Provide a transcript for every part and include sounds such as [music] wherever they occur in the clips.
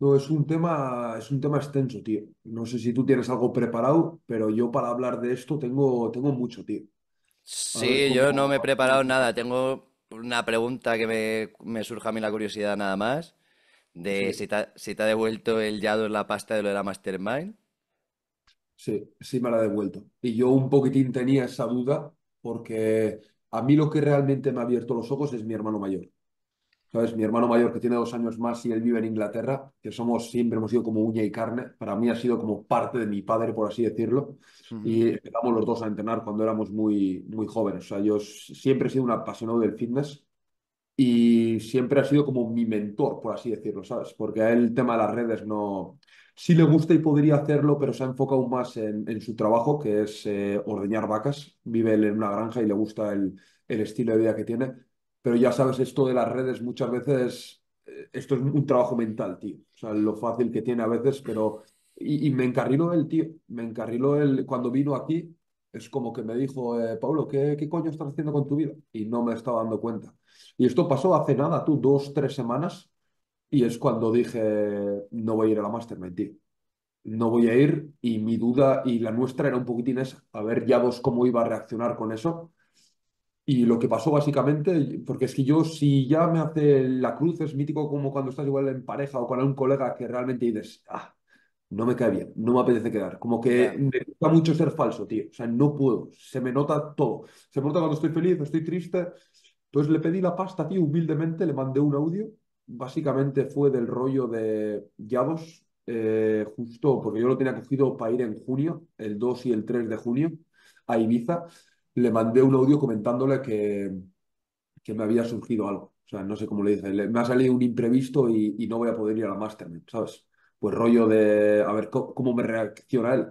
No, es un tema, es un tema extenso, tío. No sé si tú tienes algo preparado, pero yo para hablar de esto tengo, tengo mucho, tío. Sí, yo no me he preparado nada. Tengo una pregunta que me, surja a mí la curiosidad nada más. De si si te ha devuelto el Yado en la pasta de lo de la Mastermind. Sí, sí me la ha devuelto. Y yo un poquitín tenía esa duda porque a mí lo que realmente me ha abierto los ojos es mi hermano mayor. ¿Sabes? Mi hermano mayor, que tiene dos años más y él vive en Inglaterra, que somos siempre hemos sido como uña y carne, para mí ha sido como parte de mi padre, por así decirlo, y empezamos los dos a entrenar cuando éramos muy, muy jóvenes. O sea, yo siempre he sido un apasionado del fitness y siempre ha sido como mi mentor, por así decirlo, ¿sabes? Porque a él el tema de las redes no... Sí le gusta y podría hacerlo, pero se ha enfocado más en, su trabajo, que es eh, ordeñar vacas. Vive él en una granja y le gusta el, el estilo de vida que tiene pero ya sabes, esto de las redes muchas veces, eh, esto es un trabajo mental, tío. O sea, lo fácil que tiene a veces, pero... Y, me encarriló el tío. Me encarriló él cuando vino aquí. Es como que me dijo, eh, Pablo, ¿qué, ¿qué coño estás haciendo con tu vida? Y no me estaba dando cuenta. Y esto pasó hace nada, tú, dos, tres semanas. Y es cuando dije, no voy a ir a la Mastermind, tío. No voy a ir. Y mi duda y la nuestra era un poquitín esa. A ver ya vos cómo iba a reaccionar con eso. Y lo que pasó básicamente, porque es que yo, si ya me hace la cruz, es mítico como cuando estás igual en pareja o con algún colega que realmente dices, ah, no me cae bien, no me apetece quedar. Como que me gusta mucho ser falso, tío. O sea, no puedo. Se me nota todo. Se me nota cuando estoy feliz, estoy triste. Entonces le pedí la pasta, tío, humildemente, le mandé un audio. Básicamente fue del rollo de Yavos, eh, justo porque yo lo tenía cogido para ir en junio, el 2 y el 3 de junio, a Ibiza le mandé un audio comentándole que, que me había surgido algo. O sea, no sé cómo le dice, me ha salido un imprevisto y, no voy a poder ir a la Mastermind, ¿sabes? Pues rollo de a ver cómo, me reacciona él.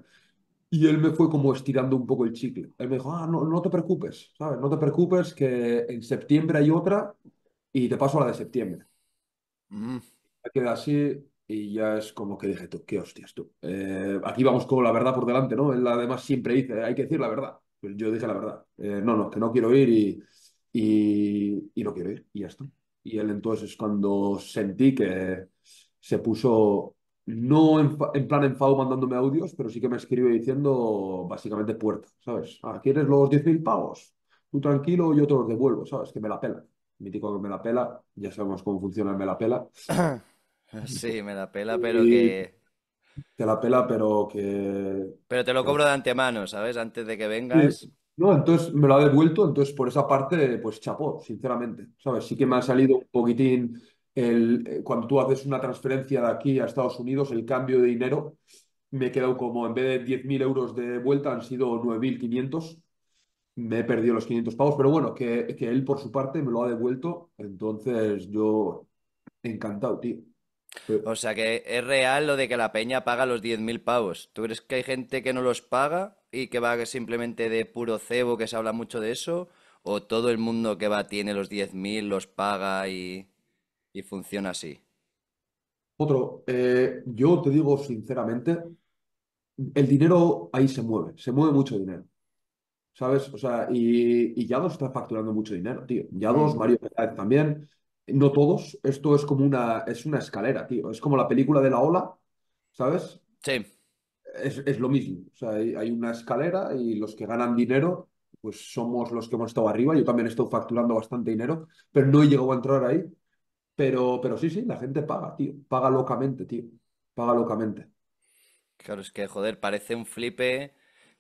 Y él me fue como estirando un poco el chicle. Él me dijo, ah, no, no te preocupes, ¿sabes? No te preocupes que en septiembre hay otra y te paso a la de septiembre. Mm. queda así y ya es como que dije, tú, qué hostias tú. Eh, aquí vamos con la verdad por delante, ¿no? Él además siempre dice, hay que decir la verdad yo dije la verdad. Eh, no, no, que no quiero ir y, no quiero ir. Y ya está. Y él entonces cuando sentí que se puso no en, plan enfado mandándome audios, pero sí que me escribe diciendo básicamente puerta, ¿sabes? Ah, ¿quieres los 10.000 pavos? Tú tranquilo, yo te los devuelvo, ¿sabes? Que me la pela. Mítico que me la pela, ya sabemos cómo funciona me la pela. [coughs] sí, me la pela, pero que te la pela, pero que... Pero te lo cobro de antemano, ¿sabes? Antes de que vengas. No, entonces me lo ha devuelto, entonces por esa parte, pues chapó, sinceramente, ¿sabes? Sí que me ha salido un poquitín el, eh, cuando tú haces una transferencia de aquí a Estados Unidos, el cambio de dinero, me he quedado como, en vez de 10.000 euros de vuelta, han sido 9.500 me he perdido los 500 pavos, pero bueno, que, que, él por su parte me lo ha devuelto, entonces yo encantado, tío. O sea que es real lo de que la peña paga los 10.000 pavos. ¿Tú crees que hay gente que no los paga y que va simplemente de puro cebo, que se habla mucho de eso? ¿O todo el mundo que va tiene los 10.000, los paga y, funciona así? Otro, eh, yo te digo sinceramente, el dinero ahí se mueve, se mueve mucho dinero. ¿Sabes? O sea, y, y Yados está facturando mucho dinero, tío. Yados, mm. Mario también. No todos, esto es como una, es una escalera, tío. Es como la película de la ola, ¿sabes? Sí. Es, lo mismo. O sea, hay, una escalera y los que ganan dinero, pues somos los que hemos estado arriba. Yo también estoy facturando bastante dinero, pero no he llegado a entrar ahí. Pero, pero sí, sí, la gente paga, tío. Paga locamente, tío. Paga locamente. Claro, es que, joder, parece un flipe.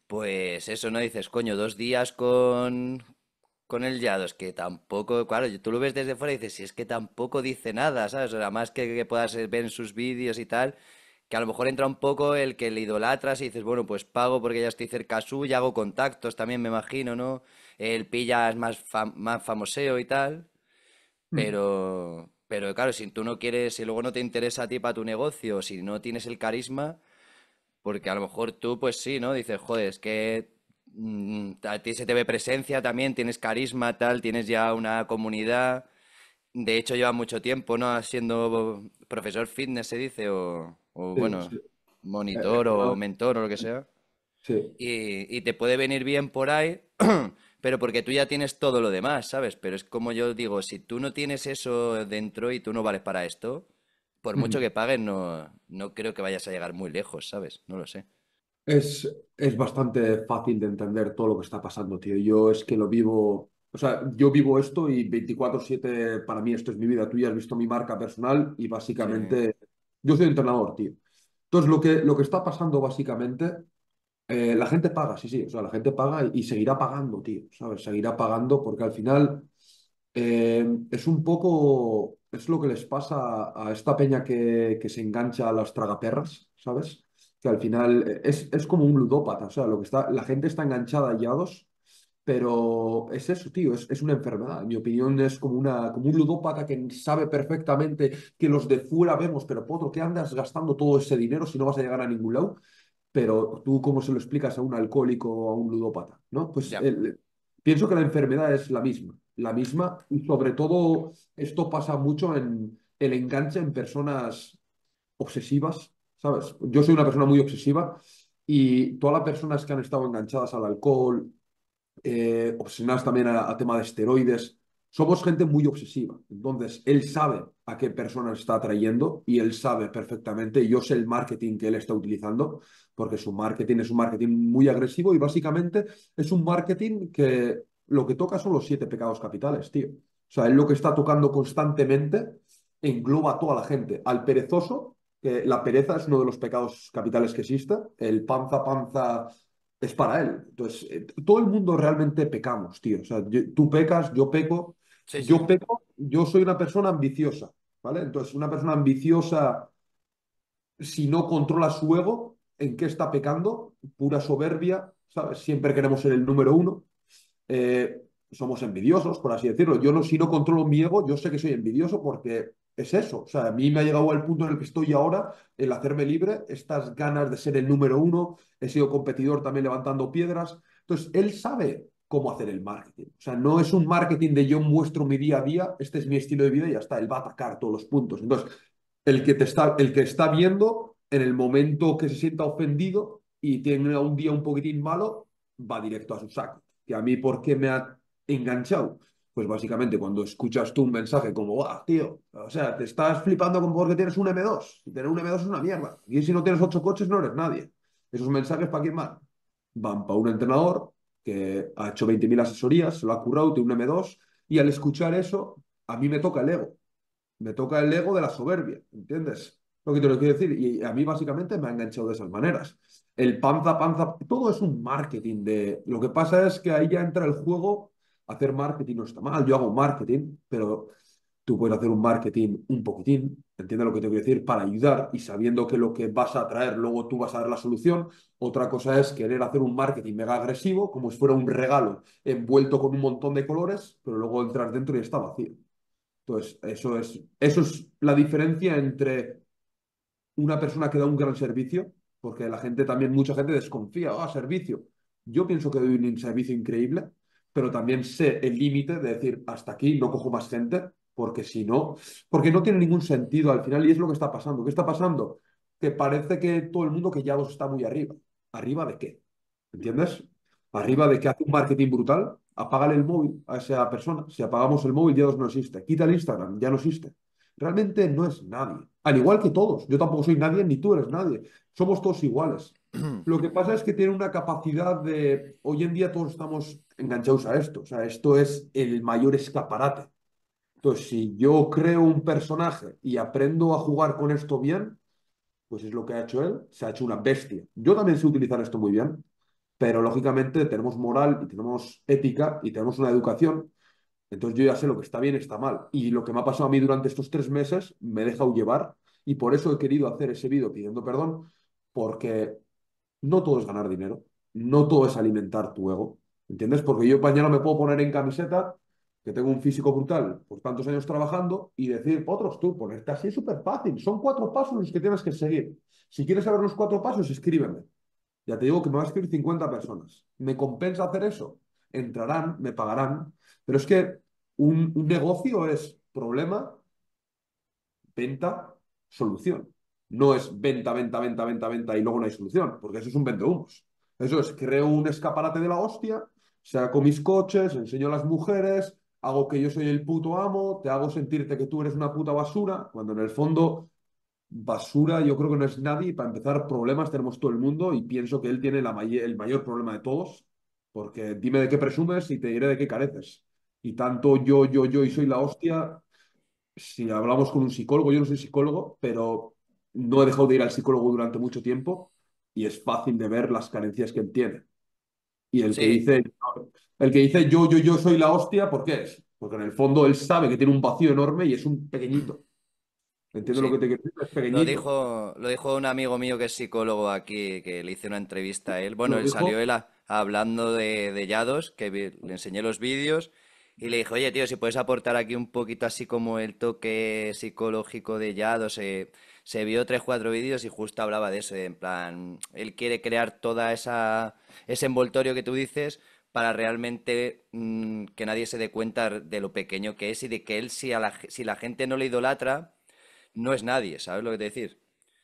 Pues eso, ¿no? Dices, coño, dos días con, con el es que tampoco, claro, tú lo ves desde fuera y dices, si es que tampoco dice nada, ¿sabes? O más que, puedas ver en sus vídeos y tal, que a lo mejor entra un poco el que le idolatras y dices, bueno, pues pago porque ya estoy cerca suya, hago contactos también, me imagino, ¿no? El es más, más famoseo y tal, mm. pero... Pero claro, si tú no quieres, si luego no te interesa a ti para tu negocio, si no tienes el carisma, porque a lo mejor tú, pues sí, ¿no? Dices, joder, es que Mm, a ti se te ve presencia también, tienes carisma, tal, tienes ya una comunidad. De hecho, lleva mucho tiempo, ¿no? Siendo profesor fitness, se dice, o, bueno, monitor eh, eh, o mentor o lo que sea. Y, te puede venir bien por ahí, [clears throat] pero porque tú ya tienes todo lo demás, ¿sabes? Pero es como yo digo, si tú no tienes eso dentro y tú no vales para esto, por mucho que pagues, no, no creo que vayas a llegar muy lejos, ¿sabes? No lo sé. Es, bastante fácil de entender todo lo que está pasando, tío. Yo es que lo vivo, o sea, yo vivo esto y 24/7 para mí esto es mi vida. Tú ya has visto mi marca personal y básicamente yo soy entrenador, tío. Entonces, lo que, lo que está pasando básicamente, eh, la gente paga, sí, sí, o sea, la gente paga y, seguirá pagando, tío, ¿sabes? Seguirá pagando porque al final eh, es un poco, es lo que les pasa a, esta peña que, que se engancha a las tragaperras, ¿sabes? que al final eh, es, es, como un ludópata, o sea, lo que está, la gente está enganchada a yados, pero es eso, tío, es, una enfermedad. En mi opinión es como, una, como un ludópata que sabe perfectamente que los de fuera vemos, pero potro, ¿qué andas gastando todo ese dinero si no vas a llegar a ningún lado? Pero tú, ¿cómo se lo explicas a un alcohólico o a un ludópata? ¿no? Pues pienso que la enfermedad es la misma, la misma, y sobre todo esto pasa mucho en el enganche en personas obsesivas ¿sabes? Yo soy una persona muy obsesiva y todas las personas que han estado enganchadas al alcohol, eh, obsesionadas también a, tema de esteroides, somos gente muy obsesiva. Entonces, él sabe a qué personas está atrayendo y él sabe perfectamente, yo sé el marketing que él está utilizando, porque su marketing es un marketing muy agresivo y básicamente es un marketing que lo que toca son los siete pecados capitales, tío. O sea, él lo que está tocando constantemente engloba a toda la gente. Al perezoso la pereza es uno de los pecados capitales que exista. El panza, panza es para él. Entonces, eh, todo el mundo realmente pecamos, tío. O sea, tú pecas, yo peco. Yo peco, yo soy una persona ambiciosa, ¿vale? Entonces, una persona ambiciosa, si no controla su ego, ¿en qué está pecando? Pura soberbia, ¿sabes? Siempre queremos ser el número uno. Eh, somos envidiosos, por así decirlo. Yo no, si no controlo mi ego, yo sé que soy envidioso porque es eso. O sea, a mí me ha llegado al punto en el que estoy ahora, el hacerme libre, estas ganas de ser el número uno, he sido competidor también levantando piedras. Entonces, él sabe cómo hacer el marketing. O sea, no es un marketing de yo muestro mi día a día, este es mi estilo de vida y ya está, él va a atacar todos los puntos. Entonces, el que, te está, el que está viendo, en el momento que se sienta ofendido y tiene un día un poquitín malo, va directo a su saco. Que a mí, ¿por qué me ha enganchado? pues básicamente cuando escuchas tú un mensaje como, ¡Ah, tío, o sea, te estás flipando con porque tienes un M2. Y tener un M2 es una mierda. Y si no tienes ocho coches, no eres nadie. Esos mensajes, ¿para quién van? Van para un entrenador que ha hecho 20.000 asesorías, se lo ha currado, tiene un M2, y al escuchar eso, a mí me toca el ego. Me toca el ego de la soberbia, ¿entiendes? Lo que te lo quiero decir. Y a mí básicamente me ha enganchado de esas maneras. El panza, panza, todo es un marketing de... Lo que pasa es que ahí ya entra el juego hacer marketing no está mal, yo hago marketing, pero tú puedes hacer un marketing un poquitín, entiende lo que te a decir, para ayudar y sabiendo que lo que vas a traer luego tú vas a dar la solución. Otra cosa es querer hacer un marketing mega agresivo, como si fuera un regalo envuelto con un montón de colores, pero luego entras dentro y está vacío. Entonces, eso es, eso es la diferencia entre una persona que da un gran servicio, porque la gente también, mucha gente desconfía, ah, oh, servicio. Yo pienso que doy un servicio increíble, pero también sé el límite de decir hasta aquí, no cojo más gente, porque si no, porque no tiene ningún sentido al final y es lo que está pasando. ¿Qué está pasando? Que parece que todo el mundo que ya dos está muy arriba. ¿Arriba de qué? ¿Entiendes? Arriba de que hace un marketing brutal, apágale el móvil a esa persona. Si apagamos el móvil, ya dos no existe. Quita el Instagram, ya no existe. Realmente no es nadie. Al igual que todos. Yo tampoco soy nadie, ni tú eres nadie. Somos todos iguales. [clears throat] Lo que pasa es que tiene una capacidad de. Hoy en día todos estamos enganchados a esto. O sea, esto es el mayor escaparate. Entonces, si yo creo un personaje y aprendo a jugar con esto bien, pues es lo que ha hecho él, se ha hecho una bestia. Yo también sé utilizar esto muy bien, pero lógicamente tenemos moral y tenemos ética y tenemos una educación. Entonces yo ya sé lo que está bien y está mal. Y lo que me ha pasado a mí durante estos tres meses me dejado llevar y por eso he querido hacer ese vídeo pidiendo perdón, porque no todo es ganar dinero, no todo es alimentar tu ego, ¿Entiendes? Porque yo mañana me puedo poner en camiseta, que tengo un físico brutal, por pues tantos años trabajando, y decir, otros tú, ponerte así es súper fácil. Son cuatro pasos los que tienes que seguir. Si quieres saber los cuatro pasos, escríbeme. Ya te digo que me van a escribir 50 personas. ¿Me compensa hacer eso? Entrarán, me pagarán. Pero es que un, negocio es problema, venta, solución. No es venta, venta, venta, venta, venta y luego no hay solución, porque eso es un vende humos. Eso es, creo un escaparate de la hostia saco mis coches, enseño a las mujeres, hago que yo soy el puto amo, te hago sentirte que tú eres una puta basura, cuando en el fondo basura yo creo que no es nadie. Para empezar, problemas tenemos todo el mundo y pienso que él tiene la el mayor problema de todos, porque dime de qué presumes y te diré de qué careces. Y tanto yo, yo, yo y soy la hostia, si hablamos con un psicólogo, yo no soy psicólogo, pero no he dejado de ir al psicólogo durante mucho tiempo y es fácil de ver las carencias que él tiene. Y el, que dice, el que dice yo, yo, yo soy la hostia, ¿por qué es? Porque en el fondo él sabe que tiene un vacío enorme y es un pequeñito. Entiendo lo que te quiero decir? Es pequeñito. Lo dijo, lo dijo un amigo mío que es psicólogo aquí, que le hice una entrevista a él. Bueno, él salió él hablando de, de Yados, que le enseñé los vídeos. Y le dijo, oye, tío, si puedes aportar aquí un poquito así como el toque psicológico de Yados, eh, se vio tres, cuatro vídeos y justo hablaba de eso, en plan, él quiere crear toda esa ese envoltorio que tú dices para realmente mm, que nadie se dé cuenta de lo pequeño que es y de que él si la, si la gente no le idolatra no es nadie, ¿sabes lo que te decir?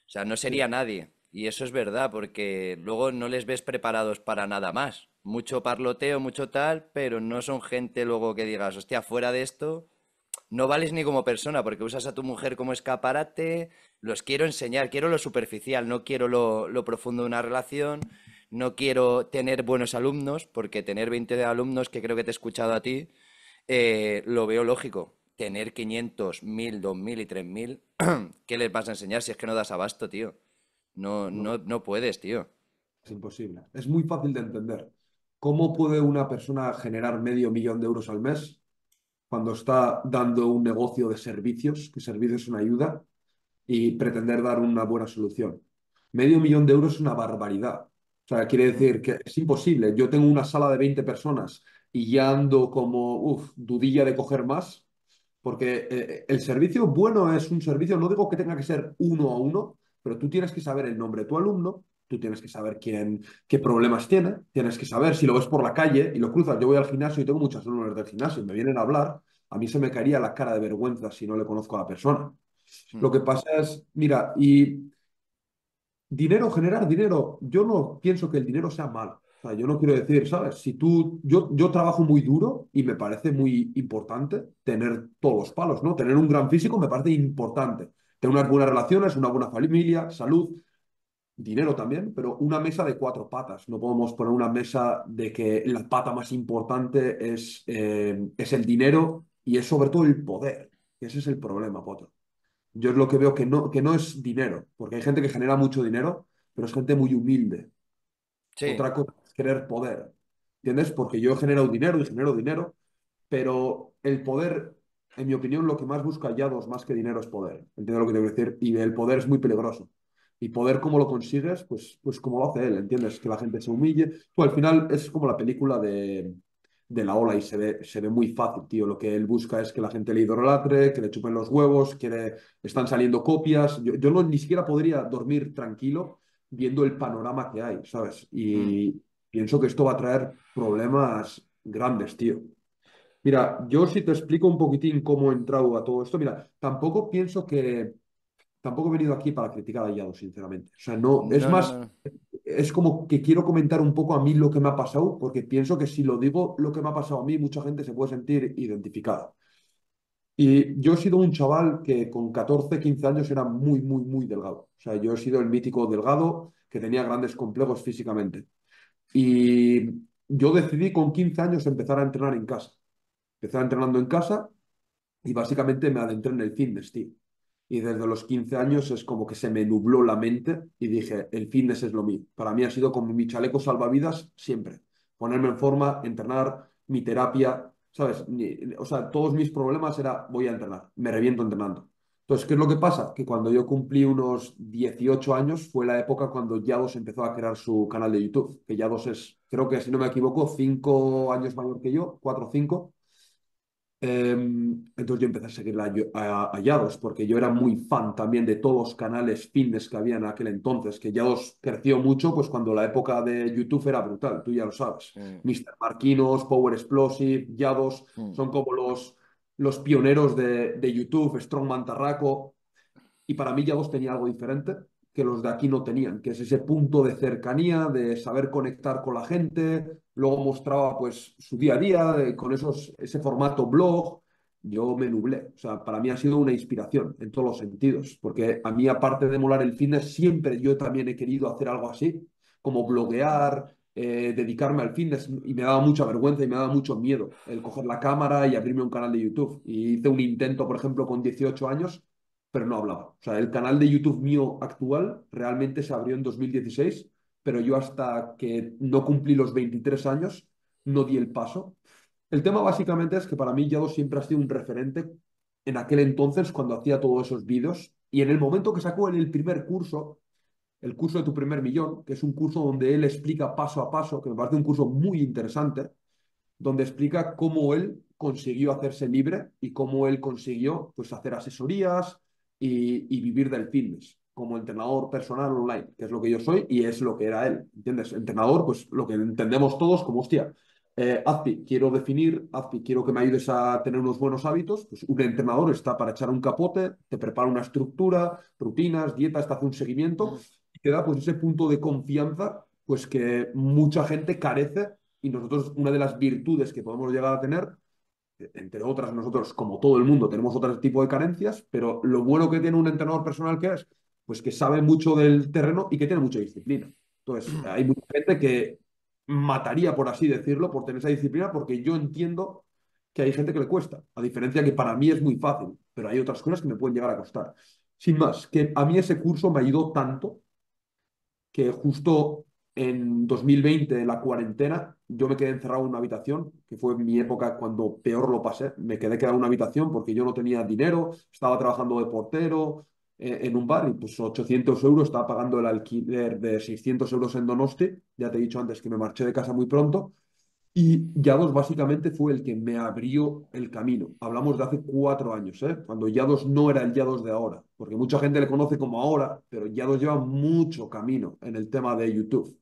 O sea, no sería nadie. Y eso es verdad, porque luego no les ves preparados para nada más. Mucho parloteo, mucho tal, pero no son gente luego que digas, hostia, fuera de esto, no vales ni como persona porque usas a tu mujer como escaparate, los quiero enseñar, quiero lo superficial, no quiero lo, profundo de una relación, no quiero tener buenos alumnos, porque tener 20 de alumnos, que creo que te he escuchado a ti, eh, lo veo lógico. Tener 500, 1000, 2000 y 3000, [clears throat] ¿qué les vas a enseñar si es que no das abasto, tío? no, no puedes, tío. Es imposible. Es muy fácil de entender. ¿Cómo puede una persona generar medio millón de euros al mes cuando está dando un negocio de servicios, que servicios es una ayuda, y pretender dar una buena solución. Medio millón de euros es una barbaridad. O sea, quiere decir que es imposible. Yo tengo una sala de 20 personas y ya ando como, uff, dudilla de coger más, porque eh, el servicio bueno es un servicio, no digo que tenga que ser uno a uno, pero tú tienes que saber el nombre de tu alumno, tú tienes que saber quién, qué problemas tiene, tienes que saber si lo ves por la calle y lo cruzas. Yo voy al gimnasio y tengo muchas alumnas del gimnasio y me vienen a hablar, a mí se me caería la cara de vergüenza si no le conozco a la persona. Lo que pasa es, mira, y dinero, generar dinero, yo no pienso que el dinero sea malo. yo no quiero decir, ¿sabes? Si tú, yo, yo trabajo muy duro y me parece muy importante tener todos los palos, ¿no? Tener un gran físico me parece importante. Tener unas buenas relaciones, una buena familia, salud, dinero también, pero una mesa de cuatro patas. No podemos poner una mesa de que la pata más importante es, eh, es el dinero y es sobre todo el poder. Ese es el problema, Potro. Yo es lo que veo que no, que no es dinero, porque hay gente que genera mucho dinero, pero es gente muy humilde. Otra cosa es querer poder. ¿Entiendes? Porque yo genero dinero y genero dinero, pero el poder, en mi opinión, lo que más busca hallados más que dinero es poder. entiendo lo que te quiero decir? Y el poder es muy peligroso y poder cómo lo consigues, pues, pues como lo hace él, ¿entiendes? Que la gente se humille. al final es como la película de, de la ola y se ve, se ve muy fácil, tío. Lo que él busca es que la gente le idolatre, que le chupen los huevos, que le, están saliendo copias. Yo, no, ni siquiera podría dormir tranquilo viendo el panorama que hay, ¿sabes? Y mm. pienso que esto va a traer problemas grandes, tío. Mira, yo si te explico un poquitín cómo he entrado a todo esto, mira, tampoco pienso que tampoco he venido aquí para criticar a Yado, sinceramente. O sea, no, es más, es como que quiero comentar un poco a mí lo que me ha pasado, porque pienso que si lo digo lo que me ha pasado a mí, mucha gente se puede sentir identificada. Y yo he sido un chaval que con 14, 15 años era muy, muy, muy delgado. O sea, yo he sido el mítico delgado que tenía grandes complejos físicamente. Y yo decidí con 15 años empezar a entrenar en casa. Empezar entrenando en casa y básicamente me adentré en el fitness, tío y desde los 15 años es como que se me nubló la mente y dije, el fitness es lo mío. Para mí ha sido como mi chaleco salvavidas siempre. Ponerme en forma, entrenar, mi terapia, ¿sabes? o sea, todos mis problemas era voy a entrenar, me reviento entrenando. Entonces, ¿qué es lo que pasa? Que cuando yo cumplí unos 18 años fue la época cuando Yados empezó a crear su canal de YouTube, que Yados es, creo que si no me equivoco, 5 años mayor que yo, 4 o 5, Em, entonces yo empecé a seguir a, Yados, porque yo era muy fan también de todos los canales fines que había en aquel entonces, que Yados creció mucho, pues cuando la época de YouTube era brutal, tú ya lo sabes. Mr. Mm. Marquinos, Power Explosive, Yados, mm. son como los, los pioneros de, de, YouTube, Strongman Tarraco. Y para mí Yados tenía algo diferente que los de aquí no tenían, que es ese punto de cercanía, de saber conectar con la gente, Luego mostraba pues su día a día eh, con esos, ese formato blog. Yo me nublé. O sea, para mí ha sido una inspiración en todos los sentidos, porque a mí, aparte de molar el fitness, siempre yo también he querido hacer algo así, como bloguear, eh, dedicarme al fitness y me daba mucha vergüenza y me daba mucho miedo el coger la cámara y abrirme un canal de YouTube. Y hice un intento, por ejemplo, con 18 años, pero no hablaba. O sea, el canal de YouTube mío actual realmente se abrió en 2016 pero yo hasta que no cumplí los 23 años no di el paso. El tema básicamente es que para mí Yado siempre ha sido un referente en aquel entonces cuando hacía todos esos vídeos y en el momento que sacó en el primer curso, el curso de tu primer millón, que es un curso donde él explica paso a paso, que me parece un curso muy interesante, donde explica cómo él consiguió hacerse libre y cómo él consiguió pues, hacer asesorías y, y vivir del fitness como entrenador personal online, que es lo que yo soy y es lo que era él, ¿entiendes? Entrenador, pues lo que entendemos todos como, hostia, eh, quiero definir, Azpi, quiero que me ayudes a tener unos buenos hábitos, pues un entrenador está para echar un capote, te prepara una estructura, rutinas, dietas, te hace un seguimiento, y te da pues ese punto de confianza pues que mucha gente carece y nosotros una de las virtudes que podemos llegar a tener, e-, entre otras nosotros, como todo el mundo, tenemos otro tipo de carencias, pero lo bueno que tiene un entrenador personal que es pues que sabe mucho del terreno y que tiene mucha disciplina. Entonces, mm. hay mucha gente que mataría, por así decirlo, por tener esa disciplina, porque yo entiendo que hay gente que le cuesta, a diferencia que para mí es muy fácil, pero hay otras cosas que me pueden llegar a costar. Sin más, que a mí ese curso me ayudó tanto que justo en 2020, en la cuarentena, yo me quedé encerrado en una habitación, que fue mi época cuando peor lo pasé. Me quedé quedado en una habitación porque yo no tenía dinero, estaba trabajando de portero, en un y pues 800 euros, estaba pagando el alquiler de 600 euros en Donosti, ya te he dicho antes que me marché de casa muy pronto, y Yados básicamente fue el que me abrió el camino. Hablamos de hace cuatro años, ¿eh? cuando Yados no era el Yados de ahora, porque mucha gente le conoce como ahora, pero Yados lleva mucho camino en el tema de YouTube.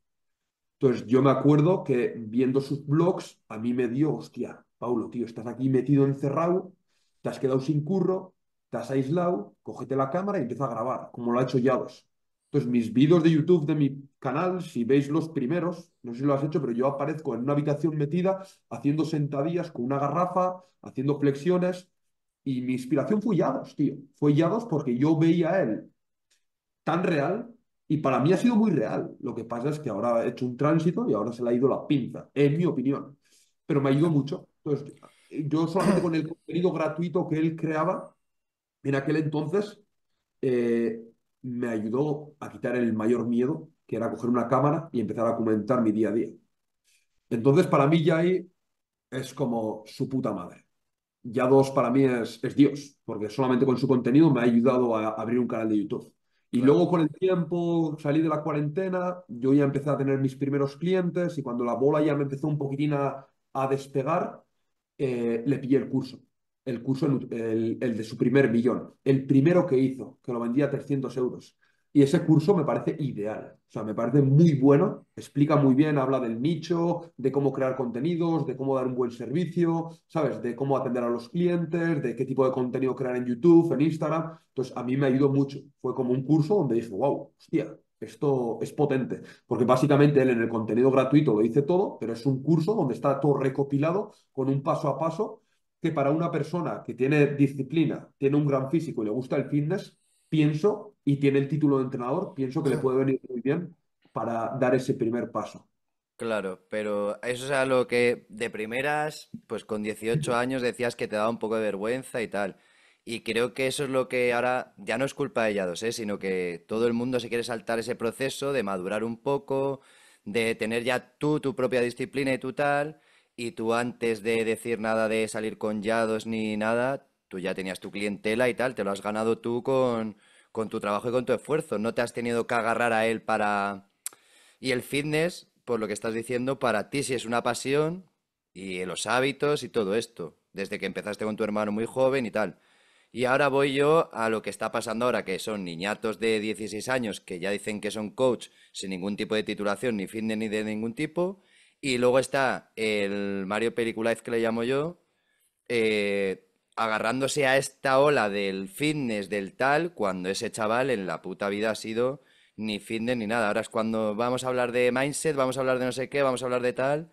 Entonces yo me acuerdo que viendo sus blogs, a mí me dio, hostia, Paulo, tío, estás aquí metido encerrado, te has quedado sin curro, te has aislado, cógete la cámara y empieza a grabar, como lo ha hecho Yados. Entonces, mis vídeos de YouTube de mi canal, si veis los primeros, no sé si lo has hecho, pero yo aparezco en una habitación metida haciendo sentadillas con una garrafa, haciendo flexiones, y mi inspiración fue Yados, tío. Fue Yados porque yo veía a él tan real y para mí ha sido muy real. Lo que pasa es que ahora ha hecho un tránsito y ahora se le ha ido la pinza, en mi opinión. Pero me ha ayudó mucho. Entonces, yo solamente con el contenido gratuito que él creaba, en aquel entonces eh, me ayudó a quitar el mayor miedo, que era coger una cámara y empezar a comentar mi día a día. Entonces, para mí ya es como su puta madre. Ya dos para mí es, Dios, porque solamente con su contenido me ha ayudado a, abrir un canal de YouTube. Y luego con el tiempo salí de la cuarentena, yo ya empecé a tener mis primeros clientes y cuando la bola ya me empezó un poquitín a, despegar, eh, le pillé el curso el curso, el, de su primer millón, el primero que hizo, que lo vendía a 300 euros. Y ese curso me parece ideal, o sea, me parece muy bueno, explica muy bien, habla del nicho, de cómo crear contenidos, de cómo dar un buen servicio, ¿sabes? De cómo atender a los clientes, de qué tipo de contenido crear en YouTube, en Instagram. Entonces, a mí me ayudó mucho. Fue como un curso donde dije, wow, hostia, esto es potente, porque básicamente él en el contenido gratuito lo dice todo, pero es un curso donde está todo recopilado con un paso a paso que para una persona que tiene disciplina, tiene un gran físico y le gusta el fitness, pienso, y tiene el título de entrenador, pienso que le puede venir muy bien para dar ese primer paso. Claro, pero eso es a lo que de primeras, pues con 18 años decías que te daba un poco de vergüenza y tal. Y creo que eso es lo que ahora ya no es culpa de Yados, ¿eh? sino que todo el mundo se quiere saltar ese proceso de madurar un poco, de tener ya tú tu propia disciplina y tu tal. Y tú antes de decir nada de salir con llados ni nada, tú ya tenías tu clientela y tal, te lo has ganado tú con, con tu trabajo y con tu esfuerzo. No te has tenido que agarrar a él para... Y el fitness, por lo que estás diciendo, para ti sí es una pasión y los hábitos y todo esto, desde que empezaste con tu hermano muy joven y tal. Y ahora voy yo a lo que está pasando ahora, que son niñatos de 16 años que ya dicen que son coach sin ningún tipo de titulación, ni fitness ni de ningún tipo, y luego está el Mario Periculaiz, que le llamo yo, eh, agarrándose a esta ola del fitness, del tal, cuando ese chaval en la puta vida ha sido ni fitness ni nada. Ahora es cuando vamos a hablar de mindset, vamos a hablar de no sé qué, vamos a hablar de tal,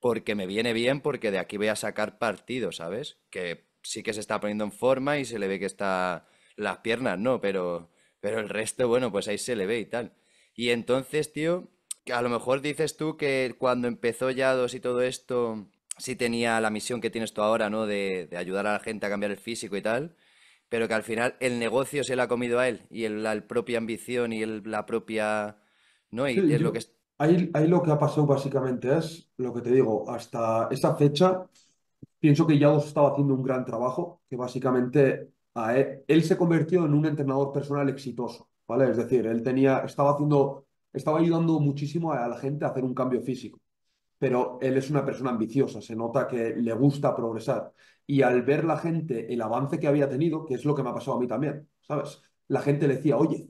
porque me viene bien, porque de aquí voy a sacar partido, ¿sabes? Que sí que se está poniendo en forma y se le ve que está las piernas, no, pero, pero el resto, bueno, pues ahí se le ve y tal. Y entonces, tío, a lo mejor dices tú que cuando empezó Yados y todo esto, sí tenía la misión que tienes tú ahora, ¿no? De, ayudar a la gente a cambiar el físico y tal, pero que al final el negocio se le ha comido a él y la propia ambición y la propia... ¿No? Y es lo que... Ahí, ahí lo que ha pasado básicamente es, lo que te digo, hasta esa fecha pienso que Yados estaba haciendo un gran trabajo, que básicamente él, e, él, se convirtió en un entrenador personal exitoso, ¿vale? Es decir, él tenía, estaba haciendo estaba ayudando muchísimo a la gente a hacer un cambio físico. Pero él es una persona ambiciosa, se nota que le gusta progresar. Y al ver la gente el avance que había tenido, que es lo que me ha pasado a mí también, ¿sabes? La gente le decía, oye,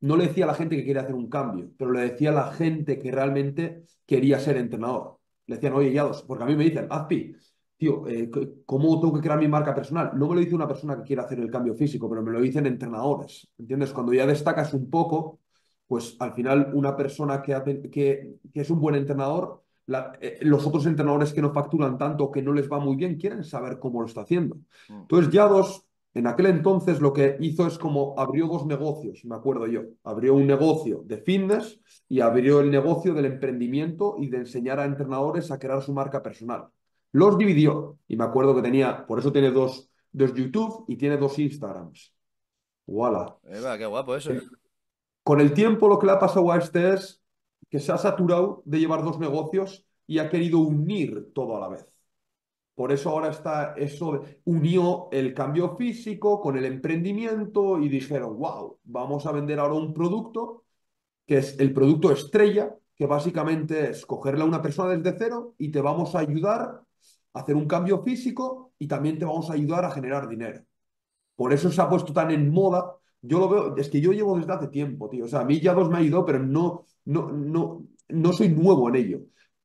no le decía a la gente que quiere hacer un cambio, pero le decía a la gente que realmente quería ser entrenador. Le decían, oye, dos porque a mí me dicen, Azpi, tío, eh, ¿cómo tengo que crear mi marca personal? No me lo dice una persona que quiere hacer el cambio físico, pero me lo dicen entrenadores, ¿entiendes? Cuando ya destacas un poco, pues al final una persona que, es un buen entrenador, eh, los otros entrenadores que no facturan tanto, que no les va muy bien, quieren saber cómo lo está haciendo. Mm. Entonces Yados, en aquel entonces lo que hizo es como abrió dos negocios, me acuerdo yo. Abrió un negocio de fitness y abrió el negocio del emprendimiento y de enseñar a entrenadores a crear su marca personal. Los dividió y me acuerdo que tenía, por eso tiene dos, dos YouTube y tiene dos Instagrams. ¡Wala! ¡Qué guapo eso! Con el tiempo lo que le ha pasado a este es que se ha saturado de llevar dos negocios y ha querido unir todo a la vez. Por eso ahora está eso, unió el cambio físico con el emprendimiento y dijeron, wow, vamos a vender ahora un producto que es el producto estrella, que básicamente es cogerle a una persona desde cero y te vamos a ayudar a hacer un cambio físico y también te vamos a ayudar a generar dinero. Por eso se ha puesto tan en moda yo lo veo, es que yo llevo desde hace tiempo, tío. O sea, a mí ya dos me ha ido, pero no, no, no, no soy nuevo en ello.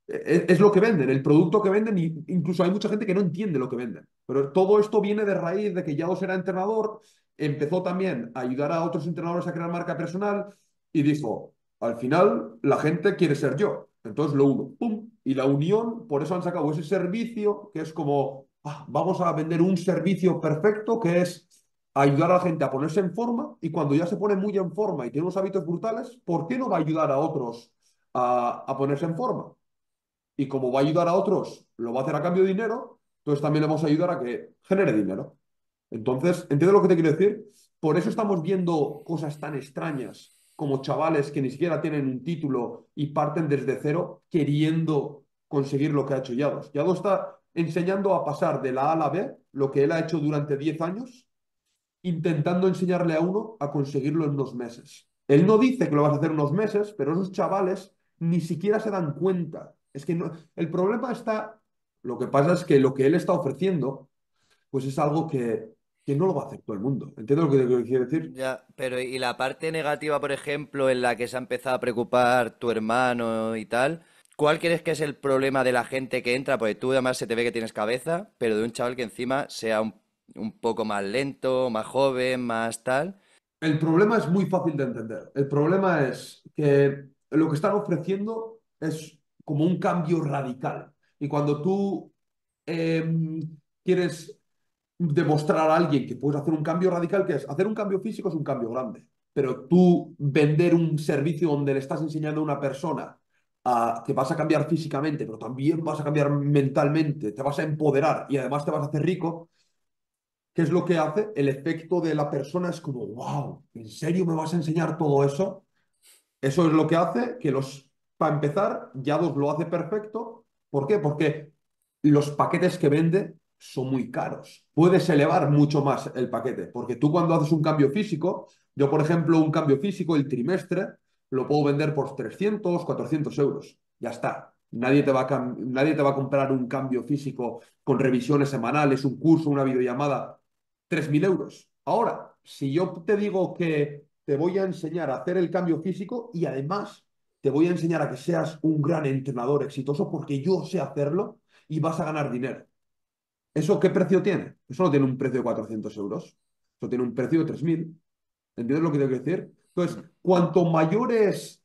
E-, es, lo que venden, el producto que venden, incluso hay mucha gente que no entiende lo que venden. Pero todo esto viene de raíz de que Yados era entrenador, empezó también a ayudar a otros entrenadores a crear marca personal y dijo, al final la gente quiere ser yo. Entonces lo uno, ¡pum! Y la unión, por eso han sacado ese servicio que es como, ah, vamos a vender un servicio perfecto que es ayudar a la gente a ponerse en forma y cuando ya se pone muy en forma y tiene unos hábitos brutales, ¿por qué no va a ayudar a otros a, ponerse en forma? Y como va a ayudar a otros, lo va a hacer a cambio de dinero, entonces también le vamos a ayudar a que genere dinero. Entonces, ¿entiendes lo que te quiero decir? Por eso estamos viendo cosas tan extrañas como chavales que ni siquiera tienen un título y parten desde cero queriendo conseguir lo que ha hecho Yadus. Yadus está enseñando a pasar de la A a la B, lo que él ha hecho durante 10 años, intentando enseñarle a uno a conseguirlo en unos meses. Él no dice que lo vas a hacer en unos meses, pero esos chavales ni siquiera se dan cuenta. Es que no, el problema está, lo que pasa es que lo que él está ofreciendo, pues es algo que, no lo va a hacer todo el mundo. ¿Entiendes lo que, que quiero decir? Ya, pero ¿y la parte negativa, por ejemplo, en la que se ha empezado a preocupar tu hermano y tal? ¿Cuál crees que es el problema de la gente que entra? Porque tú además se te ve que tienes cabeza, pero de un chaval que encima sea un un poco más lento, más joven, más tal. El problema es muy fácil de entender. El problema es que lo que están ofreciendo es como un cambio radical. Y cuando tú em, quieres demostrar a alguien que puedes hacer un cambio radical, que es hacer un cambio físico es un cambio grande, pero tú vender un servicio donde le estás enseñando a una persona que vas a cambiar físicamente, pero también vas a cambiar mentalmente, te vas a empoderar y además te vas a hacer rico, ¿Qué es lo que hace? El efecto de la persona es como, wow, ¿en serio me vas a enseñar todo eso? Eso es lo que hace que los, para empezar, Yados lo hace perfecto. ¿Por qué? Porque los paquetes que vende son muy caros. Puedes elevar mucho más el paquete, porque tú cuando haces un cambio físico, yo por ejemplo un cambio físico el trimestre lo puedo vender por 300, 400 euros. Ya está. Nadie te, va a nadie te va a comprar un cambio físico con revisiones semanales, un curso, una videollamada. 3.000 euros. Ahora, si yo te digo que te voy a enseñar a hacer el cambio físico y además te voy a enseñar a que seas un gran entrenador exitoso porque yo sé hacerlo y vas a ganar dinero. ¿Eso qué precio tiene? Eso no tiene un precio de 400 euros. Eso tiene un precio de 3.000. ¿Entiendes lo que tengo que decir? Entonces, cuanto mayor es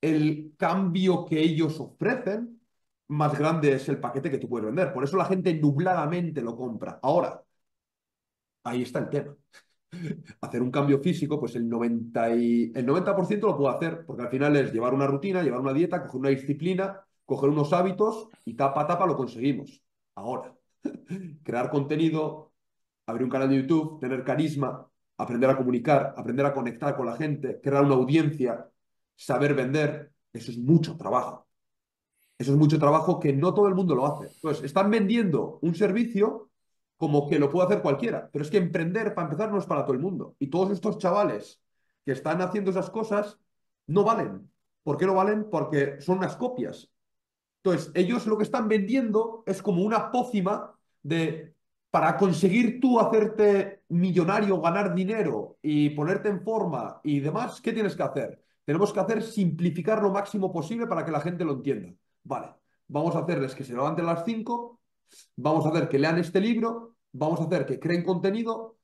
el cambio que ellos ofrecen, más grande es el paquete que tú puedes vender. Por eso la gente nubladamente lo compra. Ahora, ahí está el tema. Hacer un cambio físico, pues el 90%, lo puedo hacer, porque al final es llevar una rutina, llevar una dieta, coger una disciplina, coger unos hábitos y tapa tapa lo conseguimos. Ahora, crear contenido, abrir un canal de YouTube, tener carisma, aprender a comunicar, aprender a conectar con la gente, crear una audiencia, saber vender, eso es mucho trabajo. Eso es mucho trabajo que no todo el mundo lo hace. Entonces, están vendiendo un servicio como que lo puede hacer cualquiera. Pero es que emprender, para empezar, no es para todo el mundo. Y todos estos chavales que están haciendo esas cosas no valen. ¿Por qué no valen? Porque son unas copias. Entonces, ellos lo que están vendiendo es como una pócima de para conseguir tú hacerte millonario, ganar dinero y ponerte en forma y demás, ¿qué tienes que hacer? Tenemos que hacer simplificar lo máximo posible para que la gente lo entienda. Vale, vamos a hacerles que se levanten a las 5, vamos a hacer que lean este libro, vamos a hacer que creen contenido.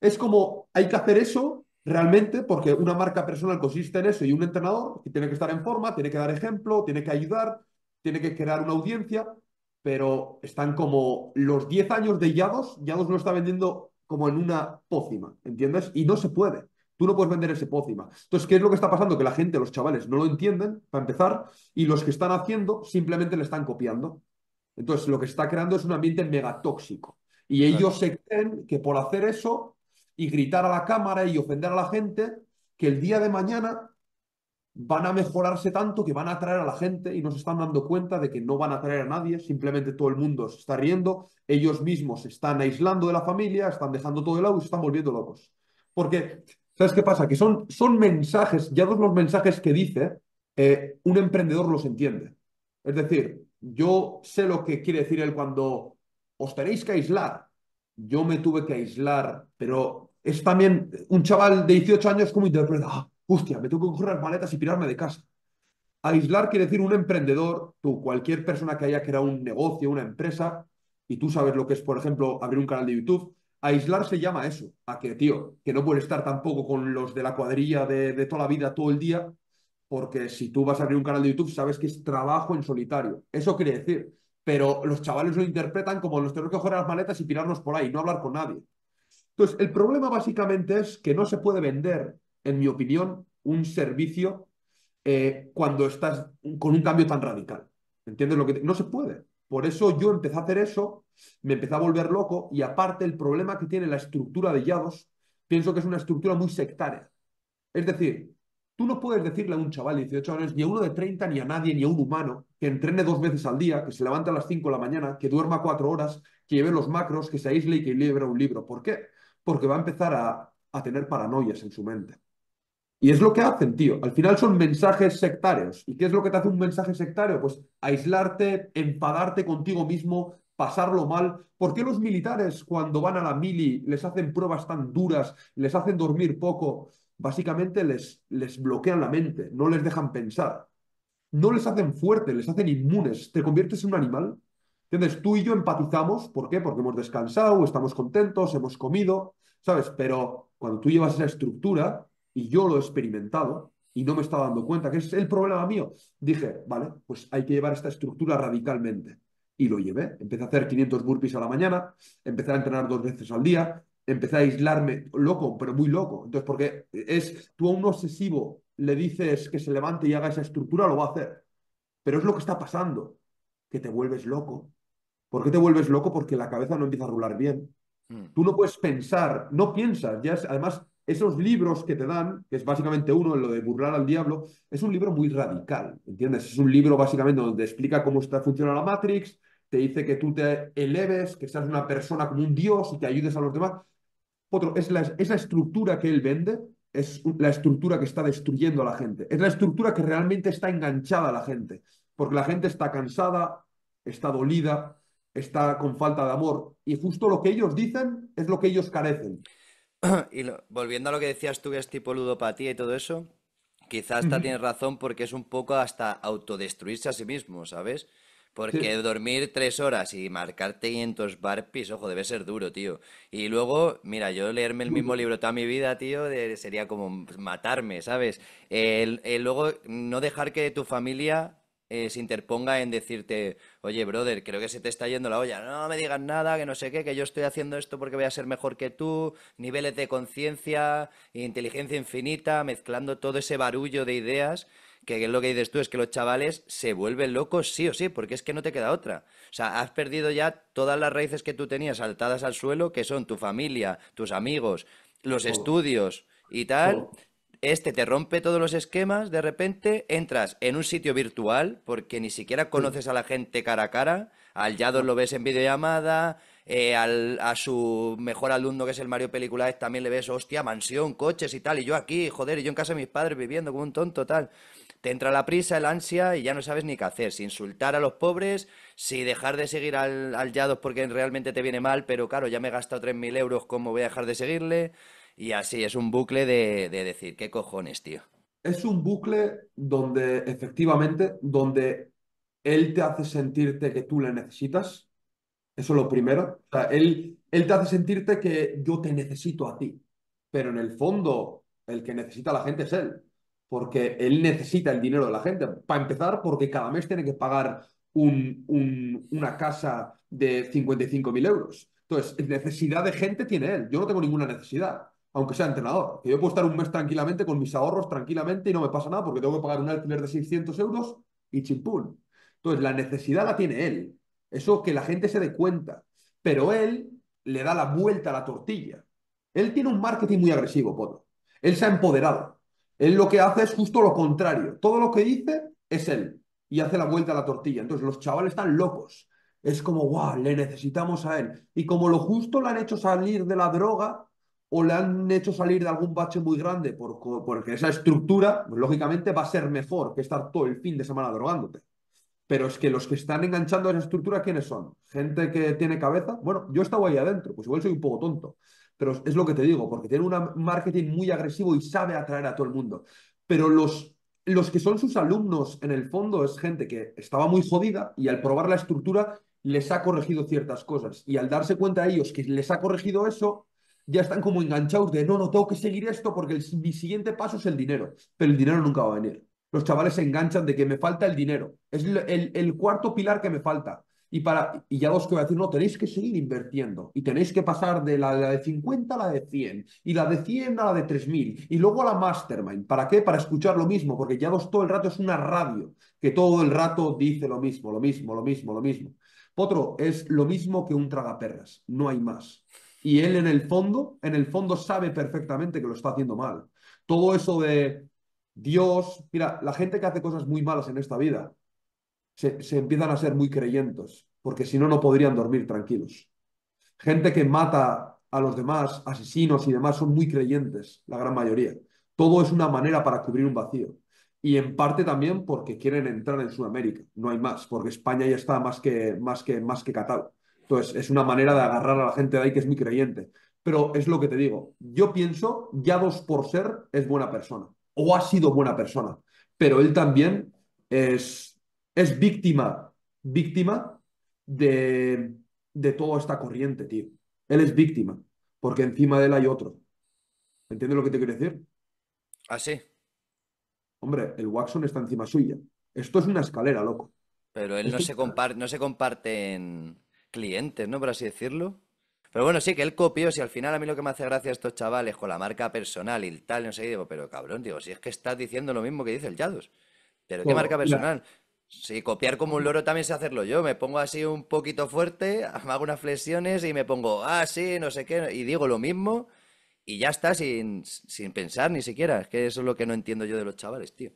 Es como hay que hacer eso realmente porque una marca personal consiste en eso y un entrenador tiene que estar en forma, tiene que dar ejemplo, tiene que ayudar, tiene que crear una audiencia, pero están como los 10 años de Yados, Yados no está vendiendo como en una pócima, ¿entiendes? Y no se puede. Tú no puedes vender ese pócima. Entonces, ¿qué es lo que está pasando? Que la gente, los chavales, no lo entienden, para empezar, y los que están haciendo simplemente le están copiando. Entonces, lo que se está creando es un ambiente megatóxico. Y ellos se creen que por hacer eso y gritar a la cámara y ofender a la gente, que el día de mañana van a mejorarse tanto que van a atraer a la gente y no se están dando cuenta de que no van a atraer a nadie, simplemente todo el mundo se está riendo, ellos mismos se están aislando de la familia, están dejando todo el lado y se están volviendo locos. Porque, ¿sabes qué pasa? Que son, son mensajes, ya todos los mensajes que dice, eh, un emprendedor los entiende. Es decir, yo sé lo que quiere decir él cuando os tenéis que aislar. Yo me tuve que aislar, pero es también un chaval de 18 años como interpreta, ah, hostia, me tengo que coger las maletas y pirarme de casa. Aislar quiere decir un emprendedor, tú, cualquier persona que haya creado un negocio, una empresa, y tú sabes lo que es, por ejemplo, abrir un canal de YouTube. Aislar se llama eso, a que, tío, que no puedes estar tampoco con los de la cuadrilla de, de toda la vida, todo el día, porque si tú vas a abrir un canal de YouTube, sabes que es trabajo en solitario. Eso quiere decir pero los chavales lo interpretan como los tenemos que coger las maletas y tirarnos por ahí, no hablar con nadie. Entonces, el problema básicamente es que no se puede vender, en mi opinión, un servicio eh, cuando estás con un cambio tan radical. ¿Entiendes lo que No se puede. Por eso yo empecé a hacer eso, me empecé a volver loco y aparte el problema que tiene la estructura de Yados, pienso que es una estructura muy sectaria. Es decir, Tú no puedes decirle a un chaval de 18 años, ni a uno de 30, ni a nadie, ni a un humano, que entrene dos veces al día, que se levante a las 5 de la mañana, que duerma cuatro horas, que lleve los macros, que se aísle y que libra un libro. ¿Por qué? Porque va a empezar a, a tener paranoias en su mente. Y es lo que hacen, tío. Al final son mensajes sectarios. ¿Y qué es lo que te hace un mensaje sectario? Pues aislarte, empadarte contigo mismo, pasarlo mal. ¿Por qué los militares cuando van a la mili les hacen pruebas tan duras, les hacen dormir poco? básicamente les, les bloquean la mente, no les dejan pensar, no les hacen fuerte, les hacen inmunes, te conviertes en un animal. Entonces Tú y yo empatizamos, ¿por qué? Porque hemos descansado, estamos contentos, hemos comido, ¿sabes? Pero cuando tú llevas esa estructura, y yo lo he experimentado, y no me estaba dando cuenta, que es el problema mío. Dije, vale, pues hay que llevar esta estructura radicalmente. Y lo llevé. Empecé a hacer 500 burpees a la mañana, empecé a entrenar dos veces al día, empecé a aislarme, loco, pero muy loco. Entonces, porque es, tú a un obsesivo le dices que se levante y haga esa estructura, lo va a hacer. Pero es lo que está pasando, que te vuelves loco. ¿Por qué te vuelves loco? Porque la cabeza no empieza a rular bien. Mm. Tú no puedes pensar, no piensas. Ya además, esos libros que te dan, que es básicamente uno, lo de burlar al diablo, es un libro muy radical, ¿entiendes? Es un libro básicamente donde explica cómo está, funciona la Matrix, te dice que tú te eleves, que seas una persona como un dios y te ayudes a los demás. Otro, es la, estructura que él vende, es la estructura que está destruyendo a la gente, es la estructura que realmente está enganchada a la gente, porque la gente está cansada, está dolida, está con falta de amor, y justo lo que ellos dicen es lo que ellos carecen. [clears throat] Y volviendo a lo que decías tú, que es tipo ludopatía y todo eso, quizás hasta tienes razón porque es un poco hasta autodestruirse a sí mismo, ¿sabes? Porque dormir tres horas y marcarte 500 barpis, ojo, debe ser duro, tío. Y luego, mira, yo leerme el mismo libro toda mi vida, tío, sería como matarme, ¿sabes? El, luego, no dejar que tu familia eh, se interponga en decirte, oye, brother, creo que se te está yendo la olla, no me digas nada, que no sé qué, que yo estoy haciendo esto porque voy a ser mejor que tú, niveles de conciencia, inteligencia infinita, mezclando todo ese barullo de ideas que es lo que dices tú, es que los chavales se vuelven locos sí o sí, porque es que no te queda otra. O sea, has perdido ya todas las raíces que tú tenías saltadas al suelo, que son tu familia, tus amigos, los estudios y tal. Este te rompe todos los esquemas, de repente entras en un sitio virtual, porque ni siquiera conoces a la gente cara a cara, al Yados lo ves en videollamada, eh, al, a su mejor alumno, que es el Mario Peliculares, también le ves, hostia, mansión, coches y tal, y yo aquí, joder, y yo en casa de mis padres viviendo como un tonto, tal te entra la prisa, el ansia y ya no sabes ni qué hacer, si insultar a los pobres, si dejar de seguir al, al Yados porque realmente te viene mal, pero claro, ya me he gastado 3.000 euros, ¿cómo voy a dejar de seguirle? Y así, es un bucle de, decir, ¿qué cojones, tío? Es un bucle donde, efectivamente, donde él te hace sentirte que tú le necesitas. Eso es lo primero. O sea, él, él te hace sentirte que yo te necesito a ti. Pero en el fondo, el que necesita a la gente es él porque él necesita el dinero de la gente. Para empezar, porque cada mes tiene que pagar una casa de 55.000 euros. Entonces, necesidad de gente tiene él. Yo no tengo ninguna necesidad, aunque sea entrenador. Que yo puedo estar un mes tranquilamente con mis ahorros, tranquilamente, y no me pasa nada porque tengo que pagar un alquiler de 600 euros y chimpún. Entonces, la necesidad la tiene él. Eso que la gente se dé cuenta. Pero él le da la vuelta a la tortilla. Él tiene un marketing muy agresivo, Poto. Él se ha empoderado. Él lo que hace es justo lo contrario. Todo lo que dice es él y hace la vuelta a la tortilla. Entonces los chavales están locos. Es como, guau, le necesitamos a él. Y como lo justo le han hecho salir de la droga o le han hecho salir de algún bache muy grande porque esa estructura, pues, lógicamente va a ser mejor que estar todo el fin de semana drogándote. Pero es que los que están enganchando a esa estructura, ¿quiénes son? Gente que tiene cabeza. Bueno, yo estaba ahí adentro, pues igual soy un poco tonto. Pero es lo que te digo, porque tiene un marketing muy agresivo y sabe atraer a todo el mundo. Pero los, los que son sus alumnos, en el fondo, es gente que estaba muy jodida y al probar la estructura les ha corregido ciertas cosas. Y al darse cuenta a ellos que les ha corregido eso, ya están como enganchados de no, no, tengo que seguir esto porque el, mi siguiente paso es el dinero. Pero el dinero nunca va a venir. Los chavales se enganchan de que me falta el dinero. Es el cuarto pilar que me falta. Y, para, ya os que voy a decir, no, tenéis que seguir invirtiendo y tenéis que pasar de la, de 50 a la de 100 y la de 100 a la de 3000 y luego a la mastermind. ¿Para qué? Para escuchar lo mismo, porque ya os todo el rato es una radio que todo el rato dice lo mismo, lo mismo, lo mismo, lo mismo. Potro es lo mismo que un tragaperras, no hay más. Y él en el fondo, en el fondo sabe perfectamente que lo está haciendo mal. Todo eso de Dios, mira, la gente que hace cosas muy malas en esta vida, se, empiezan a ser muy creyentes, porque si no, no podrían dormir tranquilos. Gente que mata a los demás, asesinos y demás, son muy creyentes, la gran mayoría. Todo es una manera para cubrir un vacío. Y en parte también porque quieren entrar en Sudamérica, no hay más, porque España ya está más que, más que, más que catado. Entonces, es una manera de agarrar a la gente de ahí que es muy creyente. Pero es lo que te digo, yo pienso, dos por ser es buena persona, o ha sido buena persona, pero él también es, es víctima, víctima de, toda esta corriente, tío. Él es víctima, porque encima de él hay otro. ¿Entiendes lo que te quiero decir? Ah, sí. Hombre, el Waxon está encima suya. Esto es una escalera, loco. Pero él no se, comparte, no se comparten clientes, ¿no? Por así decirlo. Pero bueno, sí, que él copió. Si al final a mí lo que me hace gracia a estos chavales con la marca personal y tal, no sé, y digo, pero cabrón, digo, si es que estás diciendo lo mismo que dice el Yados. Pero qué marca personal. Sí, copiar como un loro también sé hacerlo yo. Me pongo así un poquito fuerte, [laughs] hago unas flexiones y me pongo, ah, sí, no sé qué, y digo lo mismo y ya está, sin, pensar ni siquiera. Es que eso es lo que no entiendo yo de los chavales, tío.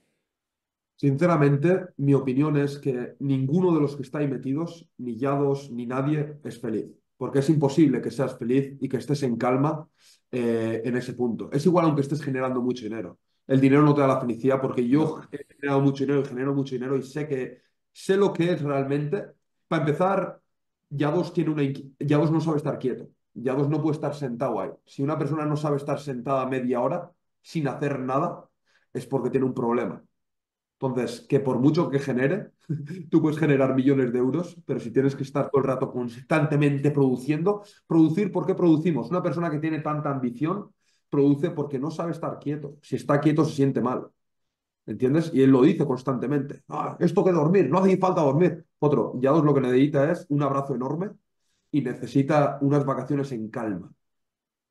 Sinceramente, mi opinión es que ninguno de los que estáis metidos, ni Yados, ni nadie, es feliz. Porque es imposible que seas feliz y que estés en calma eh, en ese punto. Es igual aunque estés generando mucho dinero el dinero no te da la felicidad, porque yo he generado mucho dinero y genero mucho dinero y sé que sé lo que es realmente. Para empezar, vos tiene una vos no sabe estar quieto. ya vos no puede estar sentado ahí. Si una persona no sabe estar sentada media hora sin hacer nada, es porque tiene un problema. Entonces, que por mucho que genere, [laughs] tú puedes generar millones de euros, pero si tienes que estar todo el rato constantemente produciendo, producir, ¿por qué producimos? Una persona que tiene tanta ambición produce porque no sabe estar quieto. Si está quieto se siente mal. ¿Entiendes? Y él lo dice constantemente. Ah, esto que dormir, no hace falta dormir. Otro, ya dos lo que necesita es un abrazo enorme y necesita unas vacaciones en calma.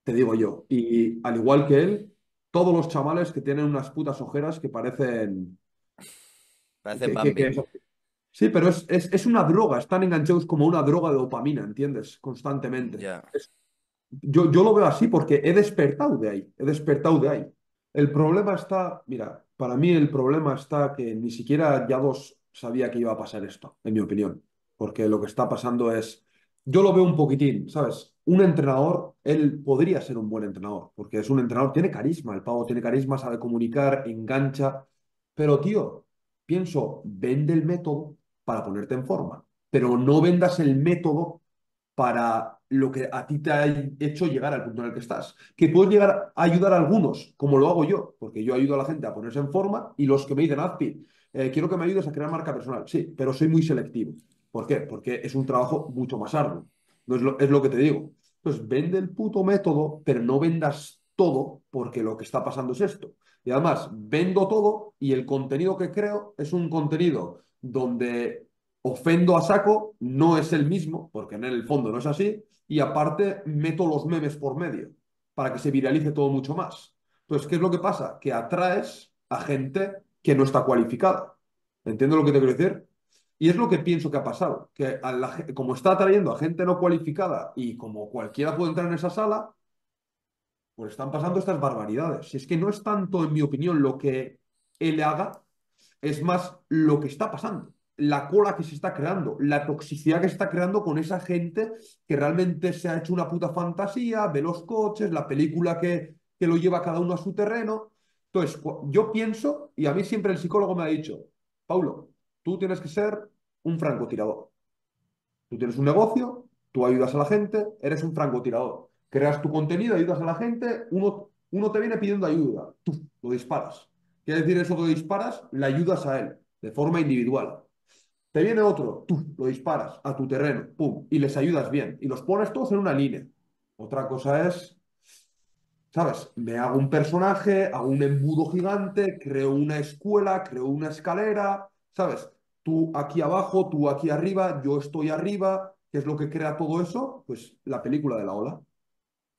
Te digo yo. Y al igual que él, todos los chavales que tienen unas putas ojeras que parecen. Parecen Sí, pero es, una droga, están enganchados como una droga de dopamina, ¿entiendes? Constantemente. Ya... Yo, lo veo así porque he despertado de ahí, he despertado de ahí. El problema está, mira, para mí el problema está que ni siquiera ya dos sabía que iba a pasar esto, en mi opinión, porque lo que está pasando es, yo lo veo un poquitín, ¿sabes? Un entrenador, él podría ser un buen entrenador, porque es un entrenador, tiene carisma, el pavo tiene carisma, sabe comunicar, engancha, pero tío, pienso, vende el método para ponerte en forma, pero no vendas el método para lo que a ti te ha hecho llegar al punto en el que estás. Que puedes llegar a ayudar a algunos, como lo hago yo, porque yo ayudo a la gente a ponerse en forma y los que me dicen, Azpi, eh, quiero que me ayudes a crear marca personal. Sí, pero soy muy selectivo. ¿Por qué? Porque es un trabajo mucho más arduo. es, lo, es lo que te digo. Pues vende el puto método, pero no vendas todo porque lo que está pasando es esto. Y además, vendo todo y el contenido que creo es un contenido donde ofendo a saco, no es el mismo, porque en el fondo no es así, y aparte meto los memes por medio, para que se viralice todo mucho más. Entonces, ¿qué es lo que pasa? Que atraes a gente que no está cualificada. ¿Entiendes lo que te quiero decir? Y es lo que pienso que ha pasado, que como está atrayendo a gente no cualificada y como cualquiera puede entrar en esa sala, pues están pasando estas barbaridades. Si es que no es tanto, en mi opinión, lo que él haga, es más lo que está pasando la cola que se está creando, la toxicidad que se está creando con esa gente que realmente se ha hecho una puta fantasía, ve los coches, la película que, lo lleva cada uno a su terreno. Entonces, yo pienso, y a mí siempre el psicólogo me ha dicho, Paulo, tú tienes que ser un francotirador. Tú tienes un negocio, tú ayudas a la gente, eres un francotirador. Creas tu contenido, ayudas a la gente, uno, uno te viene pidiendo ayuda, tú lo disparas. Quiere decir eso que disparas, le ayudas a él, de forma individual. Te viene otro, tú lo disparas a tu terreno, pum, y les ayudas bien, y los pones todos en una línea. Otra cosa es, ¿sabes? Me hago un personaje, hago un embudo gigante, creo una escuela, creo una escalera, ¿sabes? Tú aquí abajo, tú aquí arriba, yo estoy arriba, ¿qué es lo que crea todo eso? Pues la película de la ola.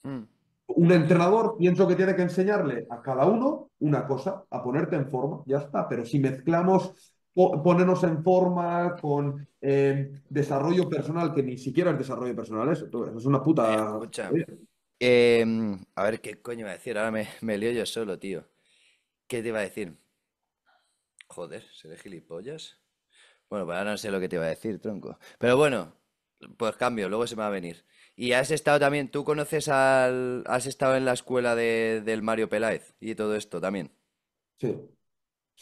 Hmm. Un entrenador, pienso que tiene que enseñarle a cada uno una cosa, a ponerte en forma, ya está, pero si mezclamos ponernos en forma, con eh, desarrollo personal, que ni siquiera es desarrollo personal eso, es una puta... Eh, em, a ver, ¿qué coño iba a decir? Ahora me, me lío yo solo, tío. ¿Qué te iba a decir? Joder, ¿seré gilipollas? Bueno, pues ahora no sé lo que te iba a decir, tronco. Pero bueno, pues cambio, luego se me va a venir. Y has estado también, tú conoces al... Has estado en la escuela de, del Mario Peláez y todo esto también. Sí.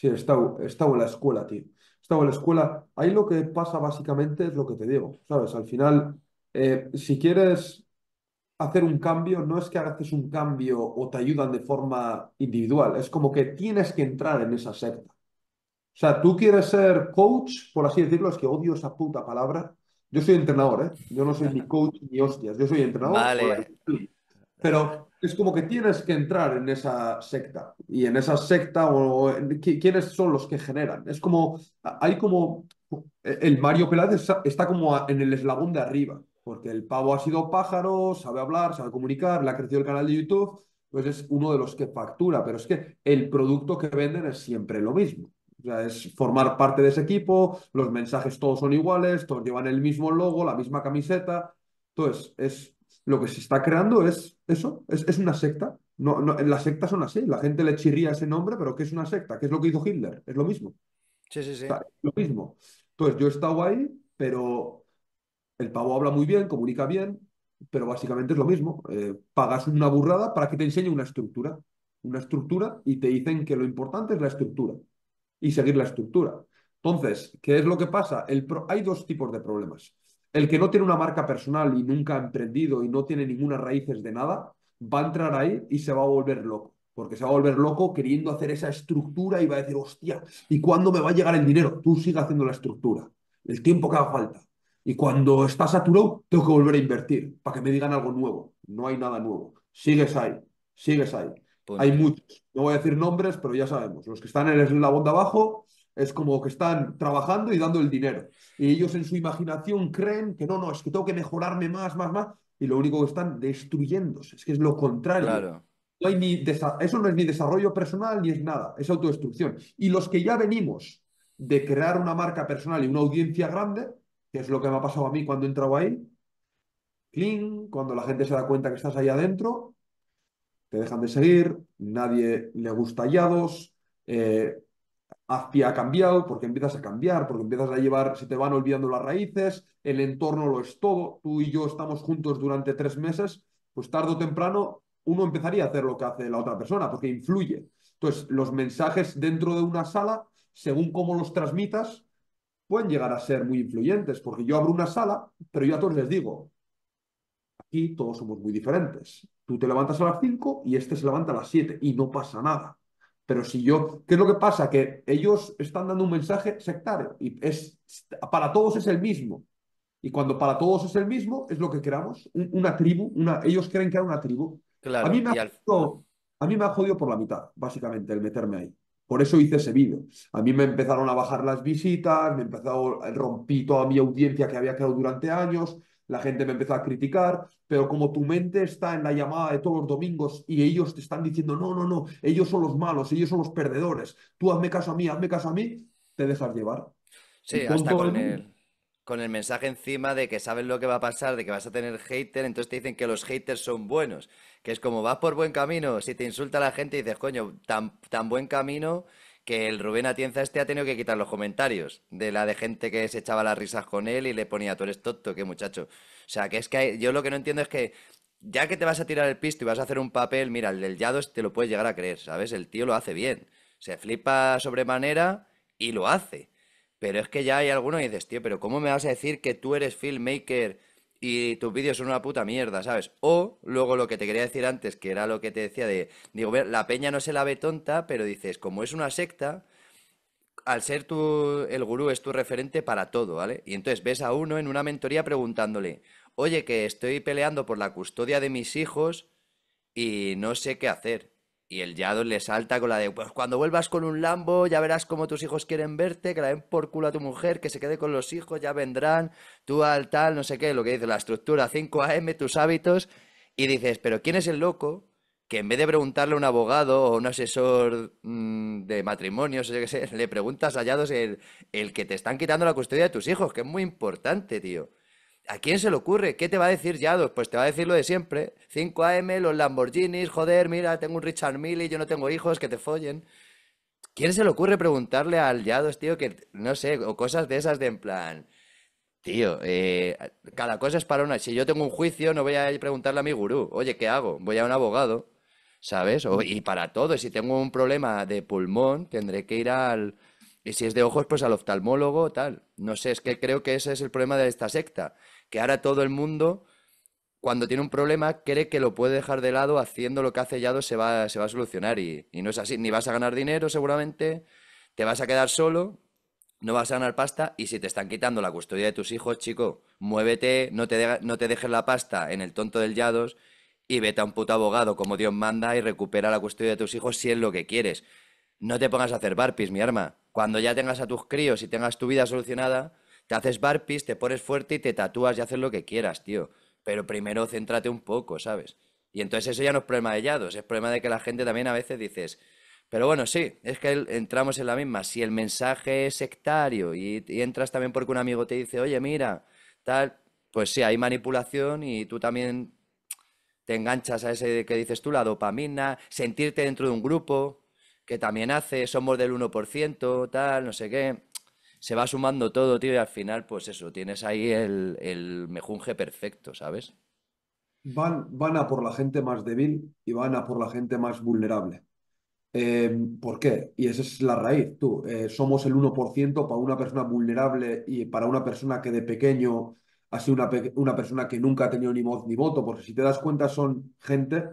Sí, he estado, en la escuela, tío. He estado en la escuela. Ahí lo que pasa básicamente es lo que te digo, ¿sabes? Al final, eh, si quieres hacer un cambio, no es que hagas un cambio o te ayudan de forma individual, es como que tienes que entrar en esa secta. O sea, tú quieres ser coach, por así decirlo, es que odio esa puta palabra. Yo soy entrenador, ¿eh? Yo no soy ni [laughs] coach ni hostias, yo soy entrenador. Vale. Pero es como que tienes que entrar en esa secta y en esa secta o, quiénes son los que generan. Es como, hay como, e, el Mario Peláez está como en el eslabón de arriba, porque el pavo ha sido pájaro, sabe hablar, sabe comunicar, le ha crecido el canal de YouTube, pues es uno de los que factura, pero es que el producto que venden es siempre lo mismo. O sea, es formar parte de ese equipo, los mensajes todos son iguales, todos llevan el mismo logo, la misma camiseta. Entonces, es lo que se está creando es eso, es, una secta. No, no, las sectas son así, la gente le chirría ese nombre, pero ¿qué es una secta? ¿Qué es lo que hizo Hitler? Es lo mismo. Sí, sí, sí. es lo mismo. Entonces, yo he estado ahí, pero el pavo habla muy bien, comunica bien, pero básicamente es lo mismo. Eh, pagas una burrada para que te enseñe una estructura. Una estructura y te dicen que lo importante es la estructura y seguir la estructura. Entonces, ¿qué es lo que pasa? El Hay dos tipos de problemas. El que no tiene una marca personal y nunca ha emprendido y no tiene ninguna raíces de nada, va a entrar ahí y se va a volver loco. Porque se va a volver loco queriendo hacer esa estructura y va a decir, hostia, ¿y cuándo me va a llegar el dinero? Tú sigue haciendo la estructura, el tiempo que haga falta. Y cuando está saturado, tengo que volver a invertir para que me digan algo nuevo. No hay nada nuevo. Sigues ahí, sigues ahí. Pues hay muchos. No voy a decir nombres, pero ya sabemos. Los que están en la eslabón de abajo, es como que están trabajando y dando el dinero. Y ellos en su imaginación creen que no, no, es que tengo que mejorarme más, más, más. Y lo único que están destruyéndose. Es que es lo contrario. eso no es ni desarrollo personal ni es nada, es autodestrucción. Y los que ya venimos de crear una marca personal y una audiencia grande, que es lo que me ha pasado a mí cuando he entrado ahí, clean, cuando la gente se da cuenta que estás ahí adentro, te dejan de seguir, nadie le gusta hallados, eh, ha cambiado, porque empiezas a cambiar, porque empiezas a llevar, se te van olvidando las raíces, el entorno lo es todo, tú y yo estamos juntos durante tres meses, pues tarde o temprano uno empezaría a hacer lo que hace la otra persona, porque influye. Entonces, los mensajes dentro de una sala, según cómo los transmitas, pueden llegar a ser muy influyentes, porque yo abro una sala, pero yo a todos les digo, aquí todos somos muy diferentes. Tú te levantas a las 5 y este se levanta a las 7 y no pasa nada. Pero si yo, ¿qué es lo que pasa? Que ellos están dando un mensaje sectario y es, para todos es el mismo. Y cuando para todos es el mismo, es lo que queramos. una tribu, una, ellos creen que era una tribu. a, mí me ha jodido, por la mitad, básicamente, el meterme ahí. Por eso hice ese vídeo. A mí me empezaron a bajar las visitas, me empezó, rompí toda mi audiencia que había creado durante años, la gente me empezó a criticar, pero como tu mente está en la llamada de todos los domingos y ellos te están diciendo, no, no, no, ellos son los malos, ellos son los perdedores, tú hazme caso a mí, hazme caso a mí, te dejas llevar. Sí, hasta con el... mensaje encima de que sabes lo que va a pasar, de que vas a tener hater, entonces te dicen que los haters son buenos, que es como vas por buen camino, si te insulta la gente y dices, coño, tan, tan buen camino, que el Rubén Atienza este ha tenido que quitar los comentarios de la de gente que se echaba las risas con él y le ponía, tú eres tonto, qué muchacho. O sea, que es que yo lo que no entiendo es que ya que te vas a tirar el pisto y vas a hacer un papel, mira, el del Yados te lo puedes llegar a creer, ¿sabes? El tío lo hace bien. Se flipa sobremanera y lo hace. Pero es que ya hay algunos y dices, tío, pero ¿cómo me vas a decir que tú eres filmmaker y tus vídeos son una puta mierda, ¿sabes? O luego lo que te quería decir antes, que era lo que te decía de, digo, la peña no se la ve tonta, pero dices, como es una secta, al ser tú, el gurú es tu referente para todo, ¿vale? Y entonces ves a uno en una mentoría preguntándole, oye, que estoy peleando por la custodia de mis hijos y no sé qué hacer. Y el Yados le salta con la de, pues cuando vuelvas con un Lambo ya verás cómo tus hijos quieren verte, que la den por culo a tu mujer, que se quede con los hijos, ya vendrán, tú al tal, no sé qué, lo que dice la estructura 5 AM, tus hábitos. Y dices, pero ¿quién es el loco que en vez de preguntarle a un abogado o un asesor mm, de matrimonios, o le preguntas a Yados el, el que te están quitando la custodia de tus hijos, que es muy importante, tío. ¿A quién se le ocurre? ¿Qué te va a decir Yados? Pues te va a decir lo de siempre. 5 AM, los Lamborghinis, joder, mira, tengo un Richard Mille, yo no tengo hijos, que te follen. ¿Quién se le ocurre preguntarle al Yados, tío, que no sé, o cosas de esas de en plan, tío, eh, cada cosa es para una. Si yo tengo un juicio, no voy a preguntarle a mi gurú, oye, ¿qué hago? Voy a un abogado, ¿sabes? y para todo, si tengo un problema de pulmón, tendré que ir al, y si es de ojos, pues al oftalmólogo, tal. No sé, es que creo que ese es el problema de esta secta que ahora todo el mundo, cuando tiene un problema, cree que lo puede dejar de lado haciendo lo que hace Yados, se va, a solucionar y, no es así. Ni vas a ganar dinero seguramente, te vas a quedar solo, no vas a ganar pasta y si te están quitando la custodia de tus hijos, chico, muévete, no te, no te dejes la pasta en el tonto del Yados y vete a un puto abogado como Dios manda y recupera la custodia de tus hijos si es lo que quieres. No te pongas a hacer barpis, mi arma. Cuando ya tengas a tus críos y tengas tu vida solucionada, te haces barpis, te pones fuerte y te tatúas y haces lo que quieras, tío. Pero primero céntrate un poco, ¿sabes? Y entonces eso ya no es problema de Yados, es problema de que la gente también a veces dices, pero bueno, sí, es que entramos en la misma. Si el mensaje es sectario y, y, entras también porque un amigo te dice, oye, mira, tal, pues sí, hay manipulación y tú también te enganchas a ese que dices tú, la dopamina, sentirte dentro de un grupo, que también hace, somos del 1%, tal, no sé qué se va sumando todo, tío, y al final, pues eso, tienes ahí el, mejunje perfecto, ¿sabes? Van, van a por la gente más débil y van a por la gente más vulnerable. Em, ¿Por qué? Y esa es la raíz, tú. Eh, somos el 1% para una persona vulnerable y para una persona que de pequeño ha sido una, una persona que nunca ha tenido ni voz ni voto, porque si te das cuenta son gente,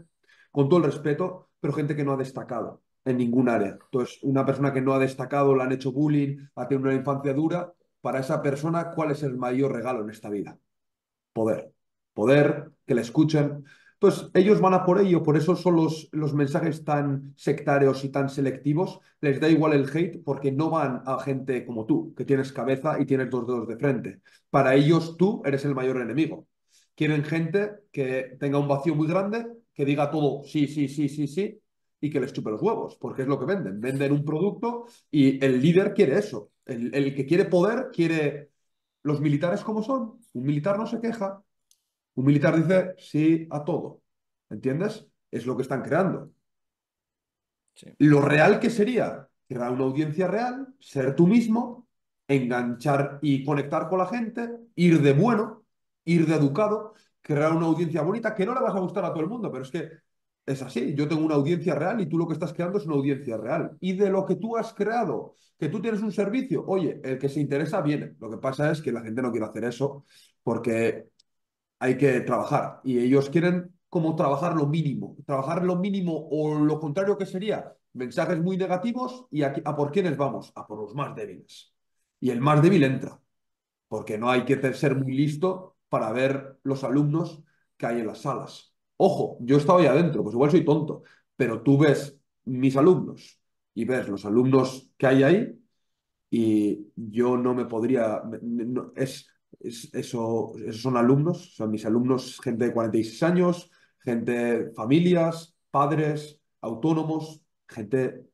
con todo el respeto, pero gente que no ha destacado en ningún área. Entonces, una persona que no ha destacado, le han hecho bullying, ha tenido una infancia dura, para esa persona, ¿cuál es el mayor regalo en esta vida? Poder. Poder, que le escuchen. Entonces, ellos van a por ello, por eso son los, los mensajes tan sectarios y tan selectivos. Les da igual el hate porque no van a gente como tú, que tienes cabeza y tienes dos dedos de frente. Para ellos tú eres el mayor enemigo. Quieren gente que tenga un vacío muy grande, que diga todo sí, sí, sí, sí, sí, y que les chupe los huevos, porque es lo que venden. Venden un producto y el líder quiere eso. El, que quiere poder quiere los militares como son. Un militar no se queja. Un militar dice sí a todo. ¿Entiendes? Es lo que están creando. Lo real que sería crear una audiencia real, ser tú mismo, enganchar y conectar con la gente, ir de bueno, ir de educado, crear una audiencia bonita que no le vas a gustar a todo el mundo, pero es que es así, yo tengo una audiencia real y tú lo que estás creando es una audiencia real. Y de lo que tú has creado, que tú tienes un servicio, oye, el que se interesa viene. Lo que pasa es que la gente no quiere hacer eso porque hay que trabajar y ellos quieren como trabajar lo mínimo. Trabajar lo mínimo o lo contrario que sería mensajes muy negativos y aquí, a por quiénes vamos, a por los más débiles. Y el más débil entra, porque no hay que ser muy listo para ver los alumnos que hay en las salas. Ojo, yo estaba ahí adentro, pues igual soy tonto, pero tú ves mis alumnos y ves los alumnos que hay ahí y yo no me podría... es, eso, esos son alumnos, son mis alumnos, gente de 46 años, gente, familias, padres, autónomos, gente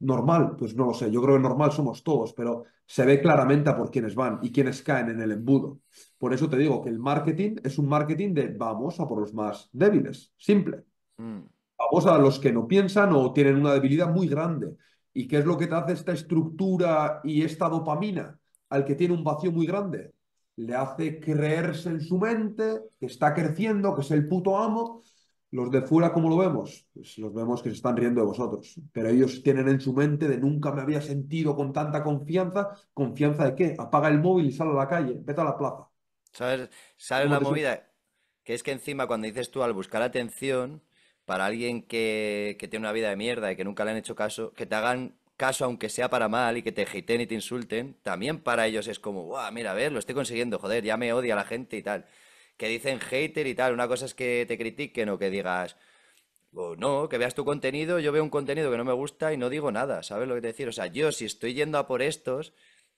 Normal, pues no lo sé, yo creo que normal somos todos, pero se ve claramente a por quienes van y quienes caen en el embudo. Por eso te digo que el marketing es un marketing de vamos a por los más débiles, simple. Mm. Vamos a los que no piensan o tienen una debilidad muy grande. ¿Y qué es lo que te hace esta estructura y esta dopamina al que tiene un vacío muy grande? Le hace creerse en su mente que está creciendo, que es el puto amo los de fuera, ¿cómo lo vemos? Pues los vemos que se están riendo de vosotros, pero ellos tienen en su mente de nunca me había sentido con tanta confianza. ¿Confianza de qué? Apaga el móvil y sal a la calle, vete a la plaza. ¿Sabes, sale la movida? Que es que encima cuando dices tú al buscar atención, para alguien que, tiene una vida de mierda y que nunca le han hecho caso, que te hagan caso aunque sea para mal y que te agiten y te insulten, también para ellos es como, guau, mira, a ver, lo estoy consiguiendo, joder, ya me odia la gente y tal que dicen hater y tal. Una cosa es que te critiquen o que digas, oh, no, que veas tu contenido, yo veo un contenido que no me gusta y no digo nada, ¿sabes lo que te decir? O sea, yo si estoy yendo a por estos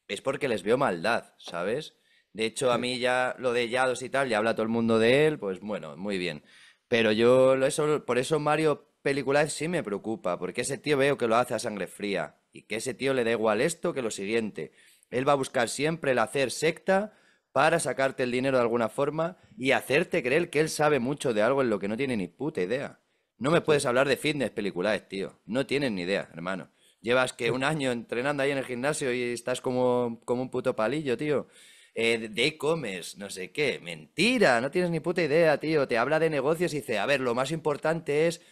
es porque les veo maldad, ¿sabes? De hecho, a mí ya lo de Yados y tal, ya habla todo el mundo de él, pues bueno, muy bien. Pero yo, eso, por eso Mario Peliculaez sí me preocupa, porque ese tío veo que lo hace a sangre fría y que ese tío le da igual esto que lo siguiente. Él va a buscar siempre el hacer secta para sacarte el dinero de alguna forma y hacerte creer que él sabe mucho de algo en lo que no tiene ni puta idea. No me puedes hablar de fitness peliculares, tío. No tienes ni idea, hermano. Llevas que un año entrenando ahí en el gimnasio y estás como, como un puto palillo, tío. Eh, de comes, no sé qué. Mentira, no tienes ni puta idea, tío. Te habla de negocios y dice, a ver, lo más importante es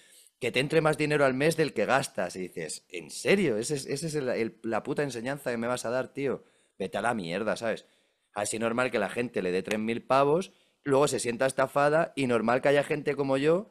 que te entre más dinero al mes del que gastas. Y dices, ¿en serio? Esa es, ese es la puta enseñanza que me vas a dar, tío. Vete a la mierda, ¿sabes? Así normal que la gente le dé 3.000 pavos, luego se sienta estafada y normal que haya gente como yo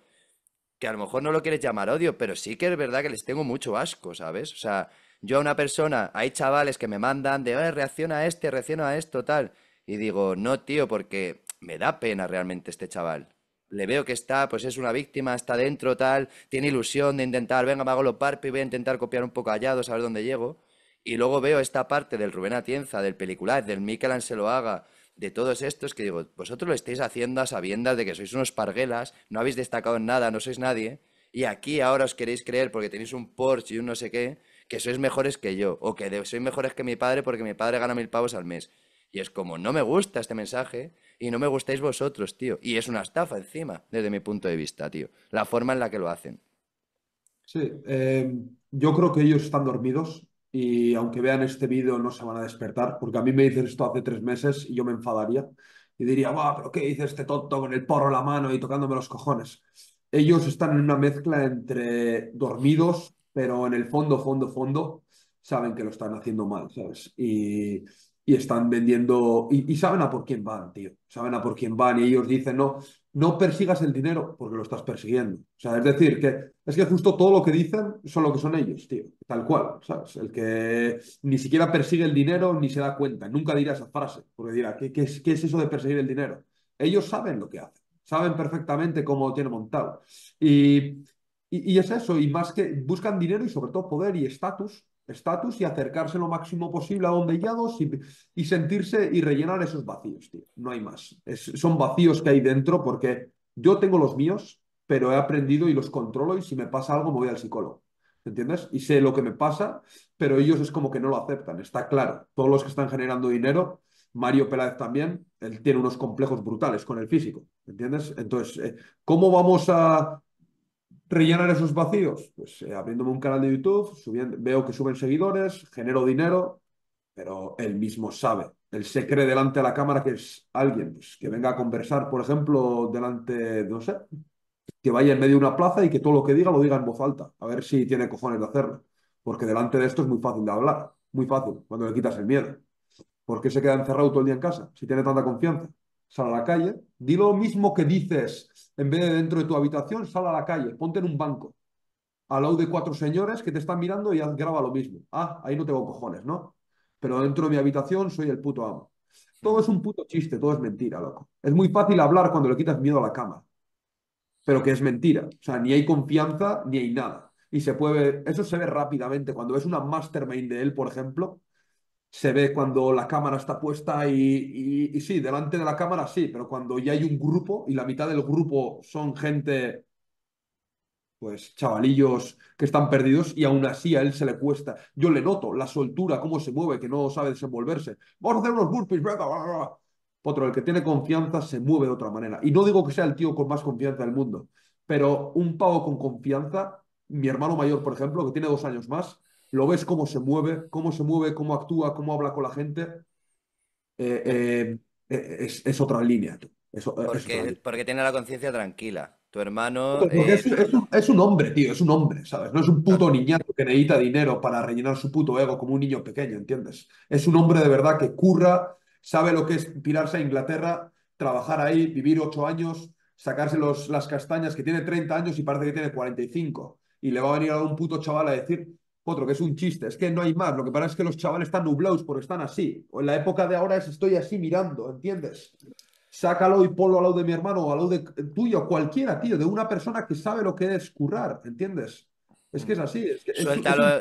que a lo mejor no lo quieres llamar odio, pero sí que es verdad que les tengo mucho asco, ¿sabes? O sea, yo a una persona, hay chavales que me mandan de, reacciona a este, reacciona a esto, tal. Y digo, no, tío, porque me da pena realmente este chaval. Le veo que está, pues es una víctima, está dentro, tal, tiene ilusión de intentar, venga, me hago lo parpi, voy a intentar copiar un poco allá, a dónde llego. Y luego veo esta parte del Rubén Atienza, del peliculaz, del Miquel haga, de todos estos que digo, vosotros lo estáis haciendo a sabiendas de que sois unos parguelas, no habéis destacado en nada, no sois nadie, y aquí ahora os queréis creer porque tenéis un Porsche y un no sé qué, que sois mejores que yo, o que sois mejores que mi padre porque mi padre gana mil pavos al mes. Y es como, no me gusta este mensaje y no me gustáis vosotros, tío. Y es una estafa encima, desde mi punto de vista, tío. La forma en la que lo hacen. Sí, eh, yo creo que ellos están dormidos y aunque vean este vídeo no se van a despertar, porque a mí me dicen esto hace tres meses y yo me enfadaría y diría, va, pero ¿qué dice este tonto con el porro en la mano y tocándome los cojones? Ellos están en una mezcla entre dormidos, pero en el fondo, fondo, fondo, saben que lo están haciendo mal, ¿sabes? Y, y están vendiendo, y, y, saben a por quién van, tío, saben a por quién van y ellos dicen, no, no persigas el dinero porque lo estás persiguiendo. O sea, es decir, que es que justo todo lo que dicen son lo que son ellos, tío. Tal cual, ¿sabes? El que ni siquiera persigue el dinero ni se da cuenta. Nunca dirá esa frase, porque dirá, ¿qué, qué, es, eso de perseguir el dinero? Ellos saben lo que hacen, saben perfectamente cómo lo tienen montado. y es eso, y más que buscan dinero y sobre todo poder y estatus estatus y acercarse lo máximo posible a donde ya y, y, sentirse y rellenar esos vacíos, tío. No hay más. son vacíos que hay dentro porque yo tengo los míos, pero he aprendido y los controlo y si me pasa algo me voy al psicólogo. ¿Entiendes? Y sé lo que me pasa, pero ellos es como que no lo aceptan, está claro. Todos los que están generando dinero, Mario Peláez también, él tiene unos complejos brutales con el físico, ¿entiendes? Entonces, eh, ¿cómo vamos a rellenar esos vacíos? Pues eh, abriéndome un canal de YouTube, subiendo, veo que suben seguidores, genero dinero, pero él mismo sabe. Él se cree delante de la cámara que es alguien pues, que venga a conversar, por ejemplo, delante, no sé, que vaya en medio de una plaza y que todo lo que diga lo diga en voz alta, a ver si tiene cojones de hacerlo. Porque delante de esto es muy fácil de hablar, muy fácil, cuando le quitas el miedo. ¿Por qué se queda encerrado todo el día en casa si tiene tanta confianza? sal a la calle. Di lo mismo que dices, en vez de dentro de tu habitación, sal a la calle, ponte en un banco, al lado de cuatro señores que te están mirando y graba lo mismo. Ah, ahí no tengo cojones, ¿no? Pero dentro de mi habitación soy el puto amo. Todo es un puto chiste, todo es mentira, loco. Es muy fácil hablar cuando le quitas miedo a la cama, pero que es mentira. O sea, ni hay confianza, ni hay nada. Y se puede, eso se ve rápidamente. Cuando ves una mastermind de él, por ejemplo, se ve cuando la cámara está puesta y, sí, delante de la cámara sí, pero cuando ya hay un grupo y la mitad del grupo son gente, pues chavalillos que están perdidos y aún así a él se le cuesta. Yo le noto la soltura, cómo se mueve, que no sabe desenvolverse. Vamos a hacer unos burpees, bla, Otro, el que tiene confianza se mueve de otra manera. Y no digo que sea el tío con más confianza del mundo, pero un pavo con confianza, mi hermano mayor, por ejemplo, que tiene dos años más, lo ves cómo se mueve, cómo se mueve, cómo actúa, cómo habla con la gente, eh, eh, eh, es, otra línea. Tú. porque, tiene la conciencia tranquila. Tu hermano. Pues es, un, hombre, tío, es un hombre, ¿sabes? No es un puto niñato que necesita dinero para rellenar su puto ego como un niño pequeño, ¿entiendes? Es un hombre de verdad que curra, sabe lo que es pirarse a Inglaterra, trabajar ahí, vivir ocho años, sacarse los, las castañas, que tiene 30 años y parece que tiene 45. Y le va a venir a un puto chaval a decir, otro que es un chiste, es que no hay más. Lo que pasa es que los chavales están nublados porque están así. O en la época de ahora es estoy así mirando, ¿entiendes? Sácalo y ponlo al lado de mi hermano o al lado de eh, tuyo, cualquiera, tío, de una persona que sabe lo que es currar, ¿entiendes? Es que es así. Es que, suéltalo,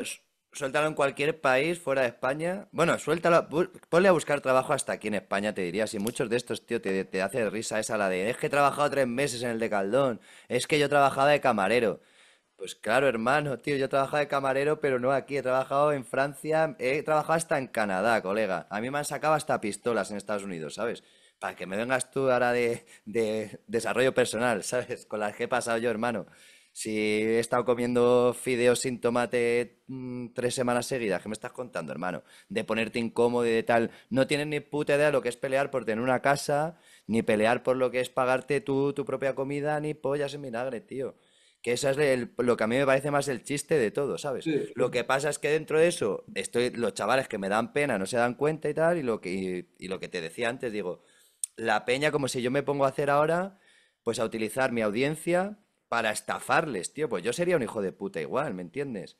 suéltalo, en cualquier país fuera de España. Bueno, suéltalo, ponle a buscar trabajo hasta aquí en España, te diría. Si muchos de estos, tío, te, te hace risa esa la de es que he trabajado tres meses en el de Caldón, es que yo trabajaba de camarero. Pues claro, hermano, tío, yo he trabajado de camarero, pero no aquí. He trabajado en Francia, he trabajado hasta en Canadá, colega. A mí me han sacado hasta pistolas en Estados Unidos, ¿sabes? Para que me vengas tú ahora de, desarrollo personal, [laughs] ¿sabes? Con las que he pasado yo, hermano. Si he estado comiendo fideos sin tomate mm, tres semanas seguidas, ¿qué me estás contando, hermano? De ponerte incómodo y de tal. No tienes ni puta idea de lo que es pelear por tener una casa, ni pelear por lo que es pagarte tú tu propia comida, ni pollas en vinagre, tío. Que eso es lo que a mí me parece más el chiste de todo, ¿sabes? Lo que pasa es que dentro de eso, estoy, los chavales que me dan pena no se dan cuenta y tal, y lo que, lo que te decía antes, digo, la peña como si yo me pongo a hacer ahora, pues a utilizar mi audiencia para estafarles, tío, pues yo sería un hijo de puta igual, ¿me entiendes?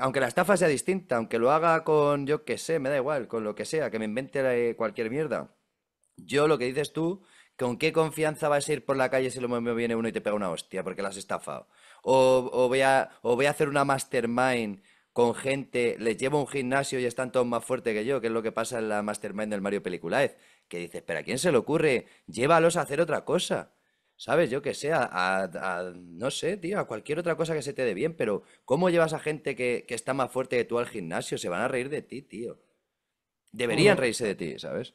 Aunque la estafa sea distinta, aunque lo haga con, yo qué sé, me da igual, con lo que sea, que me invente eh, cualquier mierda. Yo lo que dices tú, ¿Con qué confianza vas a ir por la calle si lo mismo viene uno y te pega una hostia porque la has estafado? O, voy a, hacer una mastermind con gente, les llevo a un gimnasio y están todos más fuertes que yo, que es lo que pasa en la mastermind del Mario Peliculaez, que dices, pero ¿a quién se le ocurre? Llévalos a hacer otra cosa. ¿Sabes? Yo que sé, a, no sé, tío, a cualquier otra cosa que se te dé bien, pero ¿cómo llevas a gente que, que está más fuerte que tú al gimnasio? Se van a reír de ti, tío. Deberían reírse de ti, ¿sabes?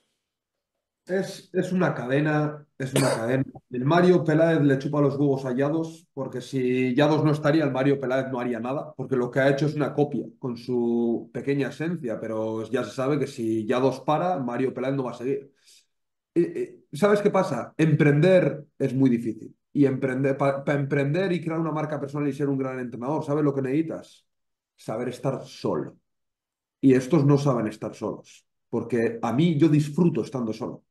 Es, una cadena, es una cadena. El Mario Peláez le chupa los huevos a Yados, porque si Yados no estaría, el Mario Peláez no haría nada, porque lo que ha hecho es una copia con su pequeña esencia, pero ya se sabe que si Yados para, Mario Peláez no va a seguir. Eh, eh, ¿Sabes qué pasa? Emprender es muy difícil. Y emprender, para emprender y crear una marca personal y ser un gran entrenador, ¿sabes lo que necesitas? Saber estar solo. Y estos no saben estar solos, porque a mí yo disfruto estando solo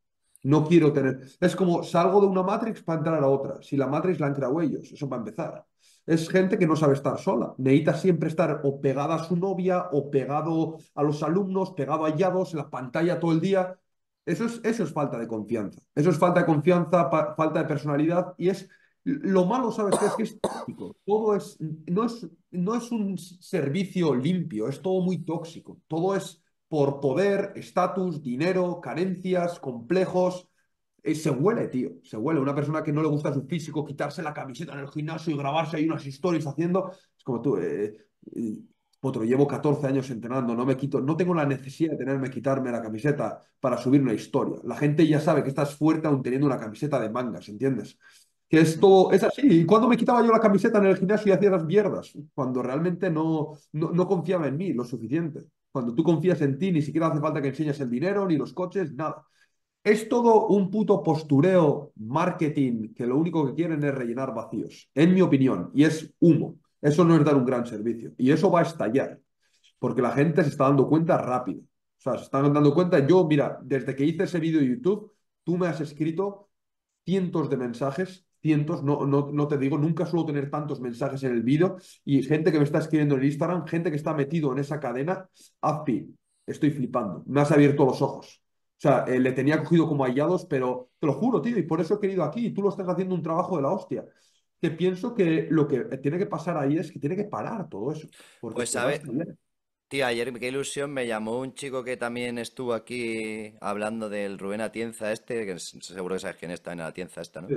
no quiero tener. Es como salgo de una Matrix para entrar a otra. Si la Matrix la han creado ellos, eso va a empezar. Es gente que no sabe estar sola. Necesita siempre estar o pegada a su novia, o pegado a los alumnos, pegado a hallados en la pantalla todo el día. Eso es, eso es falta de confianza. Eso es falta de confianza, falta de personalidad. Y es lo malo, ¿sabes qué? Es que es tóxico. Todo es no, es. no es un servicio limpio, es todo muy tóxico. Todo es por poder, estatus, dinero, carencias, complejos. Eh, se huele, tío, se huele. Una persona que no le gusta su físico, quitarse la camiseta en el gimnasio y grabarse ahí unas historias haciendo. Es como tú, eh, eh, otro, llevo 14 años entrenando, no me quito, no tengo la necesidad de tenerme quitarme la camiseta para subir una historia. La gente ya sabe que estás fuerte aún teniendo una camiseta de mangas, ¿entiendes? Que esto mm. es así. ¿Y cuando me quitaba yo la camiseta en el gimnasio y hacía las mierdas? Cuando realmente no, no confiaba en mí lo suficiente. Cuando tú confías en ti, ni siquiera hace falta que enseñes el dinero, ni los coches, nada. Es todo un puto postureo marketing que lo único que quieren es rellenar vacíos, en mi opinión, y es humo. Eso no es dar un gran servicio. Y eso va a estallar, porque la gente se está dando cuenta rápido. O sea, se están dando cuenta. Yo, mira, desde que hice ese vídeo de YouTube, tú me has escrito cientos de mensajes no, no, te digo, nunca suelo tener tantos mensajes en el vídeo y gente que me está escribiendo en Instagram, gente que está metido en esa cadena, Azpi, estoy flipando, me has abierto los ojos. O sea, eh, le tenía cogido como hallados, pero te lo juro, tío, y por eso he querido aquí, y tú lo estás haciendo un trabajo de la hostia. Te pienso que lo que tiene que pasar ahí es que tiene que parar todo eso. Porque pues, ¿sabes? Tío, ayer qué ilusión me llamó un chico que también estuvo aquí hablando del Rubén Atienza este, que seguro que sabes quién es en Atienza esta, ¿no?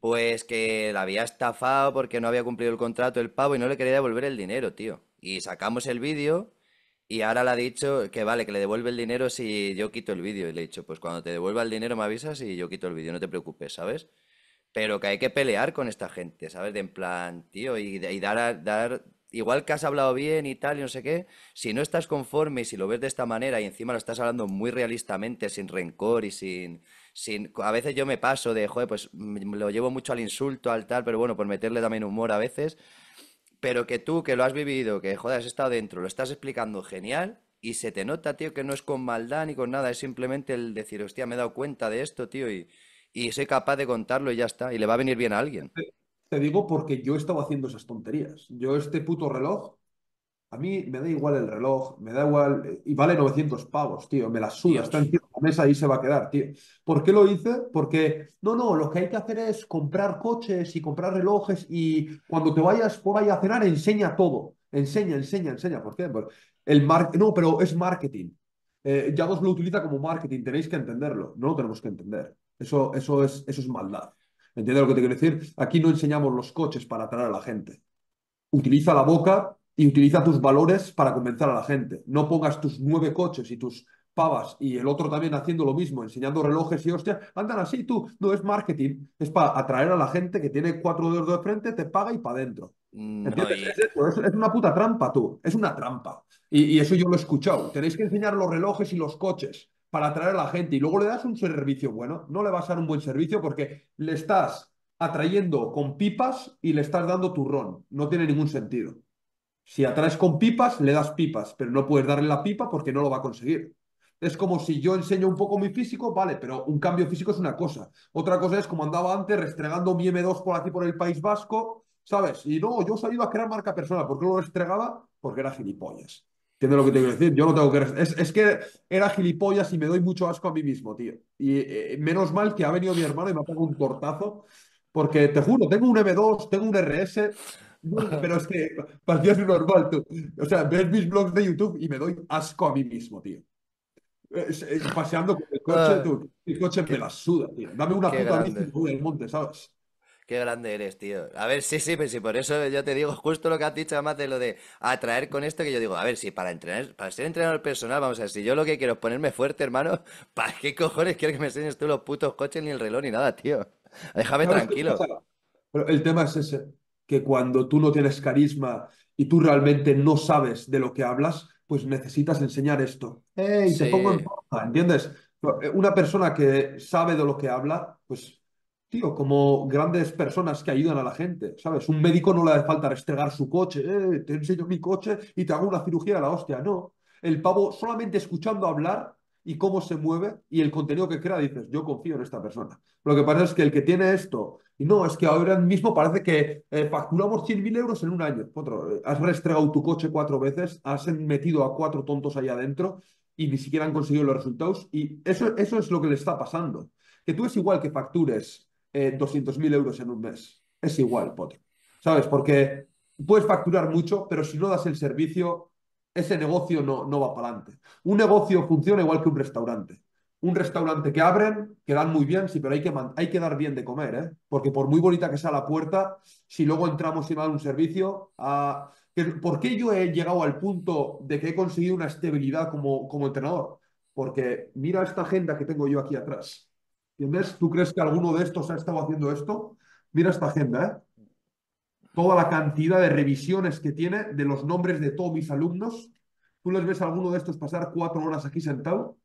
Pues que la había estafado porque no había cumplido el contrato el pavo y no le quería devolver el dinero, tío. Y sacamos el vídeo y ahora le ha dicho que vale, que le devuelve el dinero si yo quito el vídeo. Y le he dicho, pues cuando te devuelva el dinero me avisas y yo quito el vídeo, no te preocupes, ¿sabes? Pero que hay que pelear con esta gente, ¿sabes? De en plan, tío, y, y dar, a- dar igual que has hablado bien y tal y no sé qué, si no estás conforme y si lo ves de esta manera y encima lo estás hablando muy realistamente, sin rencor y sin... a veces yo me paso de, joder, pues lo llevo mucho al insulto, al tal, pero bueno, por meterle también humor a veces, pero que tú que lo has vivido, que joder, has estado dentro, lo estás explicando genial y se te nota, tío, que no es con maldad ni con nada, es simplemente el decir, hostia, me he dado cuenta de esto, tío, y, y soy capaz de contarlo y ya está, y le va a venir bien a alguien. Sí. Te digo porque yo he estado haciendo esas tonterías. Yo este puto reloj, a mí me da igual el reloj, me da igual... Eh, y vale 900 pavos, tío, me la suya está encima de la mesa y se va a quedar, tío. ¿Por qué lo hice? Porque, no, no, lo que hay que hacer es comprar coches y comprar relojes y cuando te vayas por ahí a cenar, enseña todo. Enseña, enseña, enseña. ¿Por qué? el No, pero es marketing. Eh, ya vos lo utiliza como marketing, tenéis que entenderlo. No lo tenemos que entender. Eso, eso, es, eso es maldad. ¿Entiendes lo que te quiero decir? Aquí no enseñamos los coches para atraer a la gente. Utiliza la boca y utiliza tus valores para convencer a la gente. No pongas tus nueve coches y tus pavas y el otro también haciendo lo mismo, enseñando relojes y hostia, andan así tú. No es marketing, es para atraer a la gente que tiene cuatro dedos de frente, te paga y para adentro. Mm, es, una puta trampa tú, es una trampa. Y, y, eso yo lo he escuchado. Tenéis que enseñar los relojes y los coches para atraer a la gente y luego le das un servicio bueno, no le vas a dar un buen servicio porque le estás atrayendo con pipas y le estás dando turrón. No tiene ningún sentido. Si atraes con pipas, le das pipas, pero no puedes darle la pipa porque no lo va a conseguir. Es como si yo enseño un poco mi físico, vale, pero un cambio físico es una cosa. Otra cosa es como andaba antes restregando mi M2 por aquí por el País Vasco, ¿sabes? Y no, yo he salido a crear marca personal. ¿Por qué lo restregaba? Porque era gilipollas. ¿Entiendes lo que te quiero decir? Yo no tengo que... Es, es, que era gilipollas y me doy mucho asco a mí mismo, tío. Y eh, menos mal que ha venido mi hermano y me ha pegado un cortazo porque te juro, tengo un M2, tengo un RS, pero es que parecías normal, tú. O sea, ves mis blogs de YouTube y me doy asco a mí mismo, tío. Eh, paseando con el coche, ah, tú. El coche me la suda, tío. Dame una puta bici monte, ¿sabes? Qué grande eres, tío. A ver, sí, sí, pero si por eso yo te digo justo lo que has dicho, además de lo de atraer con esto, que yo digo, a ver, si para entrenar, para ser entrenador personal, vamos a ver, si yo lo que quiero es ponerme fuerte, hermano, [laughs] ¿para qué cojones quieres que me enseñes tú los putos coches, ni el reloj, ni nada, tío? Déjame tranquilo. Pero el tema es ese, que cuando tú no tienes carisma y tú realmente no sabes de lo que hablas, pues necesitas enseñar esto. ¡Ey, pongo en forma! ¿Entiendes? Una persona que sabe de lo que habla, pues tío, como grandes personas que ayudan a la gente, ¿sabes? Un médico no le hace falta restregar su coche, eh, te enseño mi coche y te hago una cirugía a la hostia, no. El pavo solamente escuchando hablar y cómo se mueve y el contenido que crea, dices, yo confío en esta persona. Lo que pasa es que el que tiene esto, y no, es que ahora mismo parece que eh, facturamos 100.000 euros en un año. Otro, has restregado tu coche cuatro veces, has metido a cuatro tontos ahí adentro y ni siquiera han conseguido los resultados. Y eso, eso es lo que le está pasando. Que tú es igual que factures eh, 200.000 euros en un mes. Es igual, Potro. ¿Sabes? Porque puedes facturar mucho, pero si no das el servicio, ese negocio no, va para adelante. Un negocio funciona igual que un restaurante. Un restaurante que abren, que dan muy bien, sí, pero hay que, hay que dar bien de comer, ¿eh? Porque por muy bonita que sea la puerta, si luego entramos y dan un servicio, a... ¿por qué yo he llegado al punto de que he conseguido una estabilidad como, como entrenador? Porque mira esta agenda que tengo yo aquí atrás. ¿Tú crees que alguno de estos ha estado haciendo esto? Mira esta agenda, ¿eh? Toda la cantidad de revisiones que tiene de los nombres de todos mis alumnos. ¿Tú les ves a alguno de estos pasar cuatro horas aquí sentado?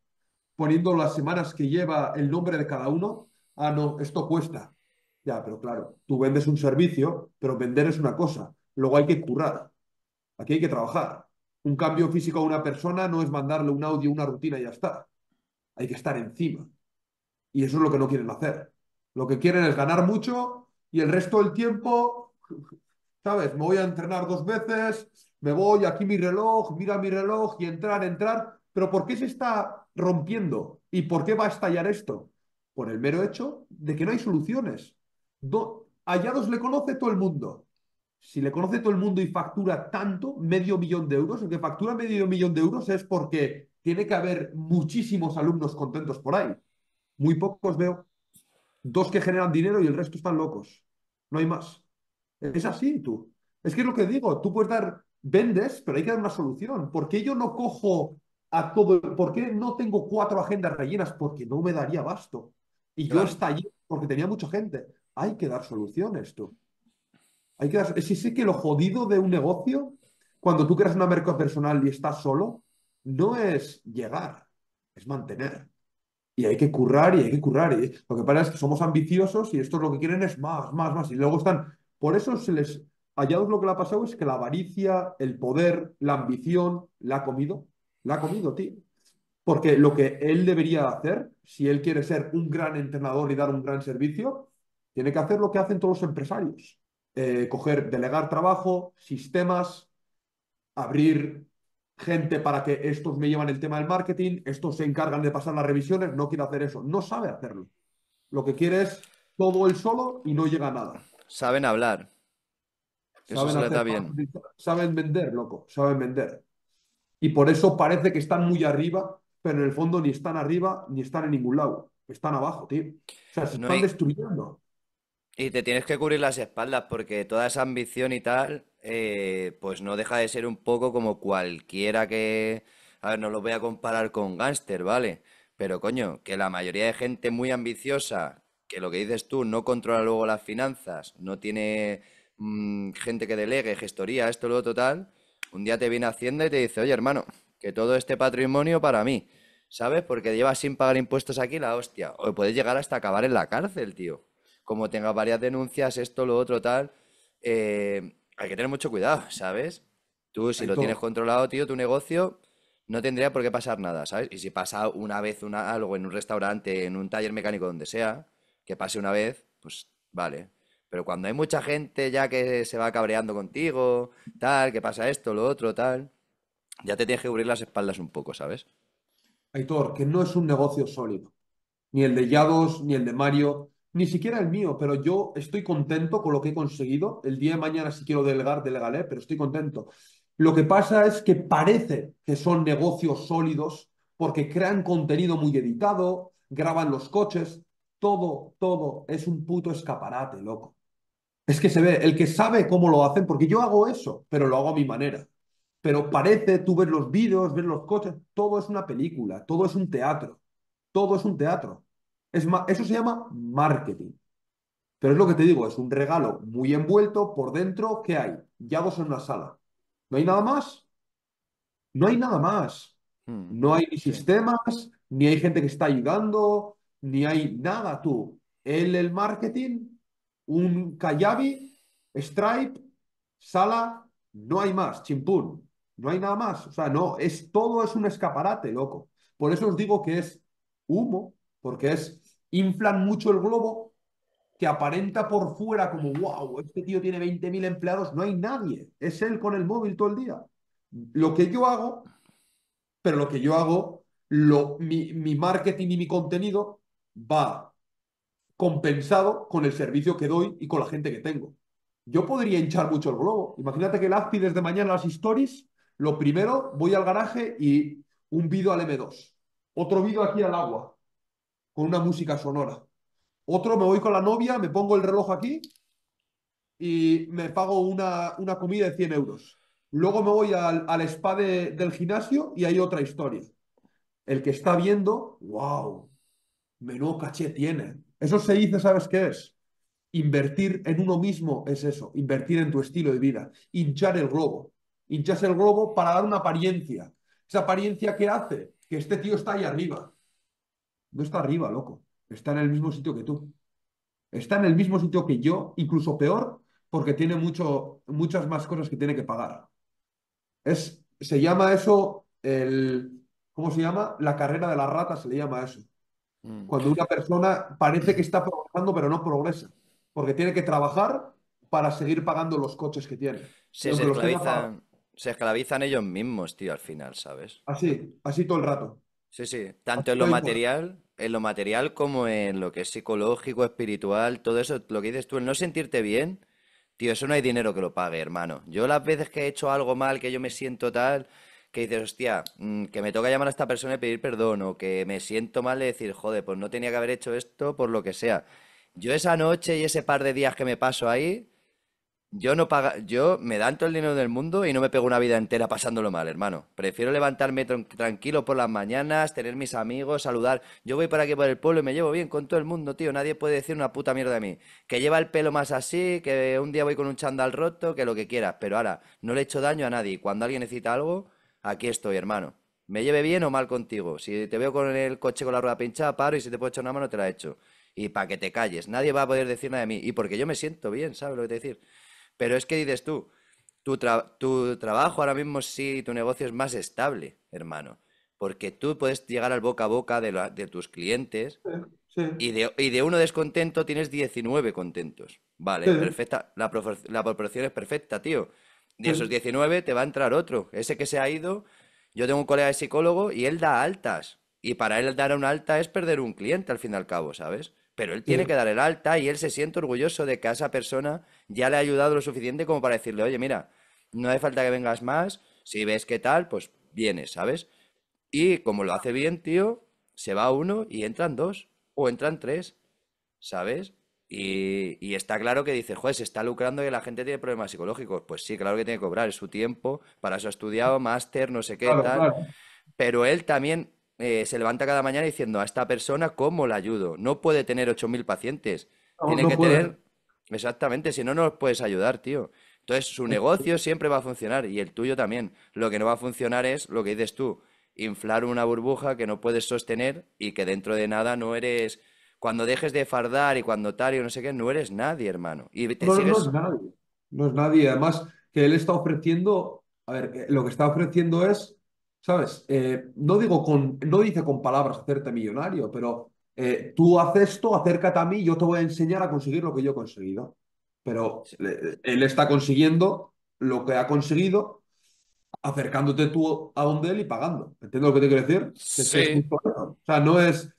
Poniendo las semanas que lleva el nombre de cada uno. Ah, no, esto cuesta. Ya, pero claro, tú vendes un servicio, pero vender es una cosa. Luego hay que currar. Aquí hay que trabajar. Un cambio físico a una persona no es mandarle un audio, una rutina y ya está. Hay que estar encima. Y eso es lo que no quieren hacer. Lo que quieren es ganar mucho y el resto del tiempo, ¿sabes? Me voy a entrenar dos veces, me voy aquí mi reloj, mira mi reloj y entrar, entrar. Pero ¿por qué se está rompiendo? ¿Y por qué va a estallar esto? Por el mero hecho de que no hay soluciones. Allá Hallados le conoce todo el mundo. Si le conoce todo el mundo y factura tanto, medio millón de euros, el que factura medio millón de euros es porque tiene que haber muchísimos alumnos contentos por ahí. Muy pocos veo. Dos que generan dinero y el resto están locos. No hay más. Es así, tú. Es que es lo que digo. Tú puedes dar, vendes, pero hay que dar una solución. ¿Por qué yo no cojo a todo? ¿Por qué no tengo cuatro agendas rellenas? Porque no me daría basto. Y yo yo estallé porque tenía mucha gente. Hay que dar soluciones, tú. Hay que dar... Sí, sé que lo jodido de un negocio, cuando tú creas una marca personal y estás solo, no es llegar, es mantener. Y hay que currar y hay que currar. Y lo que pasa es que somos ambiciosos y es lo que quieren es más, más, más. Y luego están. Por eso se les. Hallados lo que le ha pasado es que la avaricia, el poder, la ambición, la ha comido. La ha comido, tío. Porque lo que él debería hacer, si él quiere ser un gran entrenador y dar un gran servicio, tiene que hacer lo que hacen todos los empresarios. Eh, coger, delegar trabajo, sistemas, abrir gente para que estos me llevan el tema del marketing, estos se encargan de pasar las revisiones, no quiere hacer eso, no sabe hacerlo. Lo que quiere es todo él solo y no llega a nada. Saben hablar. Saben bien. Saben vender, loco, saben vender. Y por eso parece que están muy arriba, pero en el fondo ni están arriba ni están en ningún lado. Están abajo, tío. O sea, se están destruyendo. Y te tienes que cubrir las espaldas porque toda esa ambición y tal, eh, pues no deja de ser un poco como cualquiera que... A ver, no lo voy a comparar con gángster, ¿vale? Pero coño, que la mayoría de gente muy ambiciosa, que lo que dices tú, no controla luego las finanzas, no tiene mm, gente que delegue, gestoría, esto, lo total, un día te viene Hacienda y te dice, oye hermano, que todo este patrimonio para mí, ¿sabes? Porque llevas sin pagar impuestos aquí la hostia. O puedes llegar hasta acabar en la cárcel, tío como tengas varias denuncias, esto, lo otro, tal, eh, hay que tener mucho cuidado, ¿sabes? Tú, si lo tienes controlado, tío, tu negocio, no tendría por qué pasar nada, ¿sabes? Y si pasa una vez algo en un restaurante, en un taller mecánico, donde sea, que pase una vez, pues vale. Pero cuando hay mucha gente ya que se va cabreando contigo, tal, que pasa esto, lo otro, tal, ya te tienes que cubrir las espaldas un poco, ¿sabes? Aitor, que no es un negocio sólido. Ni el de Yagos, ni el de Mario ni siquiera el mío, pero yo estoy contento con lo que he conseguido. El día de mañana si quiero delegar, delegaré, pero estoy contento. Lo que pasa es que parece que son negocios sólidos porque crean contenido muy editado, graban los coches, todo, todo es un puto escaparate, loco. Es que se ve, el que sabe cómo lo hacen, porque yo hago eso, pero lo hago a mi manera. Pero parece, tú ves los vídeos, ves los coches, todo es una película, todo es un teatro, todo es un teatro eso se llama marketing. Pero es lo que te digo, es un regalo muy envuelto por dentro. ¿Qué hay? vos en una sala. ¿No hay nada más? No hay nada más. Hmm. No hay sistemas, ni hay gente que está ayudando, ni hay nada tú. Él, el marketing, un Kayabi, Stripe, Sala, no hay más, chimpún, no hay nada más. O sea, no, es todo es un escaparate, loco. Por eso os digo que es humo, porque es inflan mucho el globo, que aparenta por fuera como, wow, este tío tiene 20.000 empleados, no hay nadie, es él con el móvil todo el día. Lo que yo hago, pero lo que yo hago, lo, mi, marketing y mi contenido va compensado con el servicio que doy y con la gente que tengo. Yo podría hinchar mucho el globo. Imagínate que el AFPI desde mañana las stories, lo primero voy al garaje y un vídeo al M2, otro vídeo aquí al agua, con una música sonora. Otro, me voy con la novia, me pongo el reloj aquí y me pago una, comida de 100 euros. Luego me voy al, al spa del gimnasio y hay otra historia. El que está viendo, wow, menudo caché tiene. Eso se dice, ¿sabes qué es? Invertir en uno mismo es eso, invertir en tu estilo de vida, hinchar el globo, hinchas el globo para dar una apariencia. Esa apariencia que hace que este tío está ahí arriba, no está arriba, loco. Está en el mismo sitio que tú. Está en el mismo sitio que yo, incluso peor, porque tiene mucho, muchas más cosas que tiene que pagar. Es, se llama eso el. ¿Cómo se llama? La carrera de la rata se le llama eso. Mm. Cuando una persona parece que está progresando, pero no progresa. Porque tiene que trabajar para seguir pagando los coches que tiene. se esclavizan ellos mismos, tío, al final, ¿sabes? Así, así todo el rato. Sí, sí, ah, tanto en lo pues. material, en lo material como en lo que es psicológico, espiritual, todo eso, lo que dices tú, el no sentirte bien, tío, eso no hay dinero que lo pague, hermano. Yo las veces que he hecho algo mal, que yo me siento tal, que dices, hostia, mm, que me toca llamar a esta persona y pedir perdón, o que me siento mal y decir, joder, pues no tenía que haber hecho esto por lo que sea. Yo esa noche y ese par de días que me paso ahí, yo no paga, yo me dan todo el dinero del mundo y no me pego una vida entera pasándolo mal, hermano. Prefiero levantarme tranquilo por las mañanas, tener mis amigos, saludar. Yo voy para aquí por el pueblo y me llevo bien con todo el mundo, tío. Nadie puede decir una puta mierda de mí. Que lleva el pelo más así, que un día voy con un chandal roto, que lo que quieras. Pero ahora, no le he echo daño a nadie. Cuando alguien necesita algo, aquí estoy, hermano. Me lleve bien o mal contigo. Si te veo con el coche con la rueda pinchada, paro y si te puedo echar una mano, te la hecho Y para que te calles. Nadie va a poder decir nada de mí. Y porque yo me siento bien, ¿sabes lo que te decir? Pero es que dices tú, tu, tu trabajo ahora mismo sí, tu negocio es más estable, hermano, porque tú puedes llegar al boca a boca de, de tus clientes Y, de, uno descontento tienes 19 contentos. Vale, perfecta, la, la, proporción es perfecta, tío. De esos 19 te va a entrar otro. Ese que se ha ido, yo tengo un colega de psicólogo y él da altas. Y para él dar una alta es perder un cliente al fin y al cabo, ¿sabes? Pero él tiene que dar el alta y él se siente orgulloso de que a esa persona ya le ha ayudado lo suficiente como para decirle, oye, mira, no hay falta que vengas más, si ves qué tal, pues vienes, ¿sabes? Y como lo hace bien, tío, se va uno y entran dos o entran tres, ¿sabes? Y, está claro que dice, juez se está lucrando y la gente tiene problemas psicológicos. Pues sí, claro que tiene que cobrar, su tiempo, para eso estudiado, máster, no sé qué, tal. Pero él también eh, se levanta cada mañana diciendo a esta persona cómo la ayudo. No puede tener 8.000 pacientes. Tiene que tener... Exactamente, si no, no los puedes ayudar, tío. Entonces, su negocio siempre va a funcionar y el tuyo también. Lo que no va a funcionar es lo que dices tú, inflar una burbuja que no puedes sostener y que dentro de nada no eres... Cuando dejes de fardar y cuando tal y no sé qué, no eres nadie, hermano. Y no, no es nadie. No es nadie. Además, que él está ofreciendo... A ver, lo que está ofreciendo es ¿sabes? Eh, no digo con, no dice con palabras hacerte millonario, pero eh, tú haces esto, acércate a mí, yo te voy a enseñar a conseguir lo que yo he conseguido. Pero él está consiguiendo lo que ha conseguido acercándote tú a donde él y pagando. ¿Entiendes lo que te quiero decir? Sí. o sea, no es...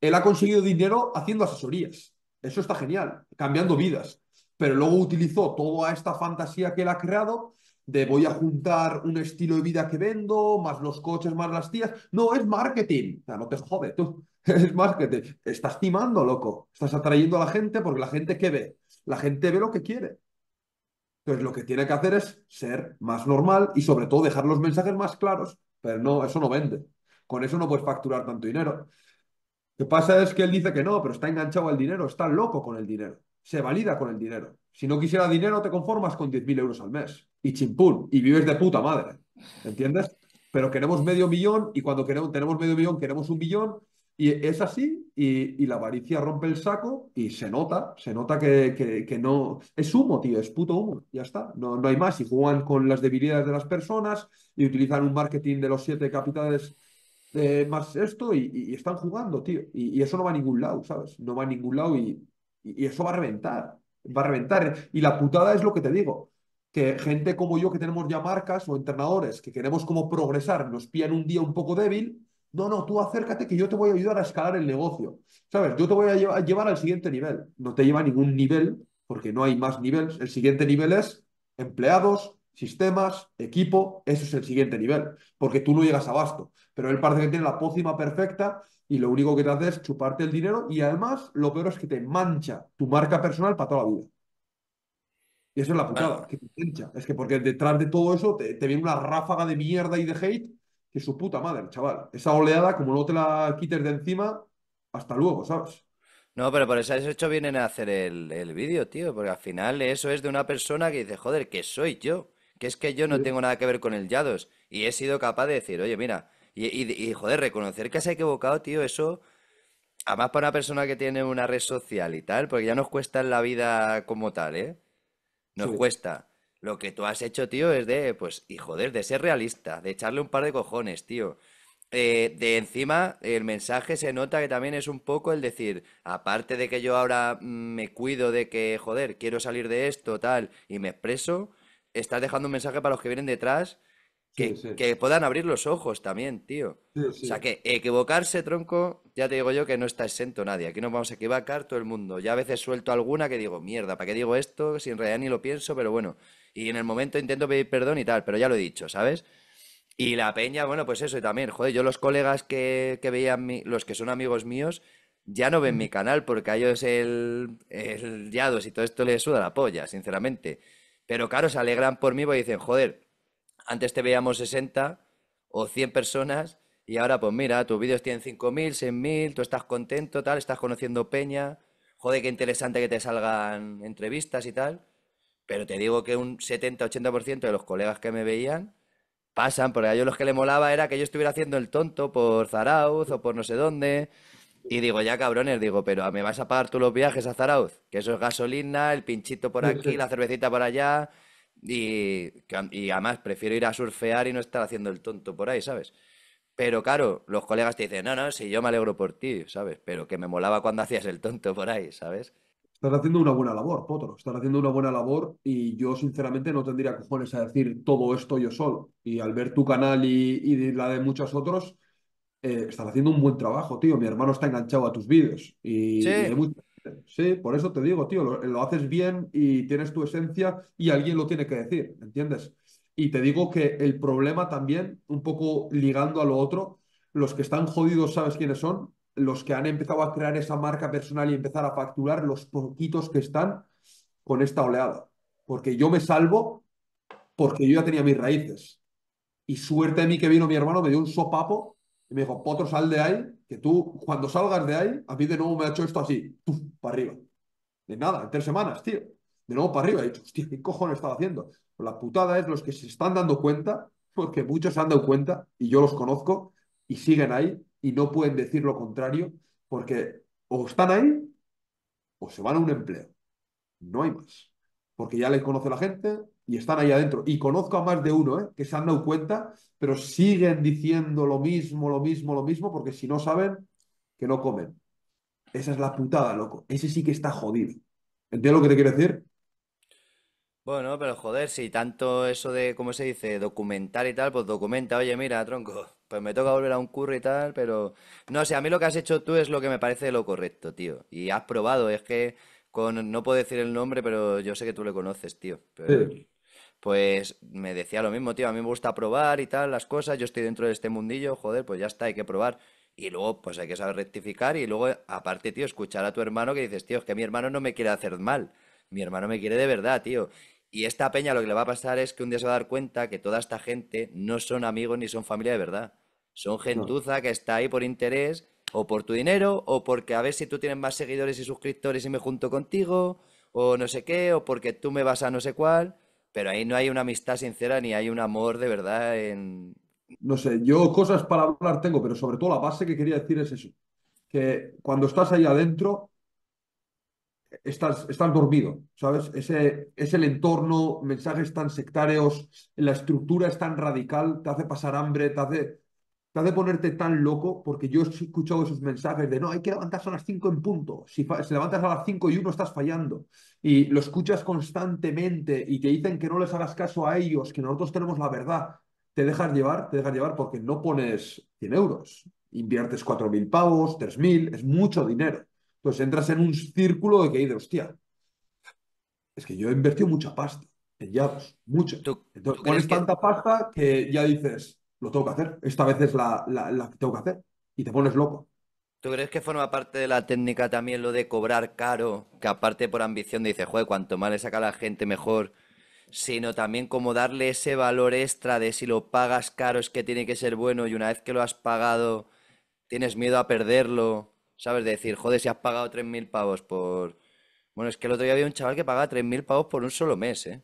Él ha conseguido dinero haciendo asesorías. Eso está genial, cambiando vidas pero luego utilizó toda esta fantasía que él ha creado de voy a juntar un estilo de vida que vendo, más los coches, más las tías. No, es marketing. O sea, no te jode tú. [laughs] Es marketing. Estás timando, loco. Estás atrayendo a la gente porque la gente ¿qué ve? La gente ve lo que quiere. Entonces lo que tiene que hacer es ser más normal y sobre todo dejar los mensajes más claros. Pero no, eso no vende. Con eso no puedes facturar tanto dinero. Lo que pasa es que él dice que no, pero está enganchado al dinero, está loco con el dinero se valida con el dinero. Si no quisiera dinero, te conformas con 10.000 euros al mes. Y chimpún, y vives de puta madre. ¿Entiendes? Pero queremos medio millón y cuando queremos, tenemos medio millón, queremos un millón. Y es así, y, la avaricia rompe el saco y se nota, se nota que, no... Es humo, tío, es puto humo, ya está, no, no hay más. Y juegan con las debilidades de las personas y utilizan un marketing de los siete capitales eh, más esto y, están jugando, tío. Y, y, eso no va a ningún lado, ¿sabes? No va a ningún lado y y, eso va a reventar, va a reventar. Y la putada es lo que te digo, que gente como yo que tenemos ya marcas o entrenadores que queremos como progresar, nos pían un día un poco débil, no, no, tú acércate que yo te voy a ayudar a escalar el negocio. ¿Sabes? Yo te voy a llevar, al siguiente nivel. No te lleva a ningún nivel porque no hay más niveles. El siguiente nivel es empleados, sistemas, equipo. Eso es el siguiente nivel porque tú no llegas a abasto. Pero él parece que tiene la pócima perfecta y lo único que te hace es chuparte el dinero y además lo peor es que te mancha tu marca personal para toda la vida. Y eso es la putada, que te mancha. Es que porque detrás de todo eso te, viene una ráfaga de mierda y de hate que su puta madre, chaval. Esa oleada, como no te la quites de encima, hasta luego, ¿sabes? No, pero por eso has hecho vienen a hacer el, vídeo, tío, porque al final eso es de una persona que dice, joder, que soy yo, que es que yo no tengo nada que ver con el Yados. Y he sido capaz de decir, oye, mira, y, joder, reconocer que se ha equivocado, tío, eso. Además, para una persona que tiene una red social y tal, porque ya nos cuesta la vida como tal, ¿eh? Nos cuesta. Lo que tú has hecho, tío, es de, pues, y joder, de ser realista, de echarle un par de cojones, tío. Eh, de encima, el mensaje se nota que también es un poco el decir, aparte de que yo ahora me cuido de que, joder, quiero salir de esto, tal, y me expreso, estás dejando un mensaje para los que vienen detrás que, puedan abrir los ojos también, tío. o sea, que equivocarse, tronco, ya te digo yo que no está exento nadie. Aquí nos vamos a equivocar todo el mundo. Ya a veces suelto alguna que digo, mierda, ¿para qué digo esto? Si en realidad ni lo pienso, pero bueno. Y en el momento intento pedir perdón y tal, pero ya lo he dicho, ¿sabes? Y la peña, bueno, pues eso, y también, joder, yo los colegas que, veían, los que son amigos míos, ya no ven mi canal porque a ellos el, el Yados y todo esto les suda la polla, sinceramente. Pero claro, se alegran por mí porque dicen, joder, antes te veíamos 60 o 100 personas y ahora pues mira, tus vídeos tienen 5.000, 6.000, tú estás contento, tal, estás conociendo peña, joder, qué interesante que te salgan entrevistas y tal, pero te digo que un 70-80% de los colegas que me veían pasan, porque a ellos los que le molaba era que yo estuviera haciendo el tonto por Zarauz o por no sé dónde. Y digo, ya cabrones, digo, pero ¿me vas a pagar tú los viajes a Zarauz? Que eso es gasolina, el pinchito por aquí, la cervecita por allá, y, además prefiero ir a surfear y no estar haciendo el tonto por ahí, ¿sabes? Pero claro, los colegas te dicen, no, no, si yo me alegro por ti, ¿sabes? Pero que me molaba cuando [laughs] hacías el tonto por ahí, ¿sabes? Estás haciendo una buena labor, Potro. Estás haciendo una buena labor y yo sinceramente no tendría cojones a decir todo esto yo solo. Y al ver tu canal y, la de muchos otros, eh, estás haciendo un buen trabajo, tío. Mi hermano está enganchado a tus vídeos y, Sí, por eso te digo, tío, lo, haces bien y tienes tu esencia y alguien lo tiene que decir, ¿entiendes? Y te digo que el problema también, un poco ligando a lo otro, los que están jodidos, ¿sabes quiénes son? Los que han empezado a crear esa marca personal y empezar a facturar los poquitos que están con esta oleada. Porque yo me salvo porque yo ya tenía mis raíces. Y suerte a mí que vino mi hermano, me dio un sopapo y me dijo, Potro, sal de ahí, que tú, cuando salgas de ahí, a mí de nuevo me ha hecho esto así, para arriba. De nada, en tres semanas, tío. De nuevo para arriba. Y he dicho, ¿qué cojones estaba haciendo? Pues la putada es los que se están dando cuenta, porque muchos se han dado cuenta, y yo los conozco, y siguen ahí, y no pueden decir lo contrario, porque o están ahí, o se van a un empleo. No hay más. Porque ya les conoce la gente, y están ahí adentro. Y conozco a más de uno ¿eh? que se han dado cuenta, pero siguen diciendo lo mismo, lo mismo, lo mismo, porque si no saben, que no comen. Esa es la putada, loco. Ese sí que está jodido. ¿Entiendes lo que te quiero decir? Bueno, pero joder, si tanto eso de, ¿cómo se dice? Documentar y tal, pues documenta, oye, mira, tronco, pues me toca volver a un curro y tal, pero no sé, a mí lo que has hecho tú es lo que me parece lo correcto, tío. Y has probado, es que con, no puedo decir el nombre, pero yo sé que tú le conoces, tío pues me decía lo mismo, tío, a mí me gusta probar y tal, las cosas, yo estoy dentro de este mundillo, joder, pues ya está, hay que probar. Y luego, pues hay que saber rectificar y luego, aparte, tío, escuchar a tu hermano que dices, tío, es que mi hermano no me quiere hacer mal, mi hermano me quiere de verdad, tío. Y esta peña lo que le va a pasar es que un día se va a dar cuenta que toda esta gente no son amigos ni son familia de verdad. Son gentuza que está ahí por interés o por tu dinero o porque a ver si tú tienes más seguidores y suscriptores y me junto contigo o no sé qué o porque tú me vas a no sé cuál pero ahí no hay una amistad sincera ni hay un amor de verdad en... No sé, yo cosas para hablar tengo, pero sobre todo la base que quería decir es eso, que cuando estás ahí adentro, estás, estás dormido, ¿sabes? Ese, es el entorno, mensajes tan sectarios, la estructura es tan radical, te hace pasar hambre, te hace, ponerte tan loco, porque yo he escuchado esos mensajes de, no, hay que levantarse a las cinco en punto, si, se levantas a las cinco y uno estás fallando y lo escuchas constantemente y te dicen que no les hagas caso a ellos, que nosotros tenemos la verdad, te dejas llevar, te dejas llevar porque no pones 100 euros, inviertes 4.000 pavos, 3.000, es mucho dinero. Entonces entras en un círculo de que de hostia, es que yo he invertido mucha pasta en mucho. Entonces pones tanta pasta que ya dices, lo tengo que hacer, esta vez es la, la que tengo que hacer y te pones loco. ¿Tú crees que forma parte de la técnica también lo de cobrar caro? Que aparte por ambición dice, joder, cuanto más le saca la gente mejor. Sino también como darle ese valor extra de si lo pagas caro es que tiene que ser bueno y una vez que lo has pagado tienes miedo a perderlo. ¿Sabes? decir, joder, si has pagado 3.000 pavos por... Bueno, es que el otro día había un chaval que pagaba 3.000 pavos por un solo mes, ¿eh?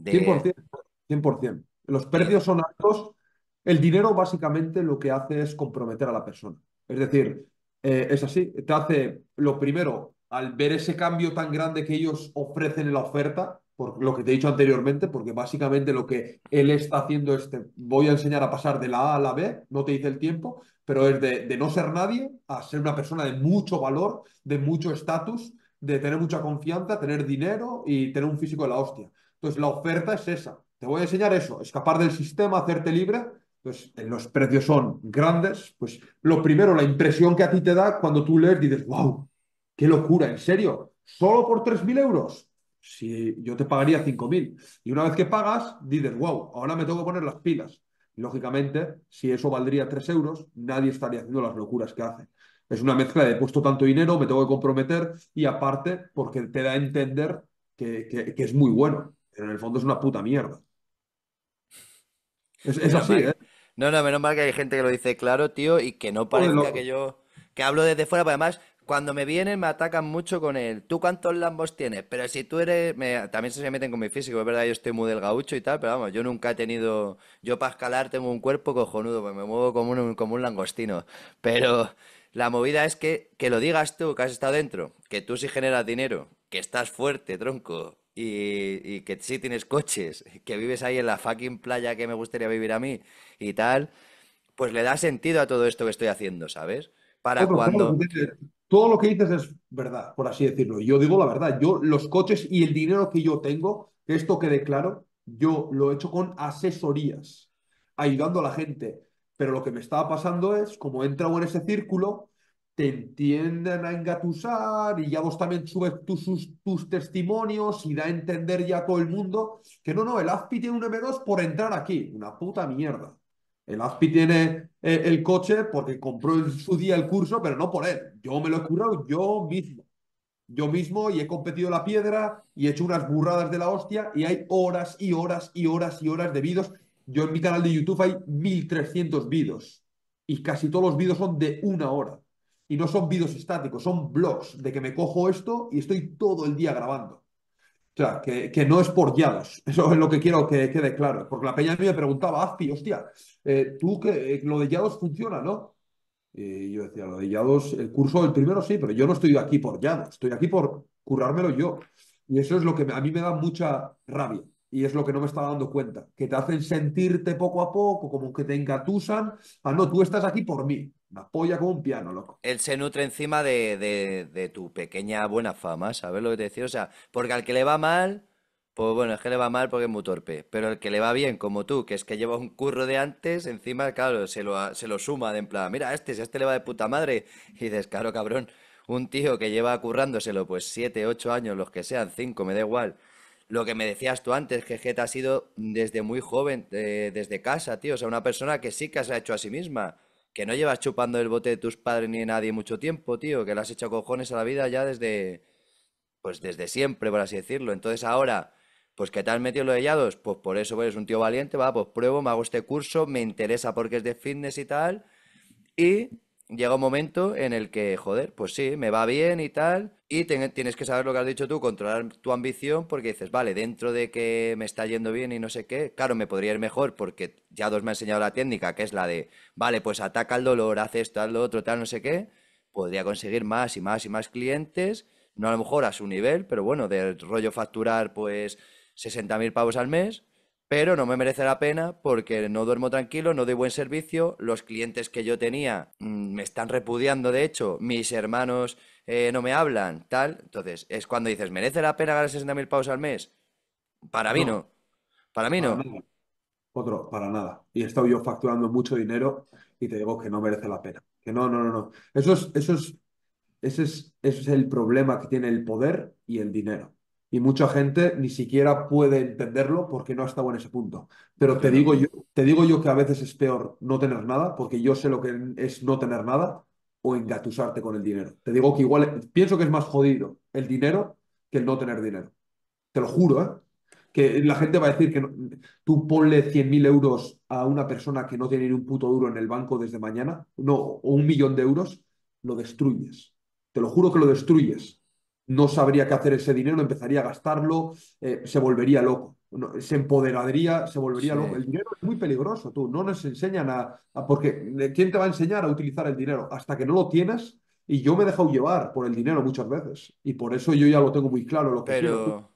100%, 100%. Los precios son altos. El dinero básicamente lo que hace es comprometer a la persona. Es decir, eh, es así, te hace lo primero, al ver ese cambio tan grande que ellos ofrecen en la oferta, por lo que te he dicho anteriormente, porque básicamente lo que él está haciendo es, voy a enseñar a pasar de la A a la B, no te dice el tiempo, pero es de, de no ser nadie a ser una persona de mucho valor, de mucho estatus, de tener mucha confianza, tener dinero y tener un físico de la hostia. Entonces la oferta es esa, te voy a enseñar eso, escapar del sistema, hacerte libre pues, eh, los precios son grandes, pues lo primero, la impresión que a ti te da cuando tú lees, dices, wow, qué locura, en serio, solo por 3.000 euros. Si yo te pagaría 5.000. Y una vez que pagas, dices, wow, ahora me tengo que poner las pilas. Lógicamente, si eso valdría 3 euros, nadie estaría haciendo las locuras que hace. Es una mezcla de he puesto tanto dinero, me tengo que comprometer y aparte porque te da a entender que, es muy bueno. Pero en el fondo es una puta mierda. Es, es así, ¿eh? No, no, menos mal que hay gente que lo dice claro, tío, y que no parezca que yo que hablo desde fuera, porque además cuando me vienen me atacan mucho con él. tú cuántos lambos tienes, pero si tú eres también se meten con mi físico, es verdad, yo estoy muy del gaucho y tal, pero vamos, yo nunca he tenido yo para escalar tengo un cuerpo cojonudo, porque me muevo como un como un langostino, pero la movida es que que lo digas tú que has estado dentro, que tú sí generas dinero, que estás fuerte, tronco, y, que sí tienes coches, que vives ahí en la fucking playa que me gustaría vivir a mí y tal, pues le da sentido a todo esto que estoy haciendo, ¿sabes? Para cuando... todo lo que dices es verdad, por así decirlo. Yo digo la verdad, yo los coches y el dinero que yo tengo, esto quede claro, yo lo he hecho con asesorías, ayudando a la gente. Pero lo que me estaba pasando es, como he entrado en ese círculo, te entienden a engatusar y ya vos también subes tus, testimonios y da a entender ya a todo el mundo que no, no, el AFPI tiene un M2 por entrar aquí. Una puta mierda. El AFPI tiene eh, el coche porque compró en su día el curso, pero no por él. Yo me lo he curado yo mismo. Yo mismo y he competido la piedra y he hecho unas burradas de la hostia y hay horas y horas y horas y horas de vídeos. Yo en mi canal de YouTube hay 1300 vídeos y casi todos los vídeos son de una hora y no son vídeos estáticos, son blogs de que me cojo esto y estoy todo el día grabando. O sea, que, no es por llados. [laughs] Eso es lo que quiero que quede claro. Porque la peña a me preguntaba, Azpi, hostia, eh, tú que eh, lo de llados funciona, ¿no? Y yo decía, lo de llados, el curso del primero sí, pero yo no estoy aquí por llados, estoy aquí por currármelo yo. Y eso es lo que a mí me da mucha rabia. Y es lo que no me estaba dando cuenta. Que te hacen sentirte poco a poco, como que te engatusan. Ah, no, tú estás aquí por mí. Me polla como un piano, loco. Él se nutre encima de, de, de tu pequeña buena fama, ¿sabes lo que te decía? O sea, porque al que le va mal, pues bueno, es que le va mal porque es muy torpe. Pero al que le va bien, como tú, que es que lleva un curro de antes, encima, claro, se lo, se lo suma de en plan, mira, este, si este le va de puta madre. Y dices, claro, cabrón, un tío que lleva currándoselo, pues siete, ocho años, los que sean, cinco, me da igual lo que me decías tú antes, que Jeta ha sido desde muy joven, eh, desde casa, tío. O sea, una persona que sí que se ha hecho a sí misma que no llevas chupando el bote de tus padres ni de nadie mucho tiempo, tío, que le has hecho cojones a la vida ya desde, pues desde siempre, por así decirlo. Entonces ahora, pues que te has metido lo de pues por eso eres pues, un tío valiente, va, pues pruebo, me hago este curso, me interesa porque es de fitness y tal, y llega un momento en el que, joder, pues sí, me va bien y tal, y tienes que saber lo que has dicho tú, controlar tu ambición, porque dices, vale, dentro de que me está yendo bien y no sé qué, claro, me podría ir mejor porque ya dos me ha enseñado la técnica, que es la de, vale, pues ataca el dolor, hace esto, haz lo otro, tal, no sé qué, podría conseguir más y más y más clientes, no a lo mejor a su nivel, pero bueno, del rollo facturar pues 60.000 pavos al mes, pero no me merece la pena porque no duermo tranquilo, no doy buen servicio, los clientes que yo tenía mm, me están repudiando, de hecho, mis hermanos eh, no me hablan, tal. Entonces, es cuando dices, ¿merece la pena ganar mil pavos al mes? Para mí no. Para mí no. Otro, para nada. Y he estado yo facturando mucho dinero y te digo que no merece la pena. Que no, no, no, no. Eso es, eso es, es, ese es el problema que tiene el poder y el dinero y mucha gente ni siquiera puede entenderlo porque no ha estado en ese punto. Pero te digo, yo, te digo yo que a veces es peor no tener nada, porque yo sé lo que es no tener nada, o engatusarte con el dinero. Te digo que igual, pienso que es más jodido el dinero que el no tener dinero. Te lo juro, ¿eh? Que la gente va a decir que tú ponle 100.000 euros a una persona que no tiene ni un puto duro en el banco desde mañana, no, o un millón de euros, lo destruyes. Te lo juro que lo destruyes no sabría qué hacer ese dinero, empezaría a gastarlo, eh, se volvería loco, se empoderaría, se volvería loco. El dinero es muy peligroso, tú, no nos enseñan a, Porque eh, ¿quién te va a enseñar a utilizar el dinero? Hasta que no lo tienes, y yo me he dejado llevar por el dinero muchas veces, y por eso yo ya lo tengo muy claro lo que Pero,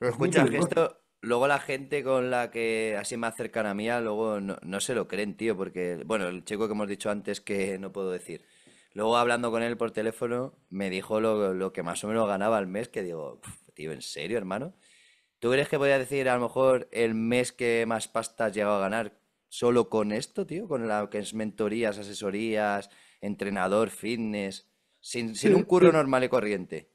escucha, esto... Luego la gente con la que así me acercan a mí, luego no, no se lo creen, tío, porque, bueno, el chico que hemos dicho antes que no puedo decir, Luego hablando con él por teléfono, me dijo lo, que más o menos ganaba al mes, que digo, tío, ¿en serio, hermano? ¿Tú crees que podía decir a lo mejor el mes que más pasta llegado a ganar solo con esto, tío? Con lo que es mentorías, asesorías, entrenador, fitness, sin, un curro normal y corriente.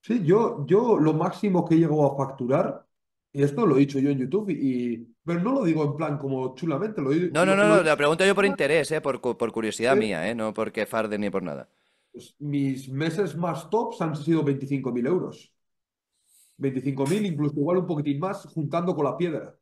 Sí, yo, yo lo máximo que llego a facturar y esto lo he dicho yo en YouTube y, pero no lo digo en plan como chulamente, lo digo. No, no, no, la pregunto yo por interés, eh, por, curiosidad mía, eh, no porque farde ni por nada. Pues mis meses más tops han sido 25.000 euros. 25.000, incluso igual un poquitín más, juntando con la piedra.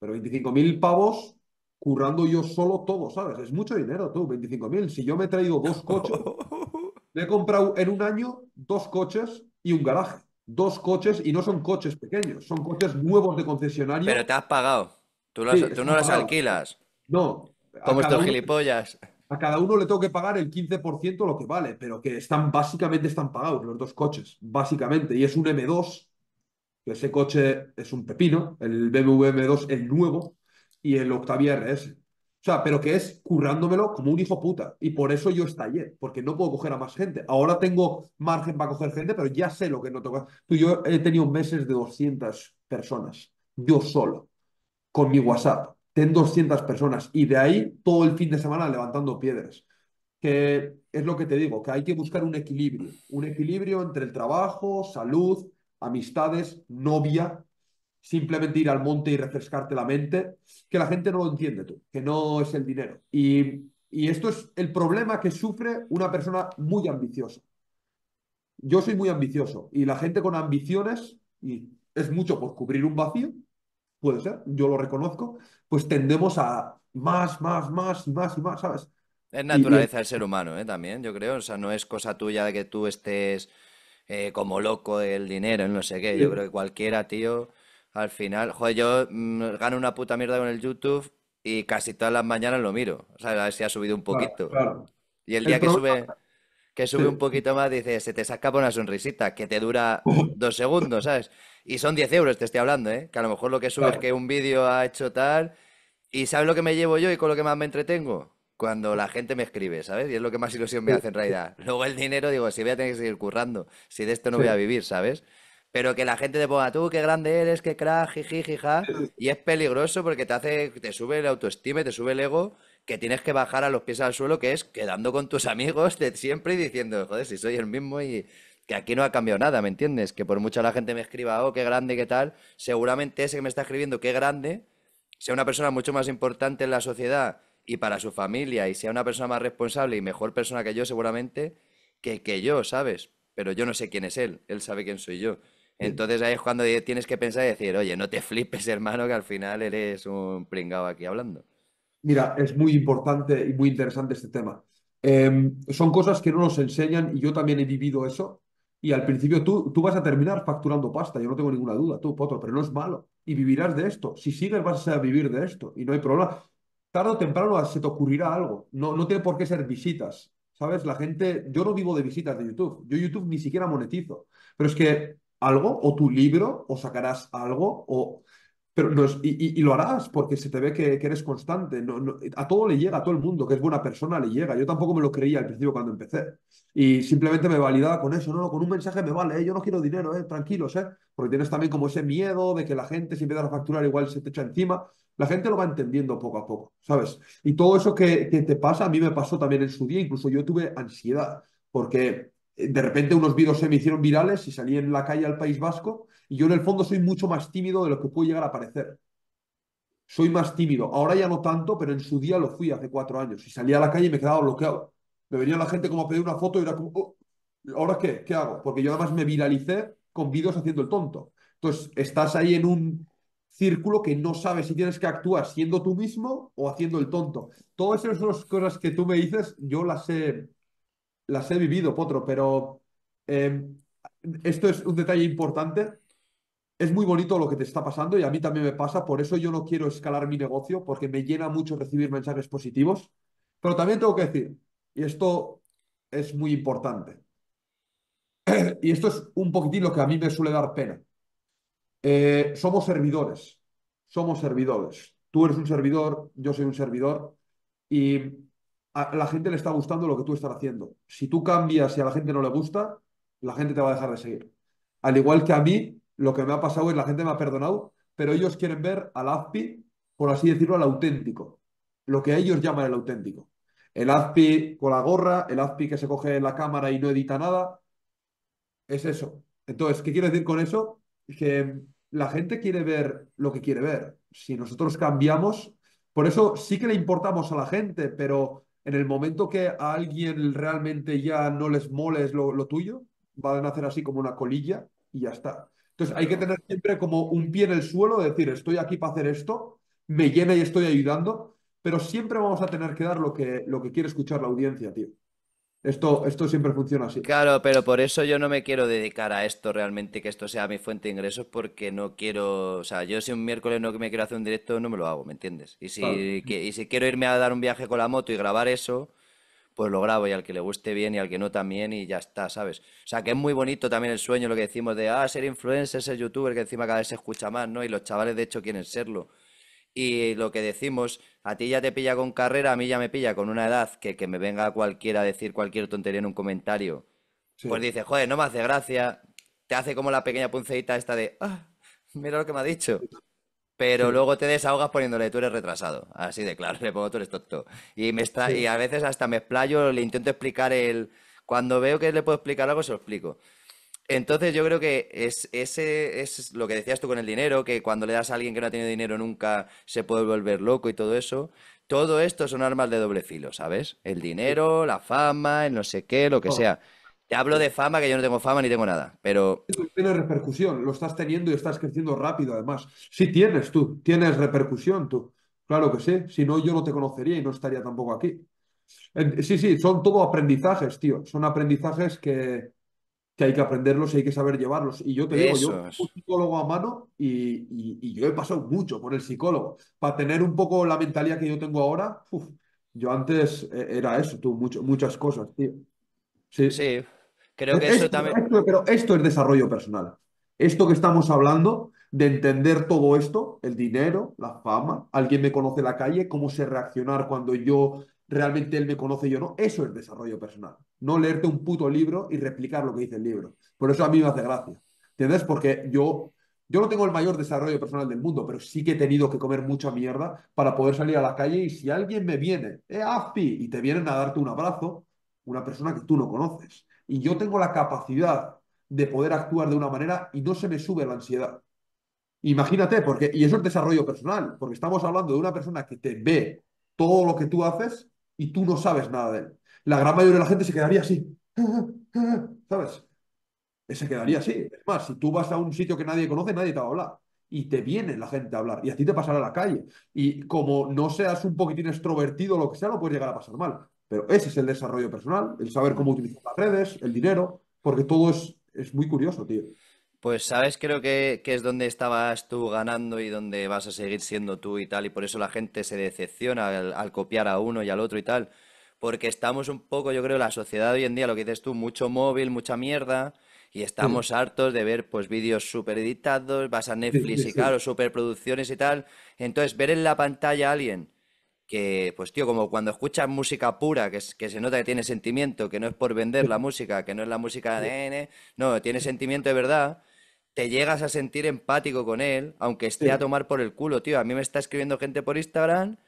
Pero 25.000 pavos currando yo solo todo, ¿sabes? Es mucho dinero, tú, 25.000. Si yo me he traído dos coches, [laughs] me he comprado en un año dos coches y un garaje dos coches y no son coches pequeños, son coches nuevos de concesionario. Pero te has pagado. Tú, no las alquilas. No. Como estos gilipollas. A cada uno le tengo que pagar el 15% lo que vale, pero que están básicamente están pagados los dos coches, básicamente. Y es un M2, que ese coche es un pepino, el BMW M2, el nuevo, y el Octavia RS sea, pero que es currándomelo como un hijo puta. Y por eso yo estallé, porque no puedo coger a más gente. Ahora tengo margen para coger gente, pero ya sé lo que no toca. Tú, yo he tenido meses de 200 personas, yo solo, con mi WhatsApp. Ten 200 personas y de ahí todo el fin de semana levantando piedras. Que es lo que te digo, que hay que buscar un equilibrio. Un equilibrio entre el trabajo, salud, amistades, novia, simplemente ir al monte y refrescarte la mente, que la gente no lo entiende tú, que no es el dinero. Y, esto es el problema que sufre una persona muy ambiciosa. Yo soy muy ambicioso y la gente con ambiciones, y es mucho por cubrir un vacío, puede ser, yo lo reconozco, pues tendemos a más, más, más y más y más, ¿sabes? Es naturaleza del ser humano, ¿eh? también, yo creo. O sea, no es cosa tuya de que tú estés eh, como loco del dinero, no sé qué. Yo creo que cualquiera, tío, al final, joder, yo mm, gano una puta mierda con el YouTube y casi todas las mañanas lo miro. O sea, a ver si ha subido un poquito. Y el día que sube que sube un poquito más, dice, se te saca una sonrisita que te dura [laughs] dos segundos, ¿sabes? Y son 10 euros, te estoy hablando, ¿eh? Que a lo mejor lo que sube es que un vídeo ha hecho tal. ¿Y sabes lo que me llevo yo y con lo que más me entretengo? Cuando la gente me escribe, ¿sabes? Y es lo que más ilusión me hace en realidad. Luego el dinero, digo, si voy a tener que seguir currando, si de esto no voy a vivir, ¿sabes? pero que la gente te ponga, tú, qué grande eres, qué crack, jiji, Y es peligroso porque te hace, te sube el autoestima, te sube el ego, que tienes que bajar a los pies al suelo, que es quedando con tus amigos de siempre y diciendo, joder, si soy el mismo y que aquí no ha cambiado nada, ¿me entiendes? Que por mucha la gente me escriba, oh, qué grande, qué tal, seguramente ese que me está escribiendo, qué grande, sea una persona mucho más importante en la sociedad y para su familia y sea una persona más responsable y mejor persona que yo seguramente, que, que yo, ¿sabes? Pero yo no sé quién es él, él sabe quién soy yo. Entonces ahí es cuando tienes que pensar y decir, oye, no te flipes, hermano, que al final eres un pringado aquí hablando. Mira, es muy importante y muy interesante este tema. Em, son cosas que no nos enseñan y yo también he vivido eso. Y al principio tú, tú vas a terminar facturando pasta, yo no tengo ninguna duda, tú, Potro, pero no es malo. Y vivirás de esto. Si sigues vas a vivir de esto y no hay problema. Tarde o temprano se te ocurrirá algo. No, no tiene por qué ser visitas. ¿Sabes? La gente, yo no vivo de visitas de YouTube. Yo YouTube ni siquiera monetizo. Pero es que algo, o tu libro, o sacarás algo, o... Pero no es, y, lo harás porque se te ve que, eres constante. No, a todo le llega, a todo el mundo que es buena persona le llega. Yo tampoco me lo creía al principio cuando empecé. Y simplemente me validaba con eso. No, con un mensaje me vale, ¿eh? yo no quiero dinero, ¿eh? tranquilos, ¿eh? porque tienes también como ese miedo de que la gente, si empieza a facturar, igual se te echa encima. La gente lo va entendiendo poco a poco, ¿sabes? Y todo eso que, que te pasa, a mí me pasó también en su día. Incluso yo tuve ansiedad porque de repente unos vídeos se me hicieron virales y salí en la calle al País Vasco y yo en el fondo soy mucho más tímido de lo que puede llegar a parecer. Soy más tímido. Ahora ya no tanto, pero en su día lo fui hace cuatro años y salí a la calle y me quedaba bloqueado. Me venía la gente como a pedir una foto y era como, oh, ¿ahora qué? ¿Qué hago? Porque yo además me viralicé con vídeos haciendo el tonto. Entonces, estás ahí en un círculo que no sabes si tienes que actuar siendo tú mismo o haciendo el tonto. Todas esas cosas que tú me dices, yo las he las he vivido, Potro, pero eh, esto es un detalle importante. Es muy bonito lo que te está pasando y a mí también me pasa, por eso yo no quiero escalar mi negocio, porque me llena mucho recibir mensajes positivos. Pero también tengo que decir, y esto es muy importante, [clears throat] y esto es un poquitín lo que a mí me suele dar pena. Eh, somos servidores, somos servidores. Tú eres un servidor, yo soy un servidor, y a la gente le está gustando lo que tú estás haciendo. Si tú cambias y a la gente no le gusta, la gente te va a dejar de seguir. Al igual que a mí, lo que me ha pasado es la gente me ha perdonado, pero ellos quieren ver al AFPI, por así decirlo, al auténtico, lo que ellos llaman el auténtico. El AFPI con la gorra, el AFPI que se coge la cámara y no edita nada, es eso. Entonces, ¿qué quiero decir con eso? Que la gente quiere ver lo que quiere ver. Si nosotros cambiamos, por eso sí que le importamos a la gente, pero en el momento que a alguien realmente ya no les moles lo, tuyo, van a hacer así como una colilla y ya está. Entonces hay que tener siempre como un pie en el suelo, decir, estoy aquí para hacer esto, me llena y estoy ayudando, pero siempre vamos a tener que dar lo que, lo que quiere escuchar la audiencia, tío. Esto, esto siempre funciona así. Claro, pero por eso yo no me quiero dedicar a esto realmente, que esto sea mi fuente de ingresos, porque no quiero, o sea, yo si un miércoles no me quiero hacer un directo, no me lo hago, ¿me entiendes? Y si, y si quiero irme a dar un viaje con la moto y grabar eso, pues lo grabo y al que le guste bien y al que no también y ya está, ¿sabes? O sea, que es muy bonito también el sueño, lo que decimos de, ah, ser influencer, ser youtuber, que encima cada vez se escucha más, ¿no? Y los chavales de hecho quieren serlo. Y lo que decimos, a ti ya te pilla con carrera, a mí ya me pilla con una edad que, que me venga cualquiera a decir cualquier tontería en un comentario. Pues dices, joder, no me hace gracia. Te hace como la pequeña punceita esta de, ah, mira lo que me ha dicho. Pero luego te desahogas poniéndole, tú eres retrasado. Así de claro, le pongo, tú eres tonto. Y, me está, y a veces hasta me explayo, le intento explicar el. Cuando veo que le puedo explicar algo, se lo explico. Entonces yo creo que es, ese es lo que decías tú con el dinero, que cuando le das a alguien que no ha tenido dinero nunca se puede volver loco y todo eso. Todo esto son armas de doble filo, ¿sabes? El dinero, la fama, el no sé qué, lo que sea. Te hablo de fama, que yo no tengo fama ni tengo nada, pero... Tiene repercusión, lo estás teniendo y estás creciendo rápido además. Sí tienes tú, tienes repercusión tú. Claro que sí, si no yo no te conocería y no estaría tampoco aquí. Sí, sí, son todo aprendizajes, tío. Son aprendizajes que, que hay que aprenderlos y hay que saber llevarlos. Y yo te digo, yo un psicólogo a mano y, yo he pasado mucho por el psicólogo. Para tener un poco la mentalidad que yo tengo ahora, yo antes eh, era eso, tú, muchas cosas, tío. Sí, sí creo que eso también. pero esto es desarrollo personal. Esto que estamos hablando, de entender todo esto, el dinero, la fama, alguien me conoce la calle, cómo sé reaccionar cuando yo realmente él me conoce y yo no. Eso es desarrollo personal. No leerte un puto libro y replicar lo que dice el libro. Por eso a mí me hace gracia. ¿Entiendes? Porque yo, yo no tengo el mayor desarrollo personal del mundo, pero sí que he tenido que comer mucha mierda para poder salir a la calle y si alguien me viene, ¡eh, Afi! Y te vienen a darte un abrazo, una persona que tú no conoces. Y yo tengo la capacidad de poder actuar de una manera y no se me sube la ansiedad. Imagínate, porque, y eso es desarrollo personal, porque estamos hablando de una persona que te ve todo lo que tú haces y tú no sabes nada de él. La gran mayoría de la gente se quedaría así. Ah, ah, ah", ¿Sabes? Eh, se quedaría así. Es más, si tú vas a un sitio que nadie conoce, nadie te va a hablar. Y te viene la gente a hablar. Y a ti te pasará a la calle. Y como no seas un poquitín extrovertido o lo que sea, no puedes llegar a pasar mal. Pero ese es el desarrollo personal, el saber cómo utilizar las redes, el dinero, porque todo es, es muy curioso, tío. Pues sabes, creo que, es donde estabas tú ganando y donde vas a seguir siendo tú y tal, y por eso la gente se decepciona al, copiar a uno y al otro y tal, porque estamos un poco, yo creo, la sociedad hoy en día, lo que dices tú, mucho móvil, mucha mierda, y estamos hartos de ver pues vídeos súper editados, vas a Netflix y claro, superproducciones y tal, entonces ver en la pantalla a alguien que, pues tío, como cuando escuchas música pura, que, que se nota que tiene sentimiento, que no es por vender la música, que no es la música de... No, tiene sentimiento de verdad te llegas a sentir empático con él, aunque esté a tomar por el culo, tío. A mí me está escribiendo gente por Instagram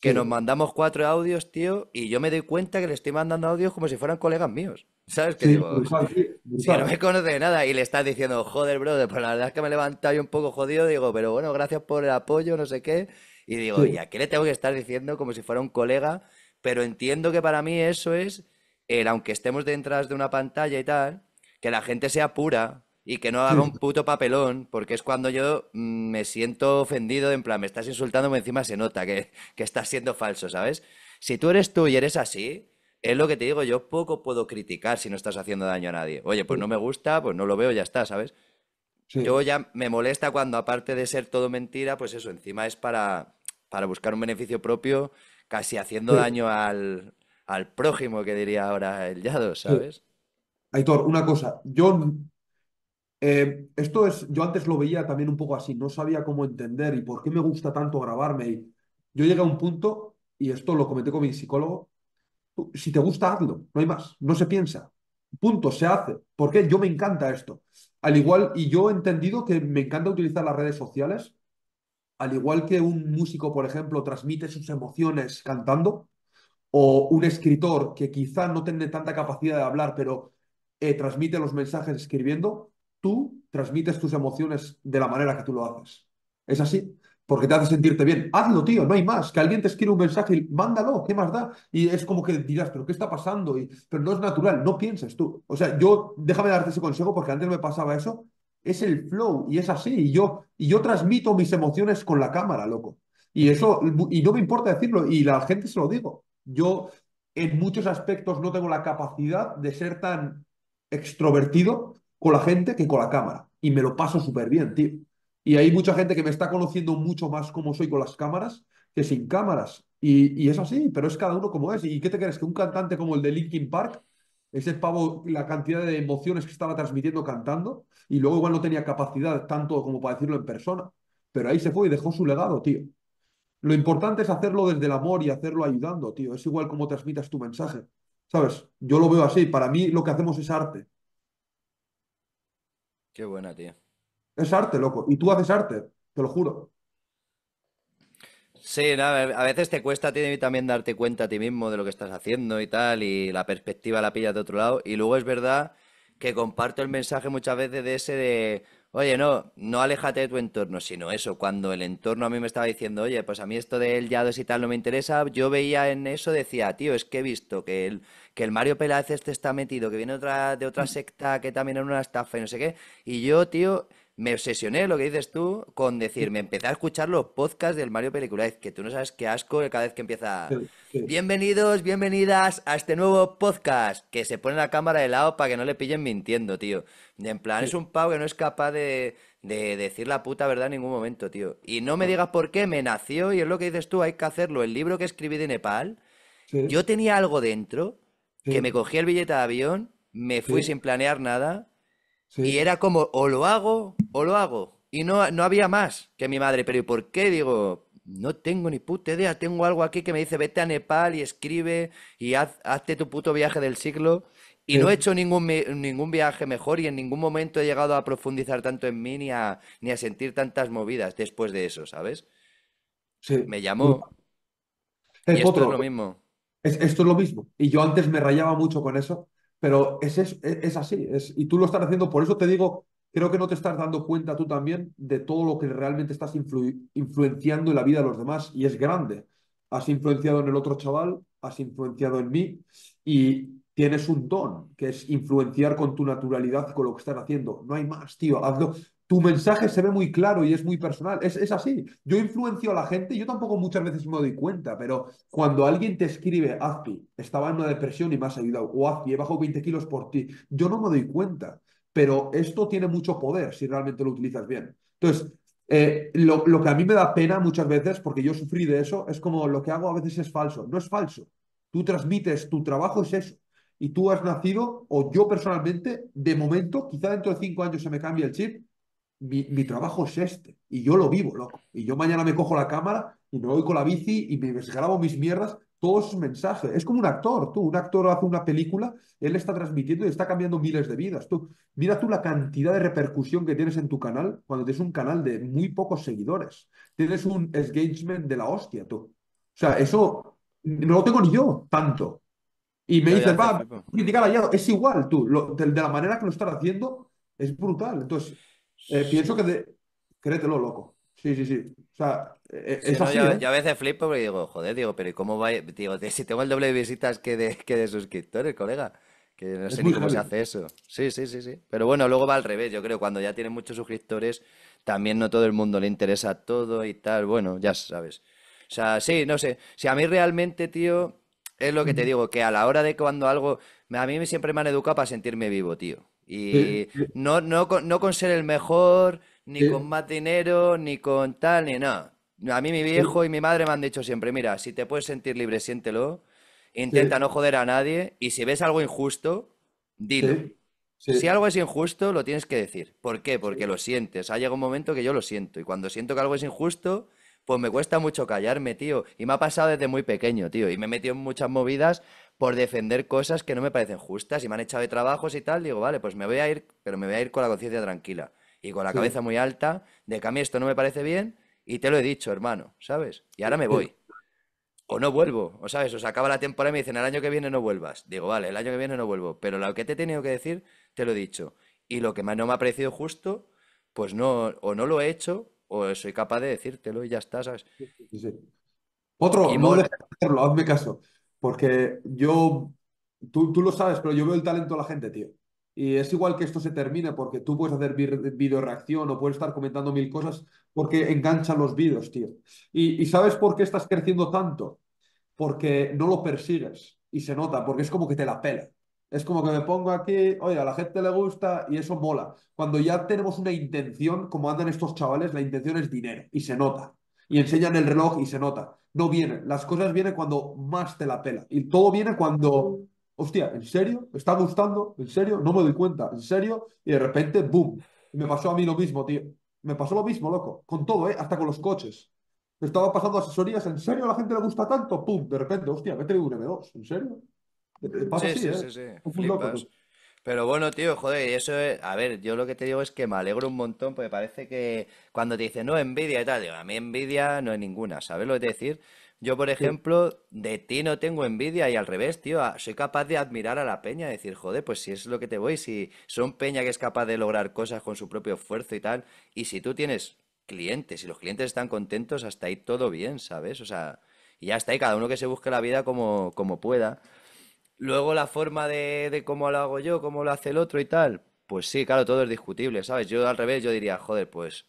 que nos mandamos cuatro audios, tío, y yo me doy cuenta que le estoy mandando audios como si fueran colegas míos. ¿Sabes? Que digo, si pues, [laughs] no me conoce de nada y le estás diciendo, joder, brother, pues la verdad es que me he levantado yo un poco jodido, digo, pero bueno, gracias por el apoyo, no sé qué. Y digo, ¿y a qué le tengo que estar diciendo como si fuera un colega? Pero entiendo que para mí eso es, el, aunque estemos detrás de una pantalla y tal, que la gente sea pura, y que no haga un puto papelón, porque es cuando yo mm, me siento ofendido, en plan, me estás insultando, encima se nota que, que estás siendo falso, ¿sabes? Si tú eres tú y eres así, es lo que te digo, yo poco puedo criticar si no estás haciendo daño a nadie. Oye, pues no me gusta, pues no lo veo, ya está, ¿sabes? Yo ya me molesta cuando, aparte de ser todo mentira, pues eso, encima es para, para buscar un beneficio propio, casi haciendo daño al, prójimo, que diría ahora el Yado, ¿sabes? Aitor, una cosa, yo eh, esto es, yo antes lo veía también un poco así, no sabía cómo entender y por qué me gusta tanto grabarme. Y yo llegué a un punto, y esto lo comenté con mi psicólogo, si te gusta, hazlo, no hay más, no se piensa. Punto, se hace. Porque yo me encanta esto. Al igual, y yo he entendido que me encanta utilizar las redes sociales, al igual que un músico, por ejemplo, transmite sus emociones cantando, o un escritor que quizá no tiene tanta capacidad de hablar, pero eh, transmite los mensajes escribiendo, tú transmites tus emociones de la manera que tú lo haces. Es así, porque te hace sentirte bien. Hazlo, tío, no hay más. Que alguien te escriba un mensaje y mándalo, ¿qué más da? Y es como que dirás, pero ¿qué está pasando? Y, pero no es natural, no pienses tú. O sea, yo, déjame darte ese consejo porque antes me pasaba eso. Es el flow y es así. Y yo, y yo transmito mis emociones con la cámara, loco. Y eso, y no me importa decirlo, y la gente se lo digo. Yo en muchos aspectos no tengo la capacidad de ser tan extrovertido con la gente que con la cámara. Y me lo paso súper bien, tío. Y hay mucha gente que me está conociendo mucho más como soy con las cámaras que sin cámaras. Y, es así, pero es cada uno como es. ¿Y qué te crees? Que un cantante como el de Linkin Park, ese pavo, la cantidad de emociones que estaba transmitiendo cantando, y luego igual no tenía capacidad tanto como para decirlo en persona, pero ahí se fue y dejó su legado, tío. Lo importante es hacerlo desde el amor y hacerlo ayudando, tío. Es igual como transmitas tu mensaje. ¿Sabes? Yo lo veo así. Para mí lo que hacemos es arte. Qué buena, tío. Es arte, loco. Y tú haces arte, te lo juro. Sí, a veces te cuesta también darte cuenta a ti mismo de lo que estás haciendo y tal, y la perspectiva la pillas de otro lado. Y luego es verdad que comparto el mensaje muchas veces de ese de Oye, no, no aléjate de tu entorno, sino eso, cuando el entorno a mí me estaba diciendo, oye, pues a mí esto del Yados y tal no me interesa, yo veía en eso, decía, tío, es que he visto que el, que el Mario Peláez este está metido, que viene otra, de otra mm. secta, que también era una estafa y no sé qué, y yo, tío, me obsesioné, lo que dices tú, con decir, me empecé a escuchar los podcasts del Mario Peliculaiz, que tú no sabes qué asco cada vez que empieza. Bienvenidos, bienvenidas a este nuevo podcast, que se pone la cámara de lado para que no le pillen mintiendo, tío. En plan, es un pavo que no es capaz de, de decir la puta verdad en ningún momento, tío. Y no me digas por qué, me nació y es lo que dices tú, hay que hacerlo. El libro que escribí de Nepal, yo tenía algo dentro, que me cogí el billete de avión, me fui sin planear nada y era como, o lo hago, o lo hago. Y no, no había más que mi madre. Pero ¿y por qué? Digo, no tengo ni puta idea. Tengo algo aquí que me dice, vete a Nepal y escribe y haz, hazte tu puto viaje del siglo. Y no he hecho ningún, ningún viaje mejor y en ningún momento he llegado a profundizar tanto en mí ni a, ni a sentir tantas movidas después de eso, ¿sabes? Me llamó. esto es lo mismo. esto es lo mismo. Y yo antes me rayaba mucho con eso pero es, es, es así, es, y tú lo estás haciendo, por eso te digo, creo que no te estás dando cuenta tú también de todo lo que realmente estás influenciando en la vida de los demás, y es grande. Has influenciado en el otro chaval, has influenciado en mí, y tienes un don, que es influenciar con tu naturalidad, con lo que estás haciendo. No hay más, tío, hazlo tu mensaje se ve muy claro y es muy personal. Es, así. Yo influencio a la gente, yo tampoco muchas veces me doy cuenta, pero cuando alguien te escribe, Azpi, estaba en una depresión y me has ayudado, o Azpi, he bajado 20 kilos por ti, yo no me doy cuenta. Pero esto tiene mucho poder si realmente lo utilizas bien. Entonces, eh, lo, lo que a mí me da pena muchas veces, porque yo sufrí de eso, es como lo que hago a veces es falso. No es falso. Tú transmites, tu trabajo es eso y tú has nacido, o yo personalmente, de momento, quizá dentro de cinco años se me cambie el chip, mi, trabajo es este y yo lo vivo, loco. Y yo mañana me cojo la cámara y me voy con la bici y me grabo mis mierdas, todos es mensajes Es como un actor, tú, un actor hace una película, él está transmitiendo y está cambiando miles de vidas, tú. Mira tú la cantidad de repercusión que tienes en tu canal cuando tienes un canal de muy pocos seguidores. Tienes un engagement de la hostia, tú. O sea, eso no lo tengo ni yo tanto. Y me dices, va, criticar a Es igual, tú, de, la manera que lo estás haciendo, es brutal. Entonces, eh, pienso que de... créetelo, loco. Sí, sí, sí. O sea, eh, ¿eh? yo, a veces flipo porque digo, joder, digo, pero ¿y cómo va? Digo, si tengo el doble de visitas que de, que de suscriptores, colega. Que no sé ni cómo se hace eso. Sí, sí, sí, sí. Pero bueno, luego va al revés, yo creo. Cuando ya tienen muchos suscriptores, también no todo el mundo le interesa todo y tal. Bueno, ya sabes. O sea, sí, no sé. Si a mí realmente, tío, es lo que te digo, que a la hora de cuando algo. A mí siempre me han educado para sentirme vivo, tío. Y no, no, con, no con ser el mejor, ni con más dinero, ni con tal, ni nada. A mí mi viejo y mi madre me han dicho siempre, mira, si te puedes sentir libre, siéntelo, intenta no joder a nadie y si ves algo injusto, dilo. Si algo es injusto, lo tienes que decir. ¿Por qué? Porque lo sientes. Ha llegado un momento que yo lo siento y cuando siento que algo es injusto, pues me cuesta mucho callarme, tío. Y me ha pasado desde muy pequeño, tío. Y me he metido en muchas movidas por defender cosas que no me parecen justas y me han echado de trabajos y tal, digo, vale, pues me voy a ir, pero me voy a ir con la conciencia tranquila y con la cabeza muy alta de que a mí esto no me parece bien y te lo he dicho, hermano, ¿sabes? Y ahora me voy. O no vuelvo, o sabes, o se acaba la temporada y me dicen, el año que viene no vuelvas. Digo, vale, el año que viene no vuelvo, pero lo que te he tenido que decir, te lo he dicho. Y lo que más no me ha parecido justo, pues no, o no lo he hecho, o soy capaz de decírtelo y ya está, ¿sabes? Otro, no dejes hacerlo, hazme caso. Porque yo, tú, lo sabes, pero yo veo el talento de la gente, tío. Y es igual que esto se termine, porque tú puedes hacer video reacción o puedes estar comentando mil cosas, porque enganchan los vídeos, tío. Y, ¿sabes por qué estás creciendo tanto? Porque no lo persigues y se nota, porque es como que te la pela. Es como que me pongo aquí, oiga, a la gente le gusta y eso mola. Cuando ya tenemos una intención, como andan estos chavales, la intención es dinero y se nota. Y enseñan el reloj y se nota no viene. Las cosas vienen cuando más te la pela. Y todo viene cuando, hostia, ¿en serio? ¿Me está gustando? ¿En serio? No me doy cuenta. ¿En serio? Y de repente, ¡boom! me pasó a mí lo mismo, tío. Me pasó lo mismo, loco. Con todo, ¿eh? Hasta con los coches. estaba pasando asesorías. ¿En serio a la gente le gusta tanto? ¡Pum! De repente, hostia, me un M2. ¿En serio? ¿eh? sí, sí, sí, pero bueno, tío, joder, eso es. A ver, yo lo que te digo es que me alegro un montón porque parece que cuando te dicen no, envidia y tal, digo, a mí envidia no es ninguna, ¿sabes lo que decir? Yo, por ejemplo, de ti no tengo envidia y al revés, tío, soy capaz de admirar a la peña, decir, joder, pues si es lo que te voy, si son peña que es capaz de lograr cosas con su propio esfuerzo y tal, y si tú tienes clientes y los clientes están contentos, hasta ahí todo bien, ¿sabes? O sea, y ya está ahí, cada uno que se busque la vida como, como pueda. Luego la forma de, cómo lo hago yo, cómo lo hace el otro y tal, pues sí, claro, todo es discutible, ¿sabes? Yo al revés, yo diría, joder, pues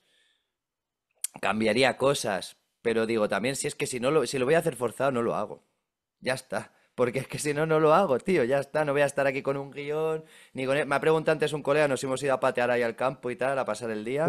cambiaría cosas, pero digo, también si es que si no lo, lo voy a hacer forzado, no lo hago. Ya está. Porque es que si no, no lo hago, tío, ya está, no voy a estar aquí con un guión, ni con... Me ha preguntado antes un colega, nos hemos ido a patear ahí al campo y tal, a pasar el día,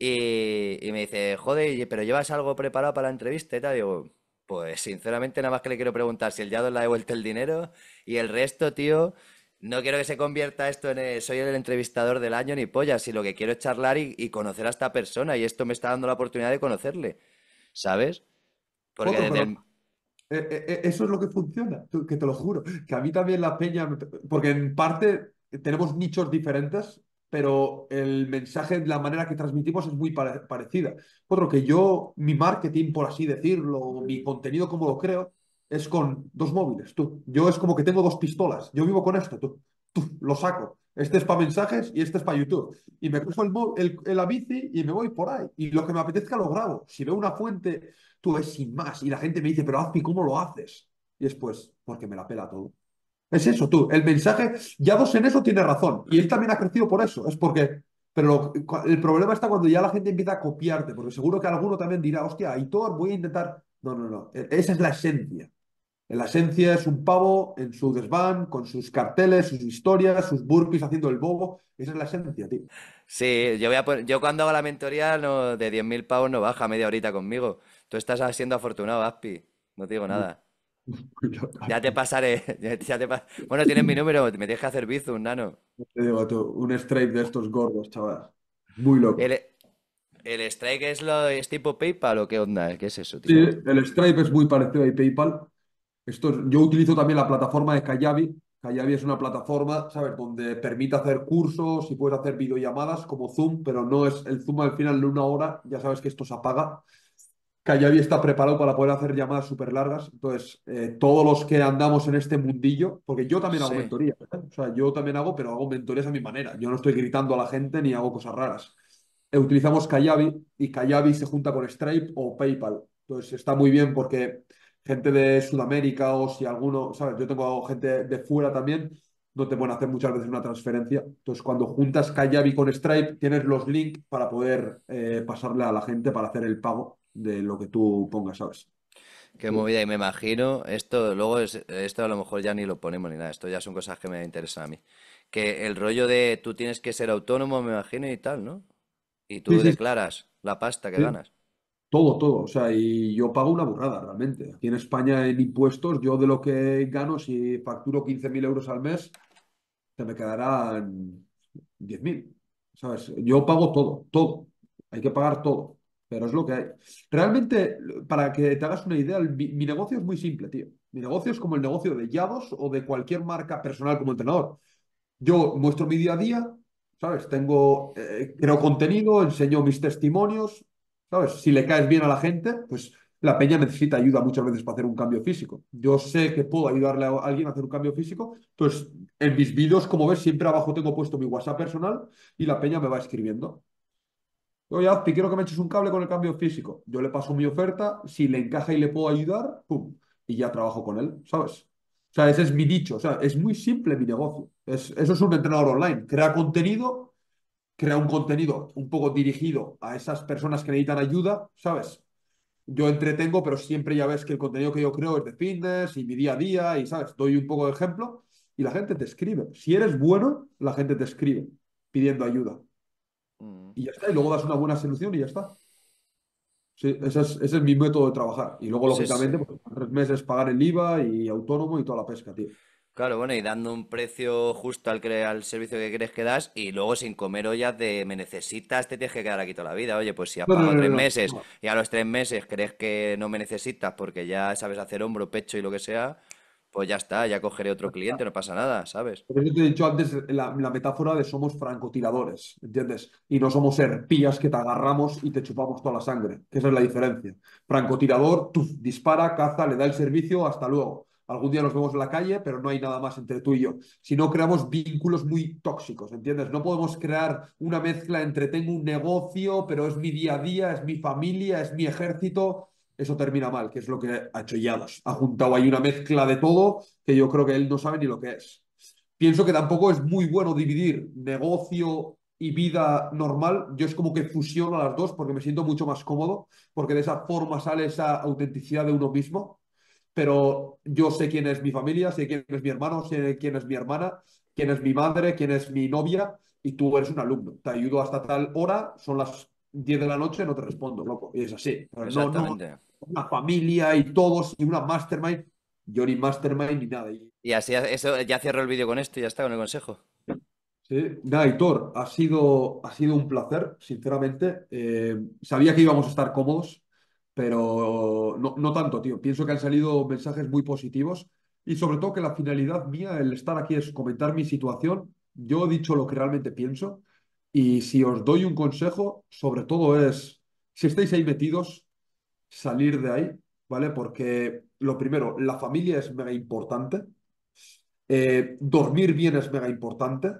Y, y, me dice, joder, pero llevas algo preparado para la entrevista y tal, digo, pues sinceramente nada más que le quiero preguntar si el Yadon le ha devuelto el dinero y el resto, tío, no quiero que se convierta esto en soy el entrevistador del año ni polla, si lo que quiero es charlar y, conocer a esta persona y esto me está dando la oportunidad de conocerle, ¿sabes? Porque eh, eh, eh, Eso es lo que funciona, que te lo juro, que a mí también la peña, porque en parte tenemos nichos diferentes pero el mensaje, la manera que transmitimos es muy parecida. Otro que yo, mi marketing, por así decirlo, mi contenido como lo creo, es con dos móviles, tú. Yo es como que tengo dos pistolas, yo vivo con esto, tú. lo saco. Este es para mensajes y este es para YouTube. Y me puso el, la bici y me voy por ahí. Y lo que me apetezca lo grabo. Si veo una fuente, tú es sin más. Y la gente me dice, pero Azpi, ¿cómo lo haces? Y es pues, porque me la pela todo. Es eso, tú. El mensaje, ya Yados en eso tiene razón. Y él también ha crecido por eso. Es porque. Pero el problema está cuando ya la gente empieza a copiarte, porque seguro que alguno también dirá, hostia, Aitor, voy a intentar. No, no, no. E, esa es la esencia. La esencia es un pavo en su desván, con sus carteles, sus historias, sus burpees haciendo el bobo. Esa es la esencia, tío. Sí, yo, voy a yo cuando hago la mentoría no, de 10.000 pavos no baja media horita conmigo. Tú estás siendo afortunado, Aspi. No te digo mm. nada. [laughs] Ya te pasaré. [laughs] Bueno, tienes mi número, me tienes que hacer un nano. un Stripe de estos gordos, chaval. Muy loco. El, Stripe es, lo, es tipo PayPal o qué onda? ¿Qué es eso, tío? Sí, el Stripe es muy parecido a PayPal. Esto yo utilizo también la plataforma de Kayabi. Kayabi es una plataforma, ¿sabes?, donde permite hacer cursos y puedes hacer videollamadas como Zoom, pero no es el Zoom al final de una hora, ya sabes que esto se apaga. Kayabi está preparado para poder hacer llamadas súper largas. Entonces, eh, todos los que andamos en este mundillo, porque yo también hago mentoría, ¿eh? o sea, yo también hago, pero hago mentorías a mi manera. Yo no estoy gritando a la gente ni hago cosas raras. Eh, utilizamos Kayabi y kayabi se junta con Stripe o PayPal. Entonces, está muy bien porque gente de Sudamérica o si alguno, ¿sabes? Yo tengo gente de fuera también, no te pueden hacer muchas veces una transferencia. Entonces, cuando juntas Kajabi con Stripe, tienes los links para poder pasarle a la gente para hacer el pago de lo que tú pongas, ¿sabes? Qué movida, y me imagino, esto luego es, esto a lo mejor ya ni lo ponemos ni nada, esto ya son cosas que me interesan a mí. Que el rollo de tú tienes que ser autónomo, me imagino, y tal, ¿no? Y tú declaras la pasta que ganas. Todo, todo. O sea, y yo pago una burrada realmente. Aquí en España en impuestos, yo de lo que gano, si facturo 15.000 euros al mes, se me quedarán 10.000. ¿Sabes? Yo pago todo, todo. Hay que pagar todo pero es lo que hay. Realmente, para que te hagas una idea, mi, negocio es muy simple, tío. Mi negocio es como el negocio de Yados o de cualquier marca personal como entrenador. Yo muestro mi día a día, ¿sabes? Tengo, eh, creo contenido, enseño mis testimonios, ¿sabes? Si le caes bien a la gente, pues la peña necesita ayuda muchas veces para hacer un cambio físico. Yo sé que puedo ayudarle a alguien a hacer un cambio físico, pues en mis vídeos, como ves, siempre abajo tengo puesto mi WhatsApp personal y la peña me va escribiendo. Oye, quiero que me eches un cable con el cambio físico. Yo le paso mi oferta, si le encaja y le puedo ayudar, ¡pum! Y ya trabajo con él, ¿sabes? O sea, ese es mi dicho. O sea, es muy simple mi negocio. Es, eso es un entrenador online. Crea contenido, crea un contenido un poco dirigido a esas personas que necesitan ayuda, ¿sabes? Yo entretengo, pero siempre ya ves que el contenido que yo creo es de fitness y mi día a día y, ¿sabes? Doy un poco de ejemplo y la gente te escribe. Si eres bueno, la gente te escribe pidiendo ayuda. Mm. Y ya está, y luego das una buena solución y ya está. Sí, ese es, mi método de trabajar. Y luego, lógicamente, pues, tres meses pagar el IVA y autónomo y toda la pesca, tío. Claro, bueno, y dando un precio justo al, que, al servicio que crees que das y luego sin comer ollas de me necesitas, te tienes que quedar aquí toda la vida. Oye, pues si has pagado tres meses y a los tres meses crees que no me necesitas porque ya sabes hacer hombro, pecho y lo que sea, pues ya está, ya cogeré otro cliente, no pasa nada, ¿sabes? Por te he dicho antes la, metáfora de somos francotiradores, ¿entiendes? Y no somos serpillas que te agarramos y te chupamos toda la sangre, que esa es la diferencia. Francotirador, tú dispara, caza, le da el servicio, hasta luego. Algún día nos vemos en la calle, pero no hay nada más entre tú y yo. Si no creamos vínculos muy tóxicos, ¿entiendes? No podemos crear una mezcla entre tengo un negocio, pero es mi día a día, es mi familia, es mi ejército, eso termina mal, que es lo que ha hecho Yados. Ha juntado ahí una mezcla de todo que yo creo que él no sabe ni lo que es. Pienso que tampoco es muy bueno dividir negocio y vida normal. Yo es como que fusiono las dos porque me siento mucho más cómodo, porque de esa forma sale esa autenticidad de uno mismo. Pero yo sé quién es mi familia, sé quién es mi hermano, sé quién es mi hermana, quién es mi madre, quién es mi novia, y tú eres un alumno. Te ayudo hasta tal hora, son las 10 de la noche, no te respondo, loco. Y es así. Exactamente una familia y todos y una mastermind. Yo ni mastermind ni nada. Y así, eso, ya cierro el vídeo con esto ya está con el consejo. Sí, nada, Hitor, ha sido, ha sido un placer, sinceramente. Eh, sabía que íbamos a estar cómodos, pero no, no tanto, tío. Pienso que han salido mensajes muy positivos y sobre todo que la finalidad mía, el estar aquí, es comentar mi situación. Yo he dicho lo que realmente pienso y si os doy un consejo, sobre todo es, si estáis ahí metidos, salir de ahí, ¿vale? Porque lo primero, la familia es mega importante, eh, dormir bien es mega importante,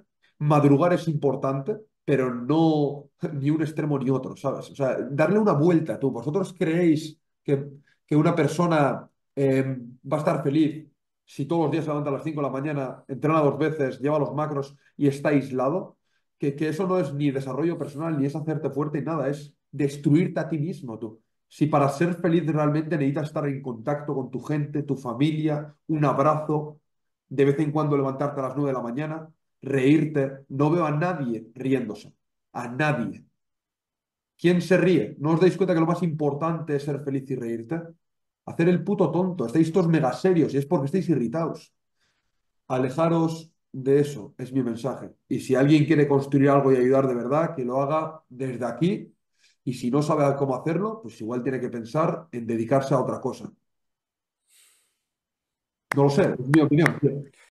madrugar es importante, pero no ni un extremo ni otro, ¿sabes? O sea, darle una vuelta, tú, vosotros creéis que, que una persona em, va a estar feliz si todos los días se levanta a las 5 de la mañana, entrena dos veces, lleva los macros y está aislado, que, que eso no es ni desarrollo personal, ni es hacerte fuerte, ni nada, es destruirte a ti mismo, tú. Si para ser feliz realmente necesitas estar en contacto con tu gente, tu familia, un abrazo, de vez en cuando levantarte a las 9 de la mañana, reírte. No veo a nadie riéndose, a nadie. ¿Quién se ríe? ¿No os dais cuenta que lo más importante es ser feliz y reírte? Hacer el puto tonto. Estáis todos mega serios y es porque estáis irritados. Alejaros de eso, es mi mensaje. Y si alguien quiere construir algo y ayudar de verdad, que lo haga desde aquí y si no sabe cómo hacerlo, pues igual tiene que pensar en dedicarse a otra cosa. No lo sé, es mi opinión.